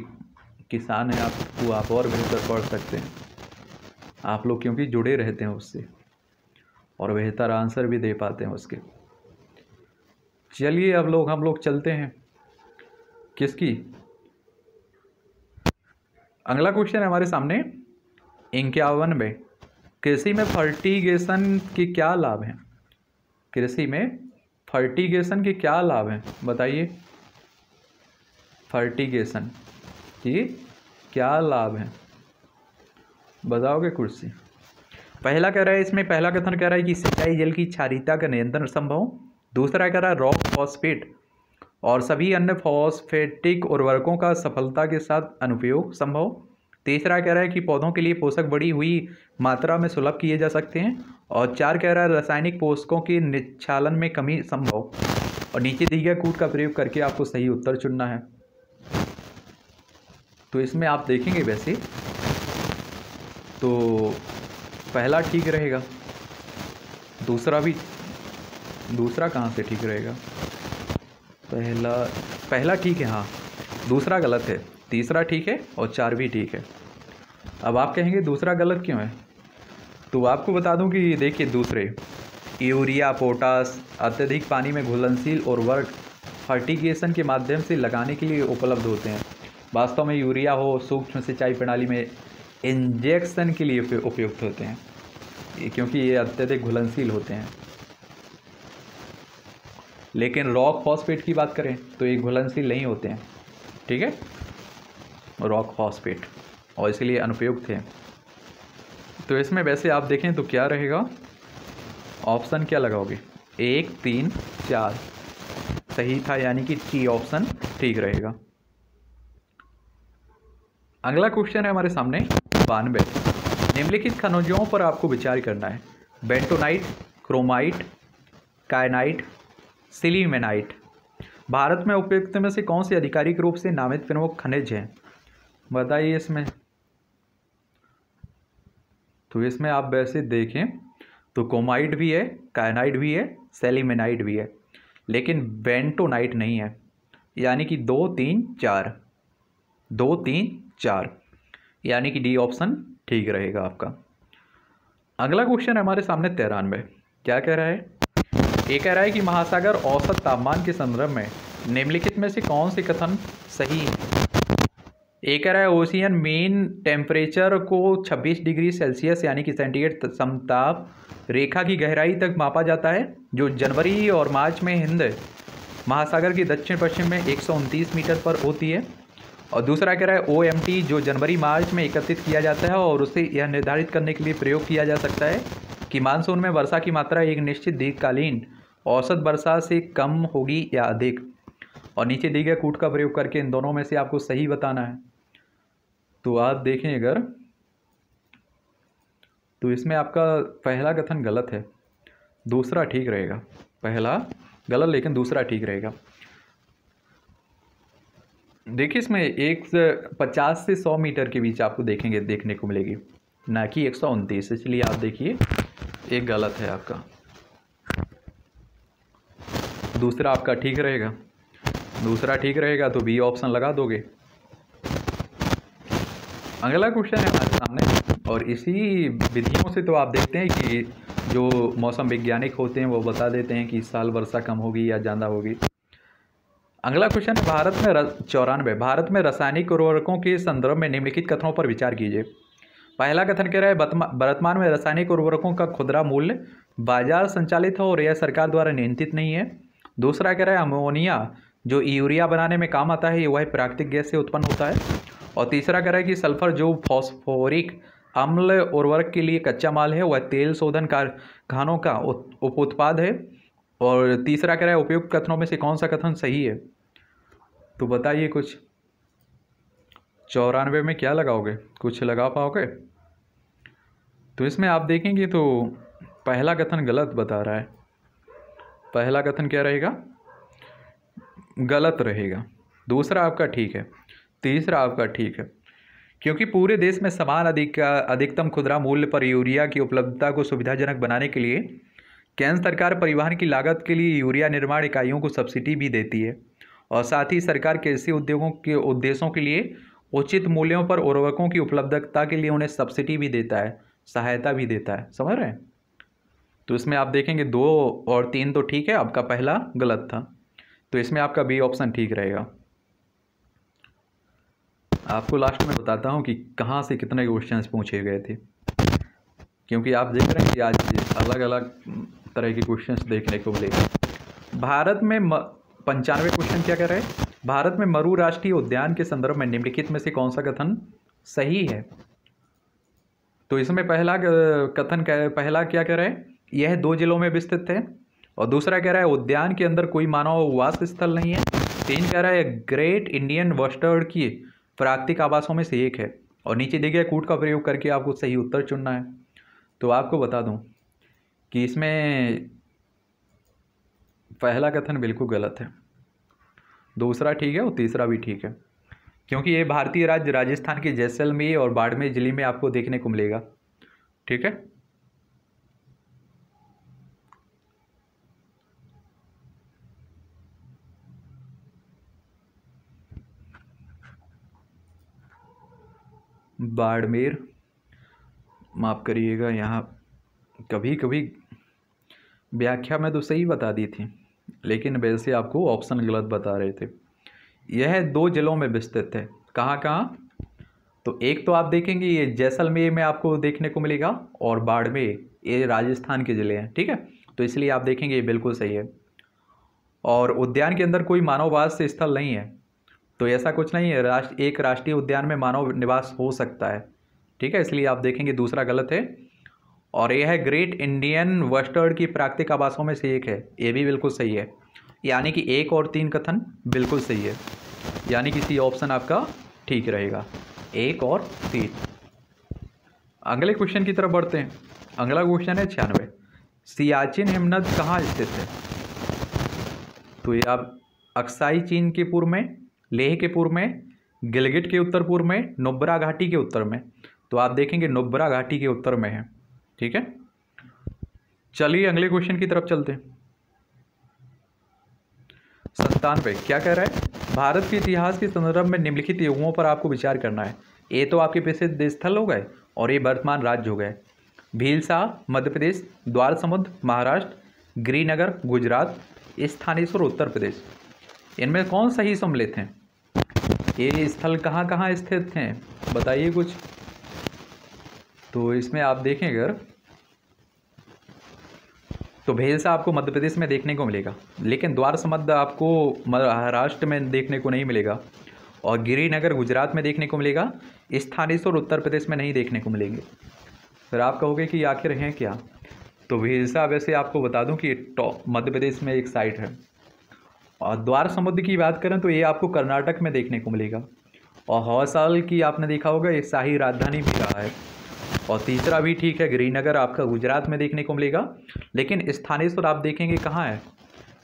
[SPEAKER 1] किसान है आपको आप और बेहतर पढ़ सकते हैं आप लोग क्योंकि जुड़े रहते हैं उससे और बेहतर आंसर भी दे पाते हैं उसके चलिए अब लोग हम लोग चलते हैं किसकी अगला क्वेश्चन है हमारे सामने इक्यावन में कृषि में फर्टिगेशन के क्या लाभ हैं कृषि में फर्टिगेशन के क्या लाभ हैं बताइए फर्टिगेशन की क्या लाभ हैं बताओगे कुर्सी पहला कह रहा है इसमें पहला कथन कह रहा है कि सिंचाई जल की क्षारिता का नियंत्रण संभव दूसरा कह रहा है रॉक फॉस्फेट और सभी अन्य फॉस्फेटिक उर्वरकों का सफलता के साथ अनुपयोग संभव तीसरा कह रहा है कि पौधों के लिए पोषक बड़ी हुई मात्रा में सुलभ किए जा सकते हैं और चार कह रहा है रासायनिक पोषकों के निच्छालन में कमी संभव और नीचे दी गए कूट का प्रयोग करके आपको सही उत्तर चुनना है तो इसमें आप देखेंगे वैसे तो पहला ठीक रहेगा दूसरा भी दूसरा कहाँ से ठीक रहेगा पहला पहला ठीक है हाँ दूसरा गलत है तीसरा ठीक है और चार भी ठीक है अब आप कहेंगे दूसरा गलत क्यों है तो आपको बता दूं कि देखिए दूसरे यूरिया पोटास अत्यधिक पानी में घुलनशील और वर्क फर्टिगेशन के माध्यम से लगाने के लिए उपलब्ध होते हैं वास्तव में यूरिया हो सूक्ष्म सिंचाई प्रणाली में इंजेक्शन के लिए उपयुक्त होते हैं क्योंकि ये अत्यधिक घुलनशील होते हैं लेकिन रॉक फॉस्फेट की बात करें तो ये घुलनशील नहीं होते हैं ठीक है रॉक फॉस्फेट और इसलिए अनुपयुक्त है तो इसमें वैसे आप देखें तो क्या रहेगा ऑप्शन क्या लगाओगे एक तीन चार सही था यानी कि टी ऑप्शन ठीक रहेगा अगला क्वेश्चन है हमारे सामने बानवे निम्नलिखित खनिजों पर आपको विचार करना है बेंटोनाइट क्रोमाइट कायनाइट सिलीमेनाइट भारत में उपयुक्त में से कौन से आधिकारिक रूप से नामित प्रमुख खनिज हैं बताइए इसमें तो इसमें आप वैसे देखें तो कोमाइट भी है कायनाइट भी है सेलिमेनाइट भी है लेकिन बेंटोनाइट नहीं है यानी कि दो तीन चार दो तीन चार यानी कि डी ऑप्शन ठीक रहेगा आपका अगला क्वेश्चन हमारे सामने तिरानवे क्या कह रहा है ये कह रहा है कि महासागर औसत तापमान के संदर्भ में निम्नलिखित में से कौन से कथन सही है ये कह रहा है ओशियन मेन टेम्परेचर को 26 डिग्री सेल्सियस यानी कि सेंटीग्रेड समताप रेखा की गहराई तक मापा जाता है जो जनवरी और मार्च में हिंद महासागर के दक्षिण पश्चिम में एक मीटर पर होती है और दूसरा कह रहा है ओ जो जनवरी मार्च में एकत्रित किया जाता है और उसे यह निर्धारित करने के लिए प्रयोग किया जा सकता है कि मानसून में वर्षा की मात्रा एक निश्चित दीर्घकालीन औसत वर्षा से कम होगी या अधिक और नीचे दी गए कूट का प्रयोग करके इन दोनों में से आपको सही बताना है तो आप देखें अगर तो इसमें आपका पहला कथन गलत है दूसरा ठीक रहेगा पहला गलत लेकिन दूसरा ठीक रहेगा देखिए इसमें एक से पचास से सौ मीटर के बीच आपको देखेंगे देखने को मिलेगी ना कि एक सौ उनतीस इसलिए आप देखिए एक गलत है आपका दूसरा आपका ठीक रहेगा दूसरा ठीक रहेगा तो बी ऑप्शन लगा दोगे अगला क्वेश्चन है हमारे सामने और इसी विधियों से तो आप देखते हैं कि जो मौसम वैज्ञानिक होते हैं वो बता देते हैं कि इस साल वर्षा कम होगी या ज़्यादा होगी अगला क्वेश्चन है भारत में चौरानवे भारत में रासायनिक उर्वरकों के संदर्भ में निम्नलिखित कथनों पर विचार कीजिए पहला कथन कह रहा है वर्तमान में रासायनिक उर्वरकों का खुदरा मूल्य बाजार संचालित हो और यह सरकार द्वारा नियंत्रित नहीं है दूसरा कह रहा है अमोनिया जो यूरिया बनाने में काम आता है वह प्राकृतिक गैस से उत्पन्न होता है और तीसरा कह रहा है कि सल्फर जो फॉस्फोरिक अम्ल उर्वरक के लिए कच्चा माल है वह तेल शोधन कारखानों का उप उत्पाद है और तीसरा कह रहा है उपयुक्त कथनों में से कौन सा कथन सही है तो बताइए कुछ चौरानवे में क्या लगाओगे कुछ लगा पाओगे तो इसमें आप देखेंगे तो पहला कथन गलत बता रहा है पहला कथन क्या रहेगा गलत रहेगा दूसरा आपका ठीक है तीसरा आपका ठीक है क्योंकि पूरे देश में समान अधिक अधिकतम खुदरा मूल्य पर यूरिया की उपलब्धता को सुविधाजनक बनाने के लिए केंद्र सरकार परिवहन की लागत के लिए यूरिया निर्माण इकाइयों को सब्सिडी भी देती है और साथ ही सरकार कृषि उद्योगों के उद्देश्यों के लिए उचित मूल्यों पर उर्वरकों की उपलब्धता के लिए उन्हें सब्सिडी भी देता है सहायता भी देता है समझ रहे हैं तो इसमें आप देखेंगे दो और तीन तो ठीक है आपका पहला गलत था तो इसमें आपका बी ऑप्शन ठीक रहेगा आपको लास्ट में बताता हूँ कि कहाँ से कितने क्वेश्चन पूछे गए थे क्योंकि आप देख रहे हैं कि आज अलग अलग तरह के क्वेश्चंस देखने को मिले भारत में म... पंचानवे क्वेश्चन क्या कह रहे हैं भारत में मरु राष्ट्रीय उद्यान के संदर्भ में निम्नलिखित में से कौन सा कथन सही है तो इसमें पहला कथन कह, पहला क्या कह रहे हैं यह दो जिलों में विस्तृत है और दूसरा कह रहा है उद्यान के अंदर कोई मानव वास स्थल नहीं है तीन कह रहा है ग्रेट इंडियन वस्टर्ड की प्राकृतिक आवासों में से एक है और नीचे दिए गए कूट का प्रयोग करके आपको सही उत्तर चुनना है तो आपको बता दूं कि इसमें पहला कथन बिल्कुल गलत है दूसरा ठीक है और तीसरा भी ठीक है क्योंकि ये भारतीय राज्य राजस्थान के जैसलमेर और बाड़मेर जिले में आपको देखने को मिलेगा ठीक है बाड़मेर माफ़ करिएगा यहाँ कभी कभी व्याख्या में तो सही बता दी थी लेकिन वैसे आपको ऑप्शन गलत बता रहे थे यह दो ज़िलों में विस्तृत है कहाँ कहाँ तो एक तो आप देखेंगे ये जैसलमेर में आपको देखने को मिलेगा और बाड़मेर ये राजस्थान के ज़िले हैं ठीक है तो इसलिए आप देखेंगे ये बिल्कुल सही है और उद्यान के अंदर कोई मानववास स्थल नहीं है तो ऐसा कुछ नहीं है राष्ट्र एक राष्ट्रीय उद्यान में मानव निवास हो सकता है ठीक है इसलिए आप देखेंगे दूसरा गलत है और यह है ग्रेट इंडियन वेस्टर्ड की प्राकृतिक आवासों में से एक है ये भी बिल्कुल सही है यानी कि एक और तीन कथन बिल्कुल सही है यानी कि सी ऑप्शन आपका ठीक रहेगा एक और तीन अगले क्वेश्चन की तरफ बढ़ते हैं अगला क्वेश्चन है छियानवे सियाचिन हिमनद कहाँ स्थित है तो ये आप अक्साई चीन के पूर्व में लेह के पूर्व में गिलगिट के उत्तर पूर्व में नुब्रा घाटी के उत्तर में तो आप देखेंगे नुब्रा घाटी के उत्तर में है ठीक है चलिए अगले क्वेश्चन की तरफ चलते हैं सत्तानवे क्या कह रहा है भारत के इतिहास के संदर्भ में निम्नलिखित युगों पर आपको विचार करना है ए तो आपके देश स्थल हो गए और ये वर्तमान राज्य हो गए भीलसा मध्य प्रदेश द्वार समुद्र महाराष्ट्र गृहनगर गुजरात स्थानेश्वर उत्तर प्रदेश इनमें कौन सही सम्मिलित हैं ये स्थल कहाँ कहाँ स्थित हैं बताइए कुछ तो इसमें आप देखें अगर तो भेलसा आपको मध्य प्रदेश में देखने को मिलेगा लेकिन द्वार समद आपको महाराष्ट्र में देखने को नहीं मिलेगा और गिरिनगर गुजरात में देखने को मिलेगा स्थानीय और उत्तर प्रदेश में नहीं देखने को मिलेंगे फिर आप कहोगे कि आखिर हैं क्या तो भेलसा वैसे आपको बता दूं कि टॉप मध्य प्रदेश में एक साइट है और द्वार समुद्र की बात करें तो ये आपको कर्नाटक में देखने को मिलेगा और हौसाल की आपने देखा होगा ये शाही राजधानी भी रहा है और तीसरा भी ठीक है ग्रीनगर आपका गुजरात में देखने को मिलेगा लेकिन स्थानेश्वर आप देखेंगे कहाँ है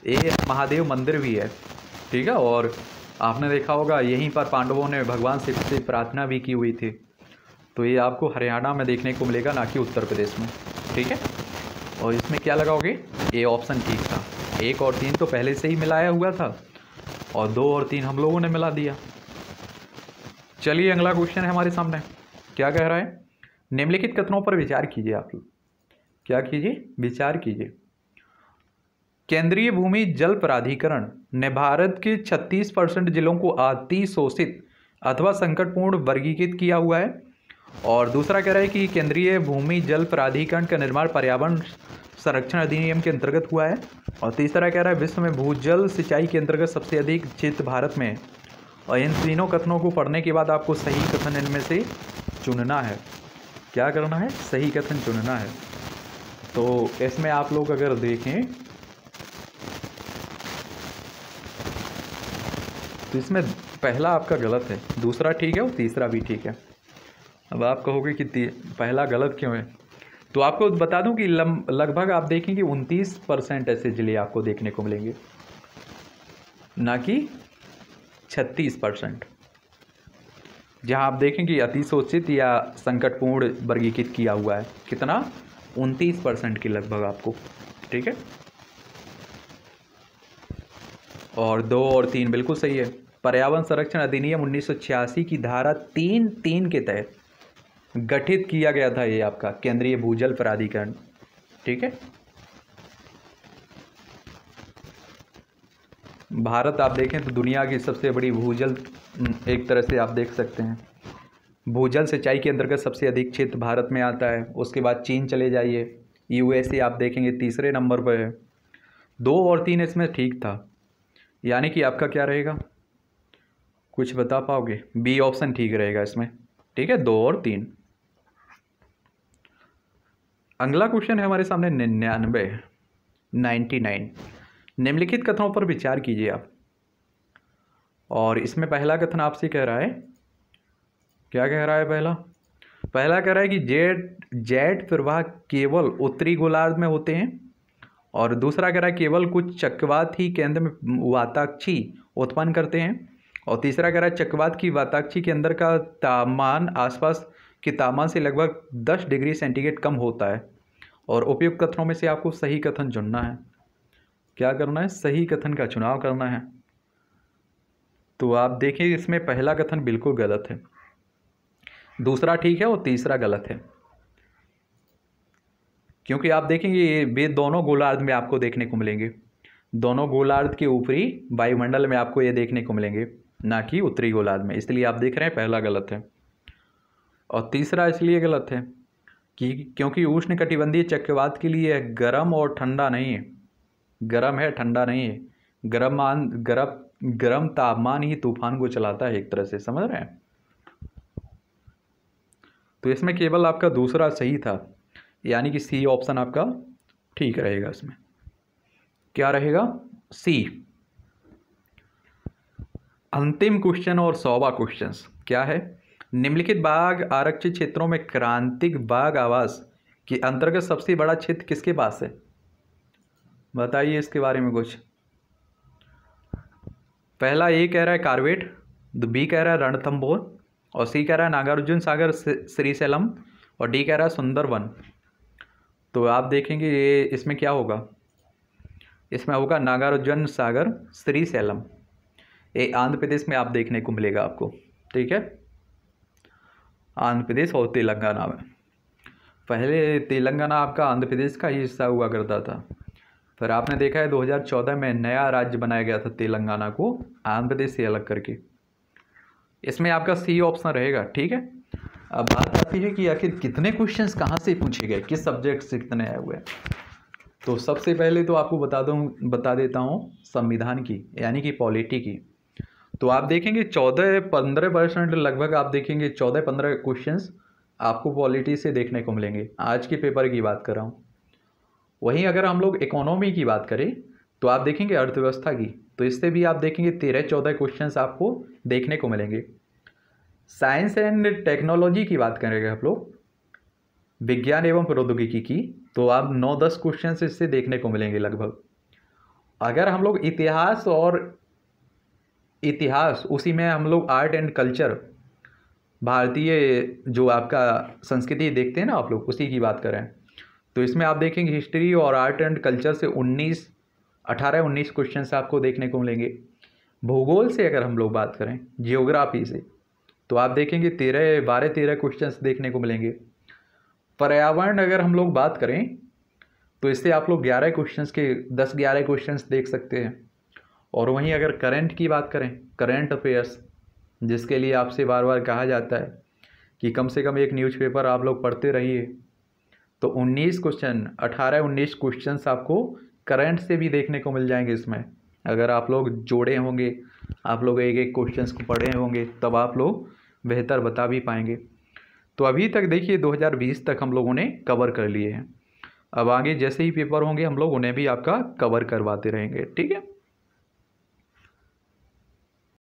[SPEAKER 1] ये महादेव मंदिर भी है ठीक है और आपने देखा होगा यहीं पर पांडवों ने भगवान शिव से प्रार्थना भी की हुई थी तो ये आपको हरियाणा में देखने को मिलेगा ना कि उत्तर प्रदेश में ठीक है और इसमें क्या लगाओगे ए ऑप्शन ठीक था एक और तीन तो पहले से ही मिलाया हुआ था और दो और तीन हम लोगों ने मिला दिया चलिए अगला क्वेश्चन है हमारे सामने क्या कह रहा है निम्नलिखित कथनों पर विचार कीजिए आप लोग क्या कीजिए विचार कीजिए केंद्रीय भूमि जल प्राधिकरण ने भारत के 36 परसेंट जिलों को अति शोषित अथवा संकटपूर्ण वर्गीकृत किया हुआ है और दूसरा कह रहा है कि केंद्रीय भूमि जल प्राधिकरण का निर्माण पर्यावरण संरक्षण अधिनियम के अंतर्गत हुआ है और तीसरा कह रहा है विश्व में भूजल सिंचाई के अंतर्गत सबसे अधिक क्षेत्र भारत में है और इन तीनों कथनों को पढ़ने के बाद आपको सही कथन इनमें से चुनना है क्या करना है सही कथन चुनना है तो इसमें आप लोग अगर देखें तो इसमें पहला आपका गलत है दूसरा ठीक है और तीसरा भी ठीक है अब आप कहोगे कि पहला गलत क्यों है तो आपको बता दूं कि लगभग आप देखेंगे उनतीस परसेंट ऐसे ज़िले आपको देखने को मिलेंगे ना कि छत्तीस परसेंट जहां आप देखेंगे कि शोषित या संकटपूर्ण वर्गीकृत किया हुआ है कितना उनतीस परसेंट के लगभग आपको ठीक है और दो और तीन बिल्कुल सही है पर्यावरण संरक्षण अधिनियम उन्नीस की धारा तीन तीन के तहत गठित किया गया था ये आपका केंद्रीय भूजल प्राधिकरण ठीक है भारत आप देखें तो दुनिया की सबसे बड़ी भूजल हम्म, एक तरह से आप देख सकते हैं भूजल सिंचाई के अंतर्गत सबसे अधिक क्षेत्र भारत में आता है उसके बाद चीन चले जाइए यू आप देखेंगे तीसरे नंबर पर है दो और तीन इसमें ठीक था यानी कि आपका क्या रहेगा कुछ बता पाओगे बी ऑप्शन ठीक रहेगा इसमें ठीक है दो और तीन अगला क्वेश्चन है हमारे सामने निन्यानवे नाइन्टी नाइन निम्नलिखित कथनों पर विचार कीजिए आप और इसमें पहला कथन आपसे कह रहा है क्या कह रहा है पहला पहला कह रहा है कि जेट जेट प्रवाह केवल उत्तरी गोलार्ध में होते हैं और दूसरा कह रहा है केवल कुछ चक्रवात ही केंद्र में वाताक्षी उत्पन्न करते हैं और तीसरा कह रहा है चक्रवात की वाताक्षी के अंदर का तापमान आसपास के तापमान से लगभग दस डिग्री सेंटीग्रेड कम होता है और उपयुक्त कथनों में से आपको सही कथन चुनना है क्या करना है सही कथन का चुनाव करना है तो आप देखिए इसमें पहला कथन बिल्कुल गलत है दूसरा ठीक है और तीसरा गलत है क्योंकि आप देखेंगे ये वे दोनों गोलार्ध में आपको देखने को मिलेंगे दोनों गोलार्ध के ऊपरी वायुमंडल में आपको ये देखने को मिलेंगे ना कि उत्तरी गोलार्ध में इसलिए आप देख रहे हैं पहला गलत है और तीसरा इसलिए गलत है कि क्योंकि उष्ण कटिबंधीय चक्रवात के लिए गर्म और ठंडा नहीं है गर्म है ठंडा नहीं है गर्म मान गर्म गर्म तापमान ही तूफान को चलाता है एक तरह से समझ रहे हैं तो इसमें केवल आपका दूसरा सही था यानी कि सी ऑप्शन आपका ठीक रहेगा इसमें क्या रहेगा सी अंतिम क्वेश्चन और सौवा क्वेश्चन क्या है निम्नलिखित बाघ आरक्षित क्षेत्रों में क्रांतिक बाघ आवास के अंतर्गत सबसे बड़ा क्षेत्र किसके पास है बताइए इसके बारे में कुछ पहला ए कह रहा है कार्वेट बी कह रहा है रणथम्बोर और सी कह रहा है नागार्जुन सागर श्रीसैलम और डी कह रहा है सुंदरवन तो आप देखेंगे ये इसमें क्या होगा इसमें होगा नागार्जुन सागर श्रीसैलम ये आंध्र प्रदेश में आप देखने को मिलेगा आपको ठीक है आंध्र प्रदेश और तेलंगाना में पहले तेलंगाना आपका आंध्र प्रदेश का ही हिस्सा हुआ करता था फिर आपने देखा है 2014 में नया राज्य बनाया गया था तेलंगाना को आंध्र प्रदेश से अलग करके इसमें आपका सी ऑप्शन रहेगा ठीक है अब बात आती है कि आखिर कितने क्वेश्चंस कहाँ से पूछे गए किस सब्जेक्ट से कितने आए हुए तो सबसे पहले तो आपको बता दूँ बता देता हूँ संविधान की यानी कि पॉलिटी की तो आप देखेंगे चौदह पंद्रह परसेंट लगभग आप देखेंगे चौदह पंद्रह क्वेश्चंस आपको पॉलिटी से देखने को मिलेंगे आज के पेपर की बात कर रहा हूँ वहीं अगर हम लोग इकोनॉमी की बात करें तो आप देखेंगे अर्थव्यवस्था की तो इससे भी आप देखेंगे तेरह चौदह क्वेश्चन आपको देखने को मिलेंगे साइंस एंड टेक्नोलॉजी की बात करेंगे आप लोग विज्ञान एवं प्रौद्योगिकी की तो आप नौ दस क्वेश्चन इससे देखने को मिलेंगे लगभग अगर हम लोग इतिहास और इतिहास उसी में हम लोग आर्ट एंड कल्चर भारतीय जो आपका संस्कृति देखते हैं ना आप लोग उसी की बात करें तो इसमें आप देखेंगे हिस्ट्री और आर्ट एंड कल्चर से 19 18 19 क्वेश्चन आपको देखने को मिलेंगे भूगोल से अगर हम लोग बात करें जियोग्राफी से तो आप देखेंगे तेरह बारह तेरह क्वेश्चन देखने को मिलेंगे पर्यावरण अगर हम लोग बात करें तो इससे आप लोग ग्यारह क्वेश्चन के दस ग्यारह क्वेश्चन देख सकते हैं और वहीं अगर करंट की बात करें करंट अफेयर्स जिसके लिए आपसे बार बार कहा जाता है कि कम से कम एक न्यूज़पेपर आप लोग पढ़ते रहिए तो 19 क्वेश्चन 18 19 क्वेश्चन आपको करंट से भी देखने को मिल जाएंगे इसमें अगर आप लोग जोड़े होंगे आप लोग एक एक क्वेश्चंस को पढ़े होंगे तब आप लोग बेहतर बता भी पाएंगे तो अभी तक देखिए 2020 तक हम लोगों ने कवर कर लिए हैं अब आगे जैसे ही पेपर होंगे हम लोग उन्हें भी आपका कवर करवाते रहेंगे ठीक है